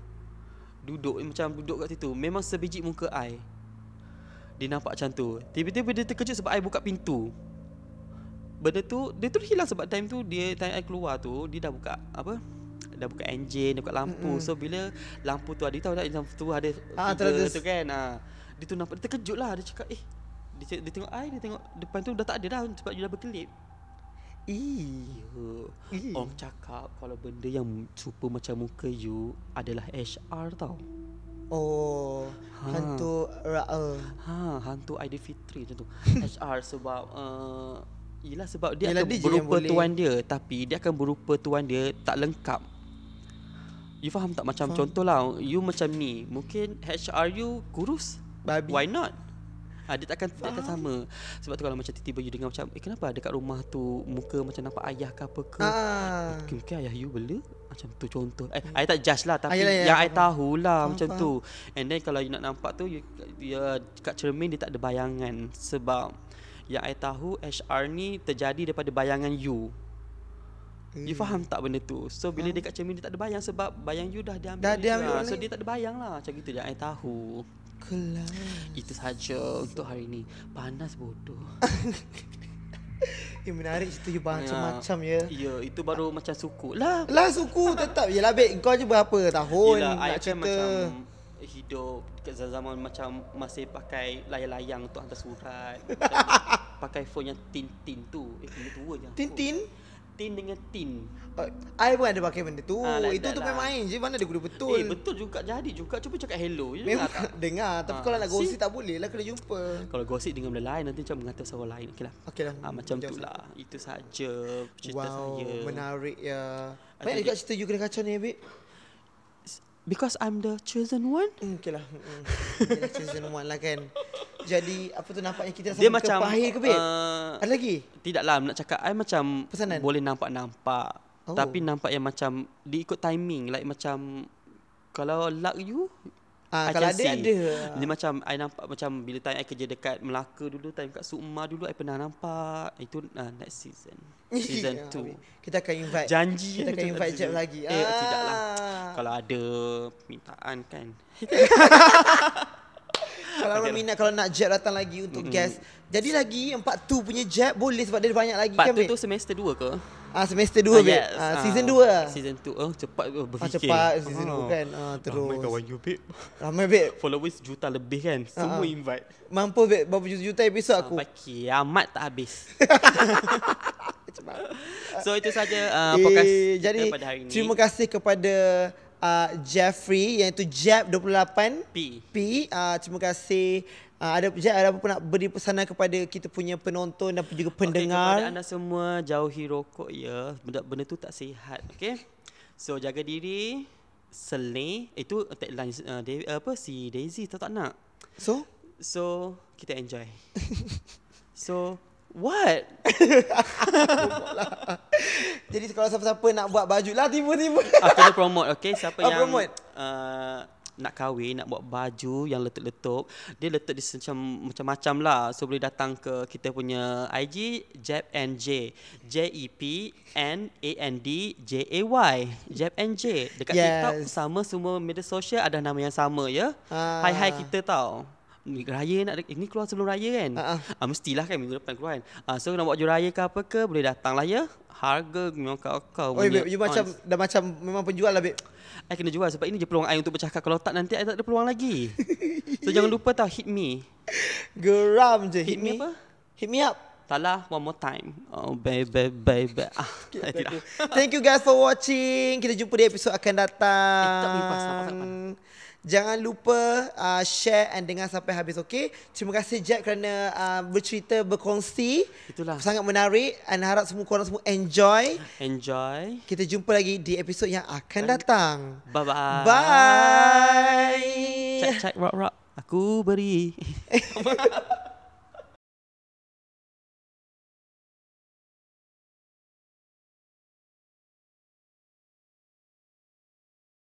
Speaker 2: Duduk macam duduk kat situ. Memang sebiji muka I. Dia nampak macam tu. Tiba-tiba dia terkejut sebab I buka pintu. Benda tu dia tu hilang sebab time tu dia time I keluar tu dia dah buka apa? Dah buka engine, dah buka lampu. Mm-hmm. So bila lampu tu ada tahu tak lampu tu ada ah, tu, tu kan. Ah. Dia tu nampak dia terkejut lah dia cakap eh dia, dia tengok I dia tengok depan tu dah tak ada dah sebab dia dah berkelip. Eww. Om cakap kalau benda yang serupa macam muka you adalah HR tau. Oh, ha. hantu Ra'al. Eh. Ha, hantu Aidil Fitri macam tu. HR sebab uh, Yelah sebab dia Yalah akan dia berupa tuan dia Tapi dia akan berupa tuan dia tak lengkap You faham tak macam faham. contohlah You macam ni Mungkin HR you kurus Babi. Why not? ha, Dia takkan Dia takkan sama Sebab tu kalau macam Tiba-tiba you dengar macam Eh kenapa dekat rumah tu Muka macam nampak ayah ke apa ke ah. mungkin, mungkin ayah you bela Macam tu contoh Eh hmm. I tak judge lah Tapi Ayalah, ah, yang ya, I lah apa. Macam tu And then kalau you nak nampak tu you, dia, ya, Kat cermin dia tak ada bayangan Sebab Yang I tahu HR ni Terjadi daripada bayangan you You hmm. faham tak benda tu So bila hmm. dekat cermin dia tak ada bayang Sebab bayang you dah diambil, dah, dia ambil lah. So dia tak ada bayang lah Macam gitu je I tahu Kelas. Itu saja untuk hari ini. Panas bodoh. Ya menarik cerita you ya.
Speaker 1: macam-macam ya. Ya,
Speaker 2: itu baru A- ah. macam suku. Lah.
Speaker 1: Lah suku tetap. Yalah baik kau je berapa tahun Yelah, nak cerita. macam
Speaker 2: hidup ke zaman macam masih pakai layang-layang untuk hantar surat. pakai phone yang tin-tin tu. Eh, tua je.
Speaker 1: Tin-tin? tin dengan tin. Uh, pun ada pakai benda tu. Ah, lah, itu tu lah, lah. main je. Mana dia guna betul. Eh,
Speaker 2: betul juga. Jadi juga.
Speaker 1: Cuba cakap hello je. Memang lah, dengar. Tapi ah. kalau nak gosip tak boleh lah. Kena jumpa.
Speaker 2: Kalau gosip dengan benda lain. Nanti macam mengatakan orang lain. Lah. Okey lah. Ah, macam tu lah. Itu saja
Speaker 1: cerita wow, saya. Wow. Menarik ya. Banyak juga cerita you kena kacau ni, Abik. Because I'm the chosen one. Mm, okay lah. Mm, the hmm. chosen one lah kan. Jadi apa tu nampaknya kita sama ke macam, kepahir ke babe? Uh, Ada lagi? Tidak lah nak cakap.
Speaker 2: I macam Pesanan? boleh nampak-nampak. Oh. Tapi nampak yang macam diikut timing. Like macam kalau luck you, Ha, kalau ada, ada. Dia macam, I nampak macam bila time I kerja dekat Melaka dulu, time kat Sukma dulu, I pernah nampak. Itu uh, next season. Season 2. Ya, yeah, kita akan invite. Janji.
Speaker 1: Kita akan invite Jeff lagi. Eh, eh lah. ah. tidaklah. Kalau
Speaker 2: ada permintaan kan. kalau orang minat
Speaker 1: kalau nak Jeb datang lagi untuk mm-hmm. guest. Jadi lagi yang part 2 punya Jeb boleh sebab dia banyak lagi part kan. Part 2 tu semester 2 ke? Ah semester 2 ah, Yes. Ah, season 2 uh, ah. lah.
Speaker 2: Season 2. Oh cepat ke ah, berfikir. Ah, cepat season 2 oh. kan. Ah, terus. Ramai kawan you babe. Ramai babe. Followers juta lebih kan. Semua ah, invite.
Speaker 1: Mampu babe. Berapa juta-juta episode aku. Sampai amat tak habis.
Speaker 2: so itu saja uh, eh, podcast eh, jadi, pada hari ini. Terima kasih
Speaker 1: kepada uh, Jeffrey yang itu Jeb 28 P. P. Uh, terima kasih. Uh, ada Jeb ada apa nak beri pesanan kepada kita punya penonton dan juga pendengar. Okay, kepada anda
Speaker 2: semua jauhi rokok ya. Benda benda tu tak sihat, okey. So jaga diri. Seli eh, itu eh, tagline uh, uh, apa si Daisy tak tak nak. So so kita enjoy.
Speaker 1: so What? Jadi kalau siapa-siapa nak buat baju lah tiba-tiba. Aku
Speaker 2: ah, nak promote, okay? Siapa oh, yang Uh, nak kahwin, nak buat baju yang letup-letup. Dia letup di macam, macam-macam lah. So boleh datang ke kita punya IG, Jep and J. J-E-P-N-A-N-D-J-A-Y. Jep and J. Dekat yes. TikTok sama semua media sosial ada nama yang sama, ya? Yeah?
Speaker 3: Uh. Hai-hai ah. kita
Speaker 2: tau. Raya nak eh, Ni keluar sebelum raya kan uh-uh. uh, Mestilah kan Minggu depan keluar kan uh, So nak buat jual raya ke apa ke Boleh datang lah ya Harga memang kau kau Oh babe, you macam
Speaker 1: Dah macam Memang penjual lah babe I kena jual
Speaker 2: Sebab ini je peluang I untuk bercakap Kalau tak nanti I tak ada peluang lagi So jangan lupa tau Hit me
Speaker 1: Geram je Hit, hit me, apa Hit me up
Speaker 2: Salah One more time Oh baby baby
Speaker 1: okay, Thank you guys for watching Kita jumpa di episod akan datang Eh tak boleh pasang Pasang, pasang. Jangan lupa uh, share and dengar sampai habis, okay? Terima kasih Jack kerana uh, bercerita, berkongsi. Itulah. Sangat menarik. And harap semua korang semua enjoy. Enjoy. Kita jumpa lagi di episod yang akan And datang.
Speaker 2: Bye-bye.
Speaker 3: Bye. Check,
Speaker 1: check, rock, rock. Aku beri.